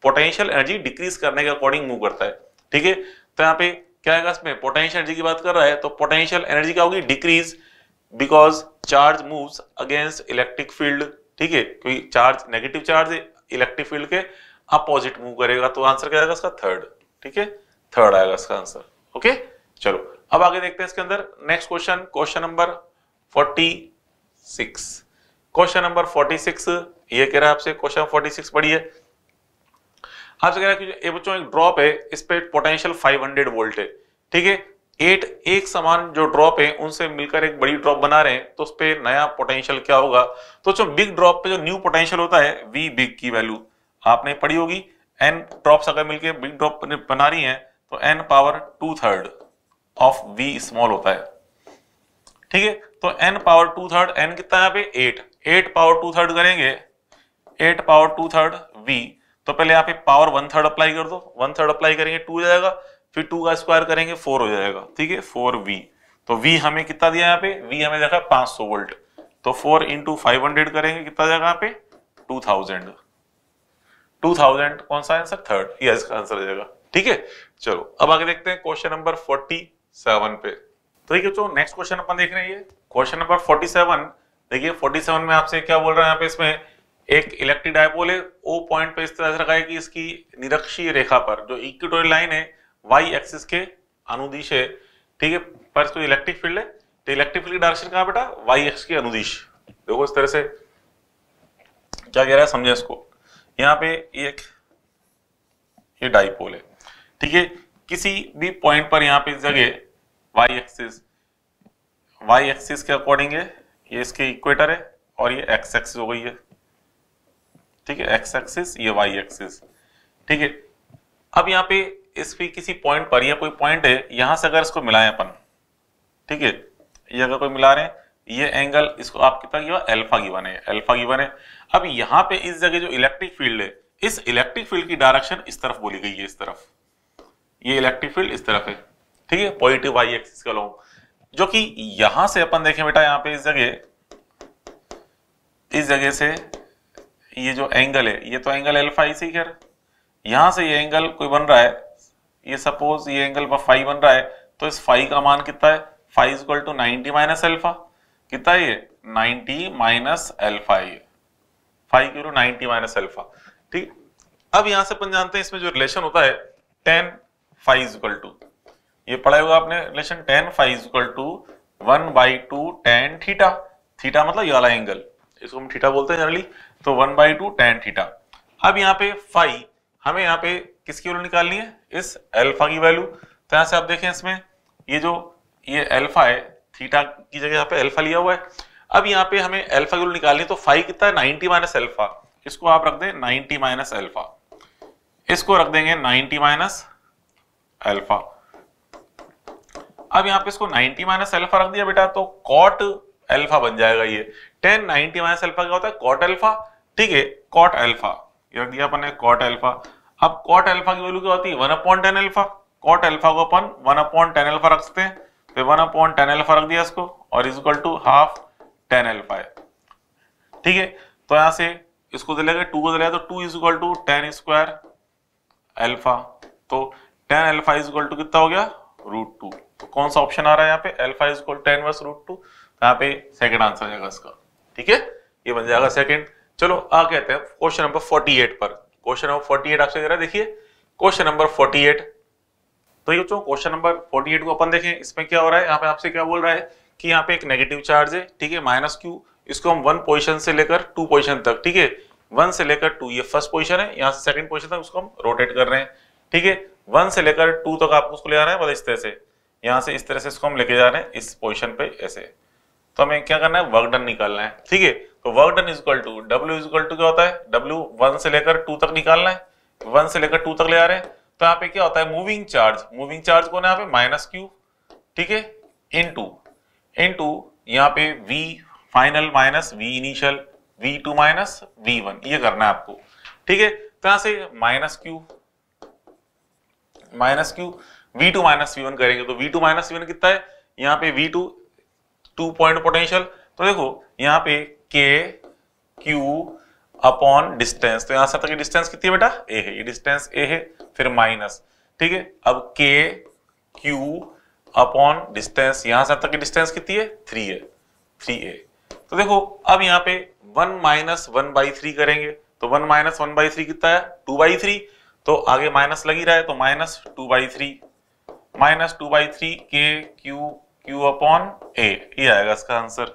पोटेंशियल एनर्जी डिक्रीज करने के अकॉर्डिंग मूव करता है ठीक है तो यहाँ पे क्या है इसमें पोटेंशियल एनर्जी की बात कर रहा है तो पोटेंशियल एनर्जी क्या होगी decrease because charge move against electric field ठीक है क्योंकि charge negative charge electric field के अपोजिट मूव करेगा तो आंसर क्या आएगा इसका थर्ड ठीक है थर्ड आएगा इसका आंसर ओके चलो अब आगे देखते हैं इसके अंदर next question question number 46 question number 46 ये कह रहा है आपसे क्वेश्चन 46 पढ़िए आपसे कह रहा है कि ये बच्चों एक ड्रॉप है इस पे पोटेंशियल 500 वोल्ट है ठीक है एट एक समान जो ड्रॉप है उनसे मिलकर एक बड़ी ड्रॉप बना रहे हैं तो उस पर नया पोटेंशियल क्या होगा तो जो बिग ड्रॉप पे जो न्यू पोटेंशियल होता है वी बिग की वैल्यू आपने पढ़ी होगी एन ड्रॉप्स अगर मिलकर बिग ड्रॉप बना रही हैं तो n power two third of V small होता है ठीक है तो n power two third n कितना यहाँ पे eight eight power two third करेंगे eight power two third V तो पहले यहाँ पे पावर वन थर्ड अप्लाई कर दो वन थर्ड अप्लाई करेंगे टू हो जाएगा फिर टू का स्क्वायर करेंगे फोर हो जाएगा ठीक है फोर वी तो वी हमें कितना दिया यहाँ पे वी हमें देखा पांच सौ वोल्ट तो फोर इंटू फाइव हंड्रेड करेंगे कितना जाएगा यहाँ पे टू थाउजेंड टू थाउजेंड कौन सा आंसर थर्ड ये आंसर हो जाएगा ठीक है चलो अब आगे देखते हैं क्वेश्चन नंबर फोर्टी सेवन पे तो देखिए बच्चों नेक्स्ट क्वेश्चन अपन देख रहे हैं ये क्वेश्चन नंबर फोर्टी सेवन देखिए फोर्टी सेवन में आपसे क्या बोल रहा है यहाँ पे इसमें एक इलेक्ट्रिक डायपोल है ओ पॉइंट पे इस तरह से रखा है कि इसकी निरक्षी रेखा पर जो इक्विटोरियल लाइन है वाई एक्सिस के अनुदिश है ठीक है पर इसको इलेक्ट्रिक फील्ड है तो इलेक्ट्रिक फील्ड की डायरेक्शन कहा बेटा वाई एक्स के अनुदिश देखो इस तरह से क्या कह रहा है समझे इसको यहाँ पे एक ये डाइपोल है ठीक है किसी भी पॉइंट पर यहाँ पे इस जगह वाई एक्सिस वाई एक्सिस के अकॉर्डिंग है ये इसके इक्वेटर है और ये एक्स एक्सिस हो गई है ठीक है एक्स एक्सिस ये वाई एक्सिस ठीक है अब यहाँ पे इस भी किसी पॉइंट पर या कोई पॉइंट है यहां से अगर इसको मिलाएं अपन ठीक है ये अगर कोई मिला रहे हैं ये एंगल इसको आप कितना गिवन अल्फा गिवन है अल्फा गिवन है अब यहाँ पे इस जगह जो इलेक्ट्रिक फील्ड है इस इलेक्ट्रिक फील्ड की डायरेक्शन इस तरफ बोली गई है इस तरफ ये इलेक्ट्रिक फील्ड इस तरफ है ठीक है पॉजिटिव वाई एक्सिस का लॉन्ग जो कि यहां से अपन देखें बेटा यहां पे इस जगह इस जगह से ये जो एंगल है ये तो एंगल एल्फा ही इसी खेर यहां से ये एंगल कोई बन रहा है ये सपोज ये एंगल फाइव बन रहा है तो इस फाइव का मान कितना है phi equal to ninety minus alpha कितना ये नाइनटी माइनस एल्फा ये फाइव क्यू टू नाइनटी माइनस एल्फा ठीक अब यहां से अपन जानते हैं इसमें जो रिलेशन होता है टेन फाइव इजक्ल टू ये पढ़ा होगा आपने relation tan phi is equal to one by two tan theta theta मतलब ये वाला एंगल इसको हम थीटा बोलते हैं जनरली तो one by two tan theta अब यहाँ पे फाइव हमें यहाँ पे किसकी वैल्यू निकालनी है इस एल्फा की वैल्यू तो यहां से आप देखें इसमें ये जो ये एल्फा है थीटा की जगह यहाँ पे एल्फा लिया हुआ है अब यहाँ पे हमें एल्फा की वैल्यू निकालनी है तो फाइव कितना है नाइनटी माइनस एल्फा इसको आप रख दें नाइनटी माइनस एल्फा इसको रख देंगे नाइनटी माइनस अल्फा अब यहां पे इसको 90 माइनस अल्फा रख दिया बेटा तो कॉट अल्फा बन जाएगा ये 10 90 माइनस अल्फा क्या होता है कॉट अल्फा ठीक है कॉट अल्फा ये रख दिया अपन ने कॉट अल्फा अब कॉट अल्फा की वैल्यू क्या होती है one upon tan alpha cot alpha को अपन वन अपॉइंट टेन अल्फा रखते हैं तो वन अपॉइंट टेन अल्फा रख दिया इसको और is equal to half tan alpha है ठीक है तो यहां से इसको दिलेगा तो टू को दिलेगा तो two is equal to tan square alpha तो tan alpha is equal to कितना हो गया रूट टू तो कौन सा ऑप्शन आ रहा है यहाँ पे alpha is equal tan inverse root two यहाँ पे सेकंड आंसर आ जाएगा इसका ठीक है ये बन जाएगा सेकंड चलो आ कहते हैं क्वेश्चन नंबर 48 पर क्वेश्चन नंबर 48 आपसे जरा देखिए क्वेश्चन नंबर 48 तो ये बच्चों क्वेश्चन नंबर 48 को अपन देखें इसमें क्या हो रहा है यहाँ पे आपसे क्या बोल रहा है कि यहाँ पे एक नेगेटिव चार्ज है ठीक है माइनस क्यू इसको हम वन पोजिशन से लेकर टू पोजिशन तक ठीक है वन से लेकर टू ये फर्स्ट पोजिशन है यहाँ से सेकंड पोजिशन तक उसको हम रोटेट कर रहे हैं ठीक है वन से लेकर टू तक आपको उसको ले आना है मतलब इस तरह से यहाँ से इस तरह से इसको हम लेके जा रहे हैं इस पोजिशन पे ऐसे तो हमें क्या करना है वर्क डन निकालना है ठीक है तो work done is equal to W is equal to क्या होता है डब्ल्यू वन से लेकर टू तक निकालना है वन से लेकर टू तक ले आ रहे हैं तो यहाँ पे क्या होता है मूविंग चार्ज मूविंग चार्ज कौन है यहाँ पे माइनस क्यू ठीक है इन टू इन टू यहाँ पे V final minus V initial V two minus V one ये करना है आपको ठीक है तो यहाँ से minus q minus q V two minus V one करेंगे तो V two minus V one कितना है यहाँ पे V two two point potential तो देखो यहाँ पे के क्यू अपॉन डिस्टेंस तो यहां से तक डिस्टेंस कितनी है बेटा ए है ये डिस्टेंस ए है फिर माइनस ठीक है अब के क्यू अपॉन डिस्टेंस यहां से तक डिस्टेंस कितनी है थ्री है थ्री ए तो देखो अब यहाँ पे one minus one by three करेंगे तो one minus one by three कितना है टू बाई थ्री तो आगे माइनस लगी रहा है तो minus two by three minus two by three k Q Q upon a ये आएगा इसका आंसर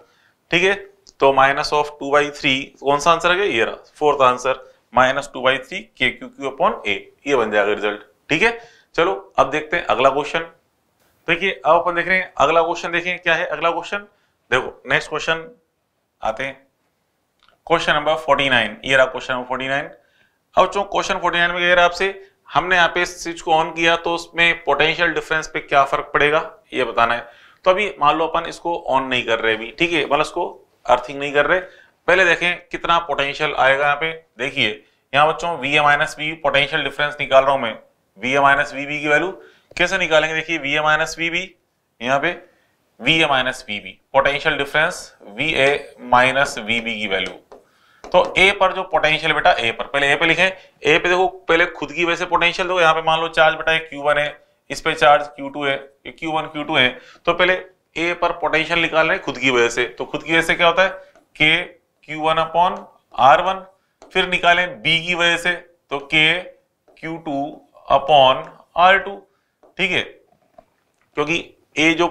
ठीक है तो minus of two by three कौन सा आंसर आ गया ये fourth answer minus two by three k Q Q upon a ये बन जाएगा रिजल्ट ठीक है चलो अब देखते हैं अगला क्वेश्चन देखिए अब अपन देख रहे हैं अगला क्वेश्चन देखें क्या है अगला क्वेश्चन देखो नेक्स्ट क्वेश्चन आते हैं क्वेश्चन नंबर फोर्टी नाइन ये क्वेश्चन नंबर नाइन अब जो क्वेश्चन फोर्टी नाइन में कह रहा है आपसे हमने यहाँ पे स्विच को ऑन किया तो उसमें पोटेंशियल डिफरेंस पे क्या फर्क पड़ेगा ये बताना है तो अभी मान लो अपन इसको ऑन नहीं कर रहे अभी ठीक है मतलब इसको अर्थिंग नहीं कर रहे पहले देखें कितना पोटेंशियल आएगा यहाँ पे देखिए यहाँ बच्चों V A minus V potential difference निकाल रहा हूँ मैं V A minus V B की वैल्यू कैसे निकालेंगे देखिए V A minus V B यहाँ पे V A minus V B potential difference V A minus V B की वैल्यू तो ए पर जो पोटेंशियल बेटा ए पर पहले ए पे लिखे ए पे देखो पहले खुद की वैसे पोटेंशियल देखो यहाँ पे मान लो चार्ज बेटा क्यू वन है इस पे चार्ज क्यू टू है क्यू वन क्यू टू है तो पहले ए पर पोटेंशियल निकाल रहे हैं खुद की वजह से तो खुद की वजह से क्या होता है K Q one upon R one फिर निकालें बी की वजह से तो K Q two upon R two ठीक है क्योंकि ए जो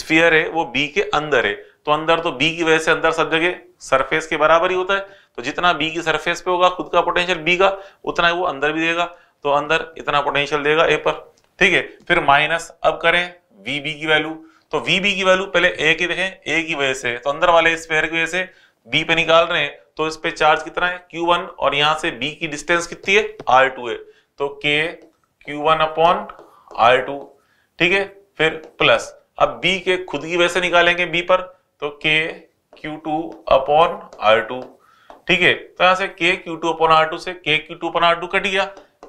स्फीयर है वो बी के अंदर है तो अंदर तो बी की वजह से अंदर सब जगह सरफेस के बराबर ही होता है तो जितना बी की सरफेस पे होगा खुद का पोटेंशियल बी का उतना वो अंदर भी देगा तो अंदर इतना पोटेंशियल देगा ए पर ठीक है फिर माइनस अब करें वी बी की वैल्यू तो वी बी की वैल्यू पहले ए की देखें ए की वजह से तो अंदर वाले स्पेयर की वजह से बी पे निकाल रहे हैं तो इस पे चार्ज कितना है क्यू वन और यहां से बी की डिस्टेंस कितनी है आर टू है तो K Q one upon R two ठीक है फिर प्लस अब बी के खुद की वजह से निकालेंगे बी पर तो K Q two upon R two ठीक है तो यहां से K Q two upon R two से K Q two upon R two cut गया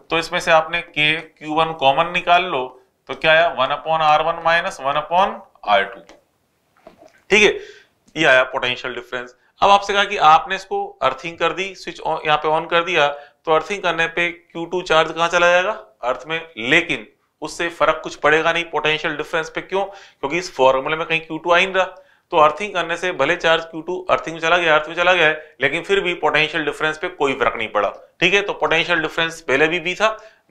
तो इसमें से आपने के क्यू वन कॉमन निकाल लो तो क्या आया one upon R one minus one upon R two ठीक है ये आया पोटेंशियल डिफरेंस अब आपसे कहा कि आपने इसको अर्थिंग कर दी स्विच यहाँ पे ऑन कर दिया तो अर्थिंग करने पे Q2 चार्ज कहाँ चला जाएगा अर्थ में लेकिन उससे फर्क कुछ पड़ेगा नहीं पोटेंशियल डिफरेंस पे क्यों क्योंकि इस फॉर्मूले में कहीं Q2 आ ही नहीं रहा तो अर्थिंग करने से भले चार्ज Q2 अर्थिंग में चला गया अर्थ में चला गया है लेकिन फिर भी पोटेंशियल डिफरेंस पे कोई फर्क नहीं पड़ा ठीक है तो पोटेंशियल डिफरेंस पहले भी V था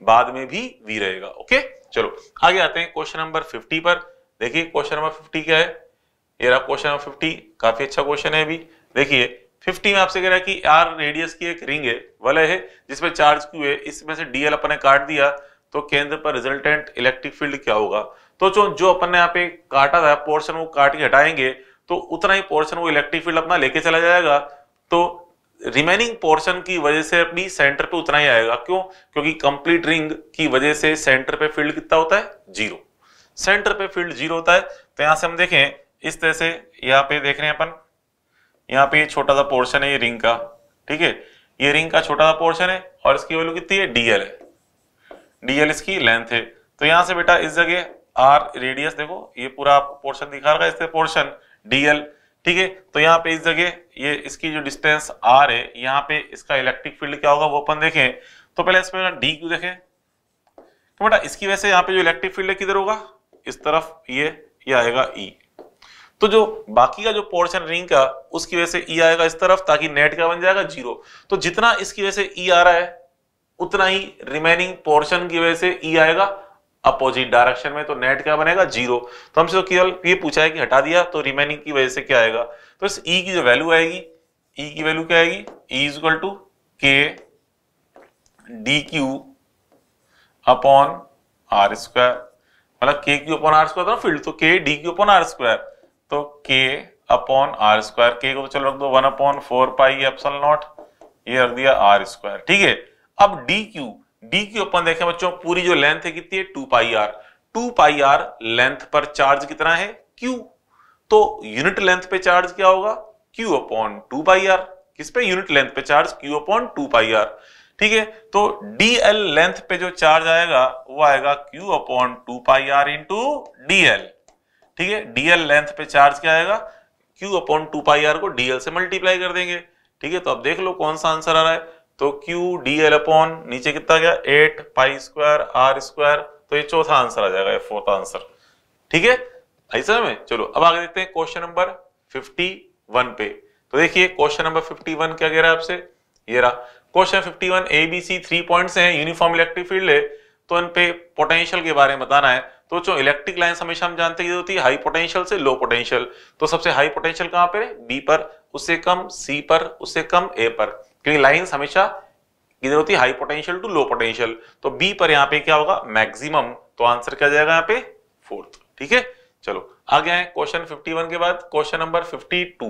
बाद में भी V रहेगा ओके चलो आगे आते हैं क्वेश्चन नंबर 50 पर देखिए क्वेश्चन नंबर 50 क्या है ये रहा क्वेश्चन नंबर 50 काफी अच्छा क्वेश्चन है अभी देखिए 50 में आपसे कह रहा है कि आर रेडियस की एक रिंग है वाले है जिसमें चार्ज क्यू है इसमें से डीएल अपने काट दिया तो केंद्र पर रिजल्टेंट इलेक्ट्रिक फील्ड क्या होगा तो जो जो अपन ने यहाँ पे काटा था पोर्शन वो काट के हटाएंगे तो उतना ही पोर्शन वो इलेक्ट्रिक फील्ड अपना लेके चला जाएगा तो रिमेनिंग पोर्शन की वजह से भी सेंटर पे उतना ही आएगा क्यों क्योंकि कंप्लीट रिंग की वजह से सेंटर पे फील्ड कितना होता है जीरो सेंटर पे फील्ड जीरो होता है तो यहां से हम देखें इस तरह से यहाँ पे देख रहे हैं अपन यहाँ पे ये छोटा सा पोर्शन है ये रिंग का ठीक है ये रिंग का छोटा सा पोर्शन है और इसकी वैल्यू कितनी है डीएल है डीएल इसकी लेंथ है तो यहां से बेटा इस जगह आर रेडियस देखो ये पूरा पोर्शन दिखा रहा है इससे पोर्शन डीएल ठीक है तो यहाँ पे इस जगह ये इसकी जो डिस्टेंस आर है यहाँ पे इसका इलेक्ट्रिक फील्ड क्या होगा वो अपन देखें तो पहले इसमें डी क्यू देखें तो बेटा इसकी वजह से यहाँ पे जो इलेक्ट्रिक फील्ड है किधर होगा इस तरफ ये ये आएगा ई e। तो जो बाकी का जो पोर्शन रिंग का उसकी वजह से ई e आएगा इस तरफ ताकि नेट का बन जाएगा जीरो तो जितना इसकी वजह से ई e आ रहा है उतना ही रिमेनिंग पोर्शन की वजह से ई आएगा अपोजिट डायरेक्शन में तो नेट क्या बनेगा जीरो तो हमसे तो केवल ये पूछा है कि हटा दिया तो रिमेनिंग की वजह से क्या आएगा तो इस ई e की जो वैल्यू आएगी ई e की वैल्यू क्या आएगी E is equal to K D Q upon R square मतलब K Q upon R square था फील्ड तो K D Q upon R square तो के अपॉन आर स्क्वायर के को तो चलो रख दो one upon four pi epsilon not ये रख दिया आर स्क्वायर ठीक है अब डी क्यू डी के ऊपर देखें बच्चों पूरी जो लेंथ है कितनी है two pi R two pi R length पर चार्ज कितना है क्यू तो यूनिट लेंथ पे चार्ज क्या होगा Q upon two pi R किस पे यूनिट लेंथ पे charge Q upon two pi R ठीक है तो डी एल लेंथ पे जो चार्ज आएगा वो आएगा Q upon two pi R into D L ठीक है डी एल लेंथ पे चार्ज क्या आएगा Q upon two pi R को डी एल से मल्टीप्लाई कर देंगे ठीक है तो अब देख लो कौन सा आंसर आ रहा है तो क्यू डी एल अपॉन नीचे कितना गया eight pi square R square तो ये चौथा आंसर आ जाएगा ये फोर्थ आंसर ठीक है ऐसा में चलो अब आगे देखते हैं क्वेश्चन नंबर 51 पे तो देखिए क्वेश्चन नंबर 51 क्या कह रहा है आपसे ये रहा question 51 A B C three point है यूनिफॉर्म इलेक्ट्रिक फील्ड है तो इन पे पोटेंशियल के बारे में बताना है तो जो इलेक्ट्रिक लाइन हमेशा हम जानते हैं होती है हाई पोटेंशियल से लो पोटेंशियल तो सबसे हाई पोटेंशियल कहां पर है बी पर उससे कम सी पर उससे कम ए पर क्योंकि लाइन हमेशा इधर होती high potential to low potential तो बी पर यहां पे क्या होगा मैक्सिमम तो आंसर क्या जाएगा यहां पे फोर्थ ठीक है चलो आ गया है क्वेश्चन 51 के बाद क्वेश्चन नंबर 52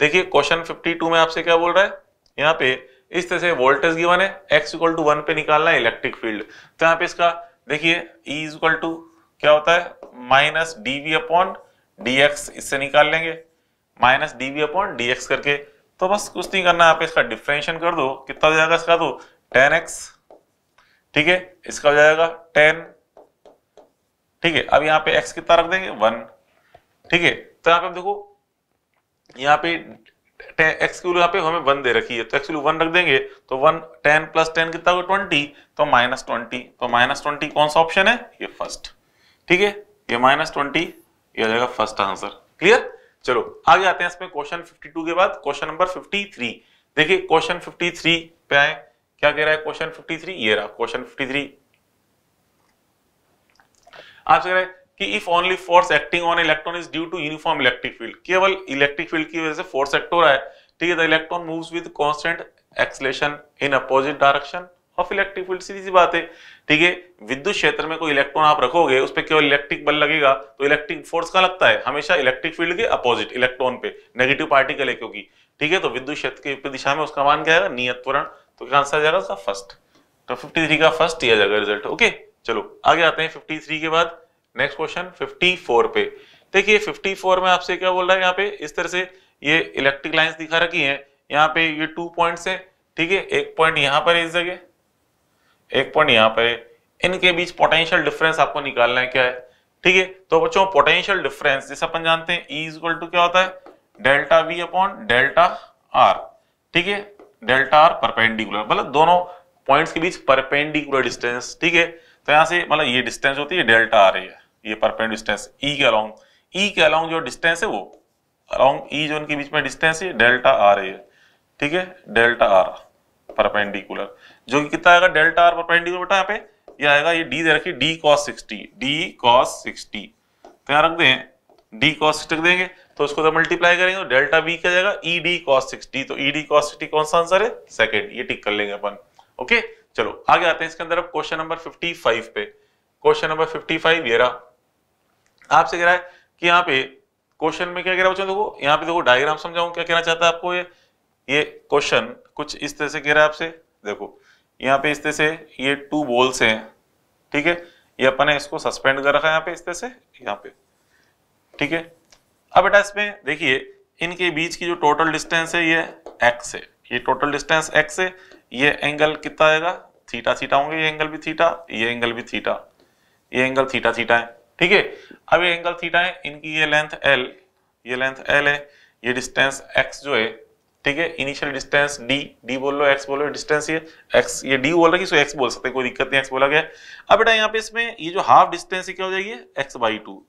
देखिए क्वेश्चन 52 में आपसे क्या बोल रहा है यहां पे इस तरह से वोल्टेज गिवन है x इक्वल टू वन पे निकालना है इलेक्ट्रिक फील्ड तो यहां पे इसका देखिए E इज इक्वल टू क्या होता है माइनस डीवी अपॉन डीएक्स इससे निकाल लेंगे माइनस डीवी अपॉन डीएक्स करके तो बस कुछ नहीं करना आप इसका डिफ्रेंशन कर दो कितना हो जाएगा इसका तो टेन एक्स ठीक है इसका हो जाएगा टेन ठीक है अब यहाँ पे एक्स कितना रख देंगे वन ठीक है तो यहाँ पे देखो यहाँ पे एक्स की यहाँ पे हमें वन दे रखी है तो एक्स वन रख देंगे तो वन टेन प्लस टेन कितना होगा ट्वेंटी तो माइनस ट्वेंटी तो माइनस ट्वेंटी कौन सा ऑप्शन है ये फर्स्ट ठीक है ये माइनस ट्वेंटी ये हो जाएगा फर्स्ट आंसर क्लियर चलो आगे आते हैं इसमें क्वेश्चन 52 के बाद क्वेश्चन नंबर 53 देखिए क्वेश्चन 53 पे आए क्या कह रहा है क्वेश्चन 53 ये रहा क्वेश्चन 53 आप कह रहे हैं कि if only force acting on electron is due to uniform electric field केवल इलेक्ट्रिक फील्ड की वजह से फोर्स एक्ट हो रहा है ठीक है the electron moves with constant acceleration in opposite direction of electric field सीधी सी बात है ठीक है विद्युत क्षेत्र में कोई इलेक्ट्रॉन आप रखोगे उस पर केवल इलेक्ट्रिक बल लगेगा तो इलेक्ट्रिक फोर्स कहाँ लगता है हमेशा इलेक्ट्रिक फील्ड के अपोजिट इलेक्ट्रॉन पे नेगेटिव पार्टिकल है क्योंकि ठीक है तो विद्युत क्षेत्र की दिशा में उसका मान क्या है नियत त्वरण तो क्या आंसर आ जाएगा उसका फर्स्ट तो 53 का फर्स्ट ही आ जाएगा रिजल्ट ओके चलो आगे आते हैं 53 के बाद नेक्स्ट क्वेश्चन 54 पे देखिए 54 में आपसे क्या बोल रहा है यहाँ पे इस तरह से ये इलेक्ट्रिक लाइन्स दिखा रखी है यहाँ पे ये टू पॉइंट्स है ठीक है एक पॉइंट यहाँ पर इस जगह एक पॉइंट यहाँ पे इनके बीच पोटेंशियल डिफरेंस आपको निकालना है क्या है ठीक है तो बच्चों पोटेंशियल डिफरेंस जैसे अपन जानते हैं ई इजल टू क्या होता है delta V upon delta are ठीक है डेल्टा आर परपेंडिकुलर मतलब दोनों पॉइंट्स के बीच परपेंडिकुलर डिस्टेंस ठीक है तो यहां से मतलब ये डिस्टेंस होती है डेल्टा आर है ये परपेंड डिस्टेंस ई के अलॉन्ग ई e के अलॉन्ग जो डिस्टेंस है वो अलॉन्ग ई जो उनके बीच में डिस्टेंस है डेल्टा आर है ठीक है डेल्टा आर परपेंडिकुलर जो कि कितना आएगा डेल्टा आर परपेंडिकुलर बेटा यहाँ पे ये आएगा ये डी दे रखी D cos sixty D cos sixty तो यहाँ रख दें डी कॉस सिक्सटी रख देंगे तो उसको तो मल्टीप्लाई करेंगे तो डेल्टा बी क्या जाएगा ई डी कॉस सिक्सटी तो ई डी कॉस सिक्सटी कौन सा आंसर है सेकेंड ये टिक कर लेंगे अपन ओके चलो आगे आते हैं इसके अंदर अब क्वेश्चन नंबर फिफ्टी फाइव पे क्वेश्चन नंबर फिफ्टी फाइव ये रहा आपसे कह रहा है कि यहाँ पे क्वेश्चन में क्या कह रहा है बच्चों देखो यहाँ पे देखो डायग्राम समझाऊं क्या कहना चाहता है आपको ये ये क्वेश्चन कुछ इस तरह से कह रहा है आपसे देखो यहाँ पे इस तरह से ये टू बोल्स हैं ठीक है ये अपन ने इसको सस्पेंड कर रखा है यहाँ पे इस तरह से यहाँ पे ठीक है अब बेटा इसमें देखिए इनके बीच की जो टोटल डिस्टेंस है ये एक्स है ये टोटल डिस्टेंस एक्स है ये एंगल कितना आएगा थीटा थीटा होंगे ये एंगल भी थीटा ये एंगल भी थीटा ये एंगल थीटा थीटा है ठीक है अब ये एंगल थीटा है इनकी ये लेंथ एल ये लेंथ एल है ये डिस्टेंस एक्स जो है ठीक है इनिशियल डिस्टेंस डी डी बोल लो एक्स बोलो डिस्टेंस ये एक्स ये डी बोल रहा है इसको एक्स बोल सकते कोई दिक्कत नहीं एक्स बोला गया अब बेटा यहाँ पे इसमें ये जो हाफ डिस्टेंस है क्या हो जाएगी एक्स बाई टू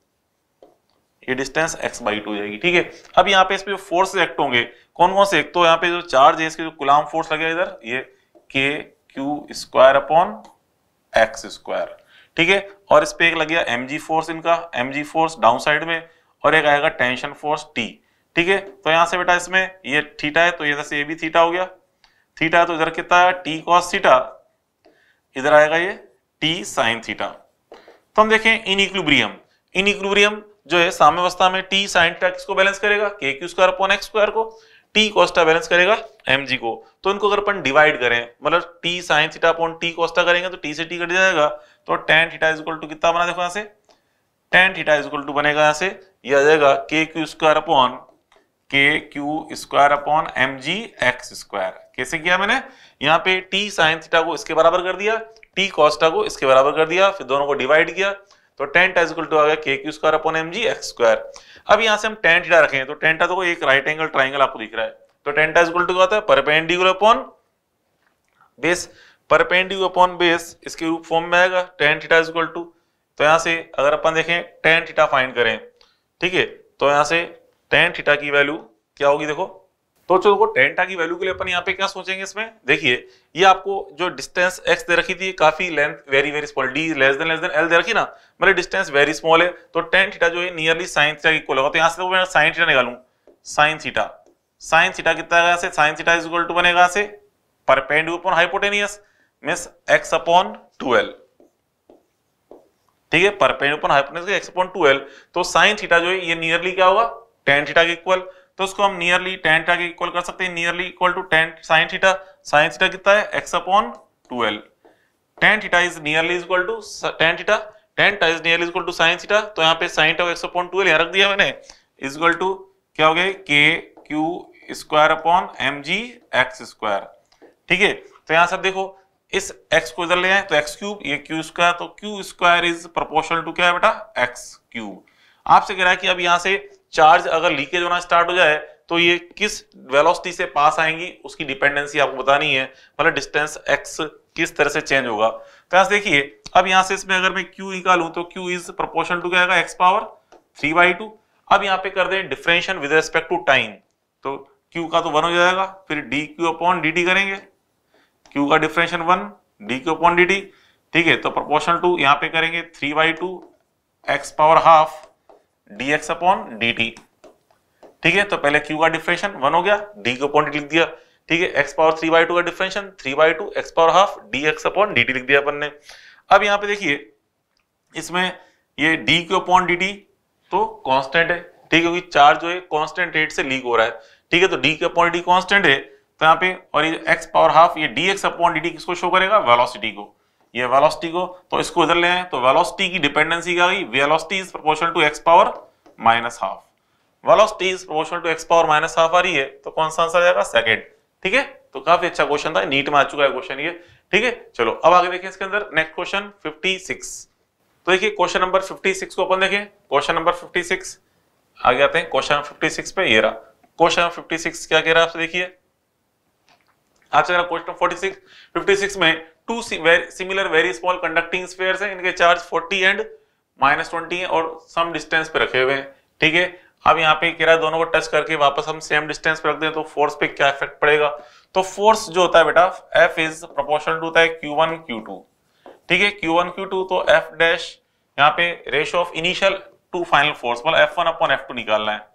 ये डिस्टेंस एक्स बाई टू हो जाएगी ठीक है अब यहाँ पे इसमें जो फोर्स एक्ट होंगे कौन कौन से एक तो यहाँ पे जो चार्ज है इसके जो गुलाम फोर्स लगे इधर ये K Q square upon X square ठीक है और इस पे एक लग गया एम फोर्स इनका एम फोर्स डाउन साइड में और एक आएगा टेंशन फोर्स टी ठीक है तो यहां से बेटा इसमें ये थीटा है तो इधर से ये भी थीटा हो गया थीटा तो इधर कितना है टी कॉस थीटा इधर आएगा ये टी साइन थीटा तो हम देखें इन इक्लुब्रियम इन इक्लुब्रियम जो है साम्यवस्था में टी साइन थीटा किसको बैलेंस करेगा K Q square upon X square को टी कोस्टा बैलेंस करेगा एम जी को तो इनको अगर अपन डिवाइड करें मतलब T sine theta upon T cos theta करेंगे तो टी से टी कट जाएगा तो tan theta is equal to कितना बना देखो यहां से tan theta is equal to बनेगा यहां से यह आ जाएगा K Q square upon k Q square upon M G X square कैसे किया मैंने यहाँ पे टी साइन थीटा को इसके बराबर कर दिया टी कॉस्टा को इसके बराबर कर दिया फिर दोनों को डिवाइड किया तो टेन टा टू आ गया K Q square upon M G X square अब यहाँ से हम टेन थीटा रखें तो टेन टा तो एक राइट एंगल ट्राइंगल आपको दिख रहा है तो टेन टाइजल टू क्या perpendicular upon base perpendicular upon base इसके रूप फॉर्म में आएगा टेन थीटा इजल टू तो यहाँ से अगर अपन देखें टेन थीटा फाइंड करें ठीक है तो यहाँ से टेन थीटा की वैल्यू क्या होगी देखो तो चलो टेन टा की वैल्यू के लिए अपन यहाँ पे क्या सोचेंगे इसमें देखिए ये आपको जो डिस्टेंस एक्स दे रखी थी काफी length very very small D less than less than L दे रखी ना मतलब डिस्टेंस वेरी स्मॉल है तो टेन थीटा जो है नियरली साइन थीटा इक्वल होगा तो यहाँ से मैं साइन थीटा निकालू साइन थीटा साइन थीटा कितना यहाँ sine theta is equal to बनेगा यहाँ से perpendicular upon hypotenuse means X upon twelve ठीक है perpendicular upon hypotenuse X upon twelve तो साइन थीटा जो है ये नियरली क्या होगा टेन थीटा के इक्वल तो उसको हम नियरली टेन थीटा के इक्वल कर सकते हैं nearly equal to tan sine theta sine theta कितना है X upon twelve tan theta is nearly equal to tan theta tan theta is nearly equal to sine theta तो यहाँ पे sine theta X upon twelve यहाँ रख दिया मैंने is equal to क्या हो गया K Q square upon M G X square ठीक है तो यहाँ सब देखो इस x को इधर ले आए तो एक्स क्यूब ये क्यू स्क्वायर तो Q square is proportional to क्या है बेटा एक्स क्यूब आपसे कह रहा है कि अब यहाँ से चार्ज अगर लीकेज होना स्टार्ट हो जाए तो ये किस वेलोसिटी से पास आएंगी उसकी डिपेंडेंसी आपको बतानी है मतलब डिस्टेंस एक्स किस तरह से चेंज होगा तो यहां से देखिए अब यहां से इसमें अगर मैं क्यू निकालू तो क्यू इज प्रोपोर्शनल टू क्या आएगा X power three by two अब यहाँ पे कर दें differential with respect to time तो क्यू का तो वन हो जाएगा फिर D Q upon D T करेंगे क्यू का differential one D Q upon D T ठीक है तो प्रोपोर्शनल टू यहाँ पे करेंगे three by two X power half D X upon D T ठीक है तो पहले क्यू का डिफ्रेंशन वन हो गया डी को अपॉन लिख दिया ठीक है X power three by two का differentiation three by two X power half D X upon D T लिख दिया अपन ने अब यहां पे देखिए इसमें ये D K upon D T तो कांस्टेंट है ठीक है क्योंकि चार्ज जो है कांस्टेंट रेट से लीक हो रहा है ठीक है तो D K upon D constant है तो यहाँ पे और ये एक्स पावर हाफ ये D X upon D T किसको शो करेगा वेलोसिटी को ये वेलोसिटी को तो इसको इधर ले आए तो वेलोसिटी की डिपेंडेंसी क्या गई velocity is proportional to X power minus half velocity is proportional to X power minus half आ रही है तो कौन सा आंसर जाएगा सेकंड ठीक है तो काफी अच्छा क्वेश्चन था नीट में आ चुका है क्वेश्चन ये ठीक है चलो अब आगे देखें इसके अंदर नेक्स्ट क्वेश्चन 56 तो देखिए क्वेश्चन नंबर 56 को अपन देखें क्वेश्चन नंबर 56 आगे आते हैं क्वेश्चन 56 पे ये रहा क्वेश्चन 56 क्या कह रहा है आपसे देखिए आप क्वेश्चन फोर्टी सिक्स फिफ्टी 56 में two similar very small conducting sphere है इनके चार्ज 40 एंड माइनस ट्वेंटी है और सम डिस्टेंस पे रखे हुए हैं ठीक है अब यहाँ पे कह रहा है दोनों को टच करके वापस हम सेम डिस्टेंस पे रख दें तो फोर्स पे क्या इफेक्ट पड़ेगा तो फोर्स जो होता है बेटा एफ इज प्रोपोर्शनल टू होता है क्यू वन क्यू टू ठीक है क्यू वन क्यू टू तो एफ डैश यहाँ पे ratio of initial to final force मतलब F one upon F two निकालना है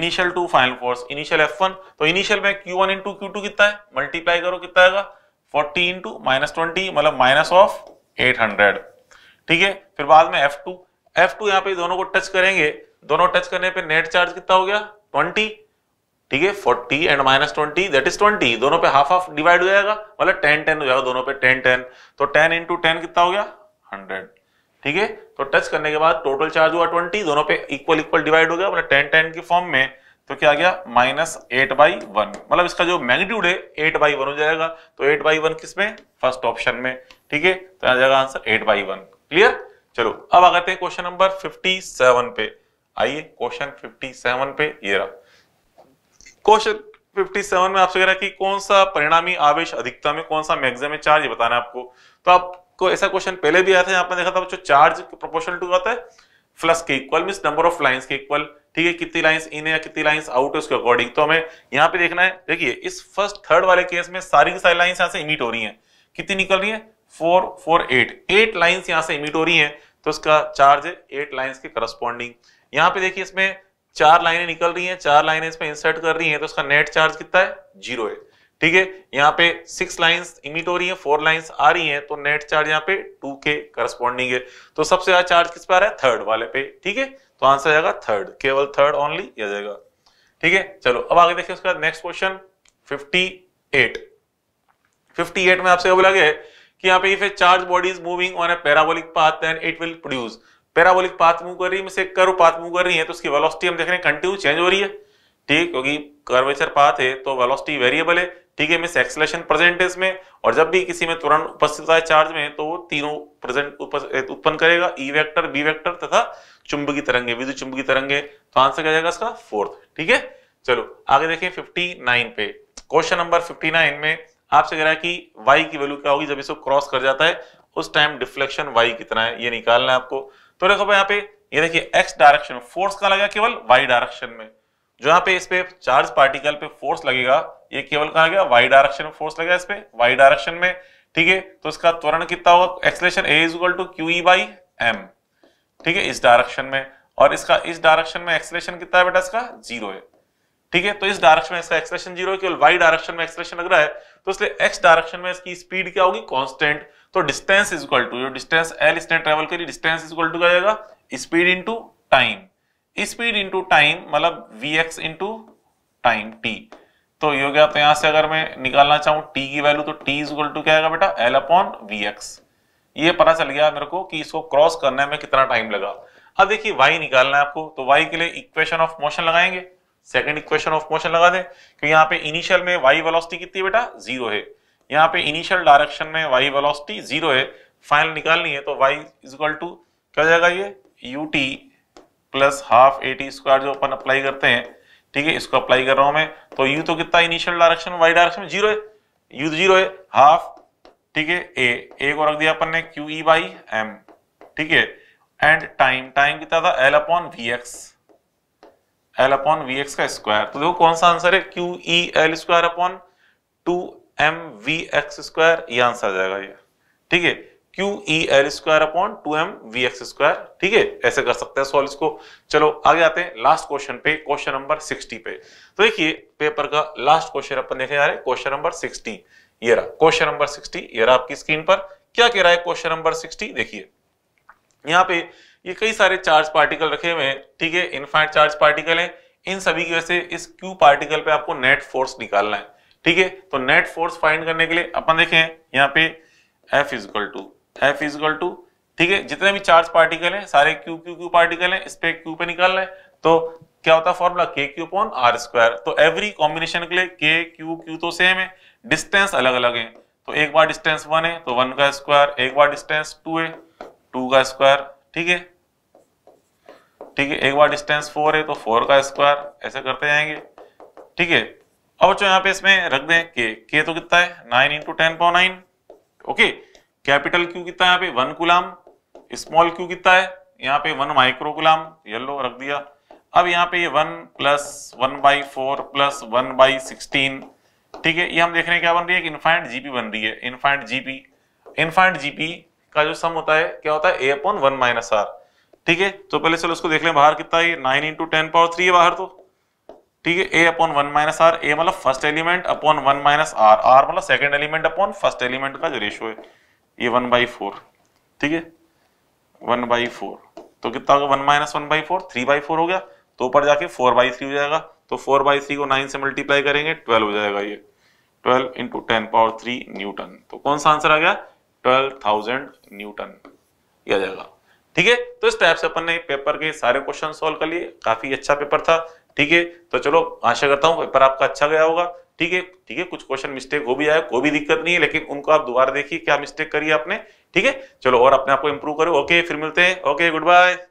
initial to final force initial F one तो इनिशियल में Q one into Q two कितना है मल्टीप्लाई करो कितना आएगा फोर्टी इंटू माइनस ट्वेंटी मतलब माइनस ऑफ एट हंड्रेड ठीक है फिर बाद में एफ टू एफ टू यहाँ पे दोनों को टच करेंगे दोनों टच करने पे नेट चार्ज कितना हो गया ट्वेंटी ठीक है forty and minus twenty that is twenty दोनों पे हाफ ऑफ डिवाइड हो जाएगा मतलब टेन टेन हो जाएगा दोनों पे टेन टेन तो टेन इंटू टेन कितना हो गया हंड्रेड ठीक है तो टच करने के बाद टोटल चार्ज हुआ ट्वेंटी दोनों पे इक्वल इक्वल डिवाइड हो गया मतलब टेन टेन के फॉर्म में तो क्या आ गया माइनस एट बाई वन मतलब इसका जो मैग्नीट्यूड है एट बाई वन हो जाएगा तो एट बाई वन किस में फर्स्ट ऑप्शन में ठीक है तो आ जाएगा answer eight by one clear चलो अब आ गए क्वेश्चन नंबर फिफ्टी सेवन पे आइए क्वेश्चन फिफ्टी सेवन पे ये रहा क्वेश्चन फिफ्टी सेवन में आपसे कह रहा है कि कौन सा परिणामी आवेश अधिकतम है कौन सा मैक्सिमम चार्ज बताना है आपको तो आपको ऐसा क्वेश्चन पहले भी आया था यहाँ पर देखा था जो चार्ज प्रोपोर्शनल टू आता है फ्लस के equal mean number of lines के इक्वल ठीक है कितनी लाइंस इन है कितनी लाइंस आउट है उसके अकॉर्डिंग तो हमें यहाँ पे देखना है देखिए इस फर्स्ट थर्ड वाले केस में सारी की सारी लाइन्स यहाँ से इमिट हो रही है कितनी निकल रही है four four eight eight lines यहाँ से इमिट हो रही तो है तो इसका चार्ज है एट लाइन्स के करस्पॉन्डिंग यहाँ पे देखिए इसमें चार लाइनें निकल रही हैं चार लाइनें इसमें इंसर्ट कर रही हैं तो उसका नेट चार्ज कितना है जीरो है ठीक है यहाँ पे सिक्स लाइंस इमिट हो रही है फोर लाइंस आ रही हैं तो नेट चार्ज यहाँ पे टू के करस्पॉन्डिंग है तो सबसे ज्यादा चार्ज किस पे आ रहा है थर्ड वाले पे ठीक है तो आंसर आ जाएगा थर्ड केवल थर्ड ओनली यह जाएगा ठीक है चलो अब आगे देखिए उसके बाद नेक्स्ट क्वेश्चन 58 58 में आपसे क्या बोला गया है कि यहाँ पे if a charge body is moving on a parabolic path then it will produce parabolic path move कर रही है में मतलब से कर्व पाथ मूव कर रही है तो उसकी वेलोसिटी हम देख रहे हैं कंटिन्यू चेंज हो रही है ठीक क्योंकि कर्वेचर पाथ है तो वेलोसिटी वेरिएबल है ठीक है मिस एक्सलेशन प्रेजेंट है इसमें और जब भी किसी में तुरंत उपस्थित है चार्ज में तो वो तीनों प्रेजेंट उत्पन्न करेगा ई वेक्टर बी वेक्टर तथा चुंबकीय तरंगे विद्युत चुंबकीय तरंगे तो आंसर क्या जाएगा इसका फोर्थ ठीक है चलो आगे देखें 59 पे क्वेश्चन नंबर 59 में आपसे कह रहा है कि वाई की वैल्यू क्या होगी जब इसको क्रॉस कर जाता है उस टाइम डिफ्लेक्शन वाई कितना है ये निकालना है आपको तो देखो भाई यहाँ पे ये देखिए एक्स डायरेक्शन फोर्स का लगा केवल वाई डायरेक्शन में जहां पे इस पे चार्ज पार्टिकल पे फोर्स लगेगा ये केवल कहा गया वाई डायरेक्शन में फोर्स लगेगा इस पे वाई डायरेक्शन में ठीक है तो इसका त्वरण कितना होगा acceleration A is equal to Q E by M ठीक है इस डायरेक्शन में और इसका इस डायरेक्शन में एक्सलेशन कितना है बेटा इसका जीरो है ठीक है तो इस डायरेक्शन में इसका एक्सलेशन जीरो है केवल वाई डायरेक्शन में एक्सलेशन लग रहा है तो इसलिए एक्स डायरेक्शन में इसकी स्पीड क्या होगी कॉन्स्टेंट तो डिस्टेंस इज इक्वल टू जो डिस्टेंस एल इसने ट्रेवल करी डिस्टेंस इज इक्वल टू क्या जाएगा speed into time speed into time मतलब V X into time T तो ये हो गया तो यहां से अगर मैं निकालना चाहूं टी की वैल्यू तो टी इज टू क्या आएगा बेटा एल अपॉन वी एक्स ये पता चल गया मेरे को कि इसको क्रॉस करने में कितना टाइम लगा अब देखिए वाई निकालना है आपको तो वाई के लिए इक्वेशन ऑफ मोशन लगाएंगे सेकंड इक्वेशन ऑफ मोशन लगा दें क्योंकि यहाँ पे इनिशियल में वाई वेलोसिटी कितनी बेटा जीरो है यहाँ पे इनिशियल डायरेक्शन में वाई वेलोसिटी जीरो है फाइनल निकालनी है तो वाई इज इक्वल टू क्या हो जाएगा ये U T plus half A T square जो अपन अप्लाई करते हैं ठीक है इसको अप्लाई कर रहा हूं मैं तो यू तो कितना initial direction Y direction zero है यू जीरो तो है हाफ ठीक है ए ए को रख दिया अपन ने क्यू ई बाई एम ठीक है एंड टाइम टाइम कितना था L upon V X L upon V X का स्क्वायर तो देखो कौन सा आंसर है Q E L square upon two M V X square ये आंसर आ जाएगा ये ठीक है Q E L square upon two M V X square ठीक है ऐसे कर सकते हैं सॉल्व इसको चलो आगे आते हैं लास्ट क्वेश्चन पे क्वेश्चन नंबर सिक्सटी पे तो देखिए पेपर का लास्ट क्वेश्चन अपन देखे जा रहे हैं क्वेश्चन नंबर सिक्सटी ये रहा क्वेश्चन नंबर सिक्सटी ये रहा आपकी स्क्रीन पर क्या कह रहा है क्वेश्चन नंबर सिक्सटी देखिए यहाँ पे ये कई सारे चार्ज पार्टिकल रखे हुए हैं ठीक है इनफाइट चार्ज पार्टिकल है इन सभी की वजह से इस क्यू पार्टिकल पे आपको नेट फोर्स निकालना है ठीक है तो नेट फोर्स फाइंड करने के लिए अपन देखें यहाँ पे F is equal to F is equal to ठीक है जितने भी चार्ज पार्टिकल हैं सारे क्यू क्यू क्यू पार्टिकल हैं इस पे क्यू पे निकाल है तो क्या होता है formula K Q upon R square तो एवरी कॉम्बिनेशन के लिए के क्यू क्यू तो सेम है डिस्टेंस अलग अलग है तो एक बार डिस्टेंस वन है तो वन का स्क्वायर एक बार डिस्टेंस टू है टू का स्क्वायर ठीक है ठीक है एक बार डिस्टेंस फोर है तो फोर का स्क्वायर ऐसे करते जाएंगे ठीक है अब जो यहाँ पे इसमें रख दें के के तो कितना है nine into ten power nine okay capital Q कितना है यहाँ पे वन गुलाम स्मॉल क्यू कितना है यहाँ पे वन माइक्रो गुलाम येलो रख दिया अब यहाँ पे one plus one by four plus one by sixteen ठीक है ये हम देख रहे हैं क्या बन रही है एक जीपी बन रही है इन्फाइंट जीपी इन्फाइंट जीपी का जो सम होता है क्या होता है A upon one minus R ठीक है तो पहले चलो उसको देख लें बाहर कितना है nine into ten power three है बाहर तो ठीक है A upon one minus R A मतलब first element upon one minus R R मतलब second element upon first element का जो रेशियो है ये वन बाई फोर ठीक है वन बाई फोर तो कितना होगा one minus one by four three by four हो गया तो ऊपर जाके फोर बाई थ्री हो जाएगा तो फोर बाई थ्री को नाइन से मल्टीप्लाई करेंगे ट्वेल्व हो जाएगा ये twelve into ten power three newton तो कौन सा आंसर आ गया ट्वेल्व थाउजेंड न्यूटन ये आ जाएगा ठीक है तो इस टाइप से अपन ने पेपर के सारे क्वेश्चन सोल्व कर लिए काफी अच्छा पेपर था ठीक है तो चलो आशा करता हूँ पेपर आपका अच्छा गया होगा ठीक है ठीक है कुछ क्वेश्चन मिस्टेक हो भी जाए कोई भी दिक्कत नहीं है लेकिन उनको आप दोबारा देखिए क्या मिस्टेक करिए आपने ठीक है चलो और अपने आपको इंप्रूव करो ओके फिर मिलते हैं ओके गुड बाय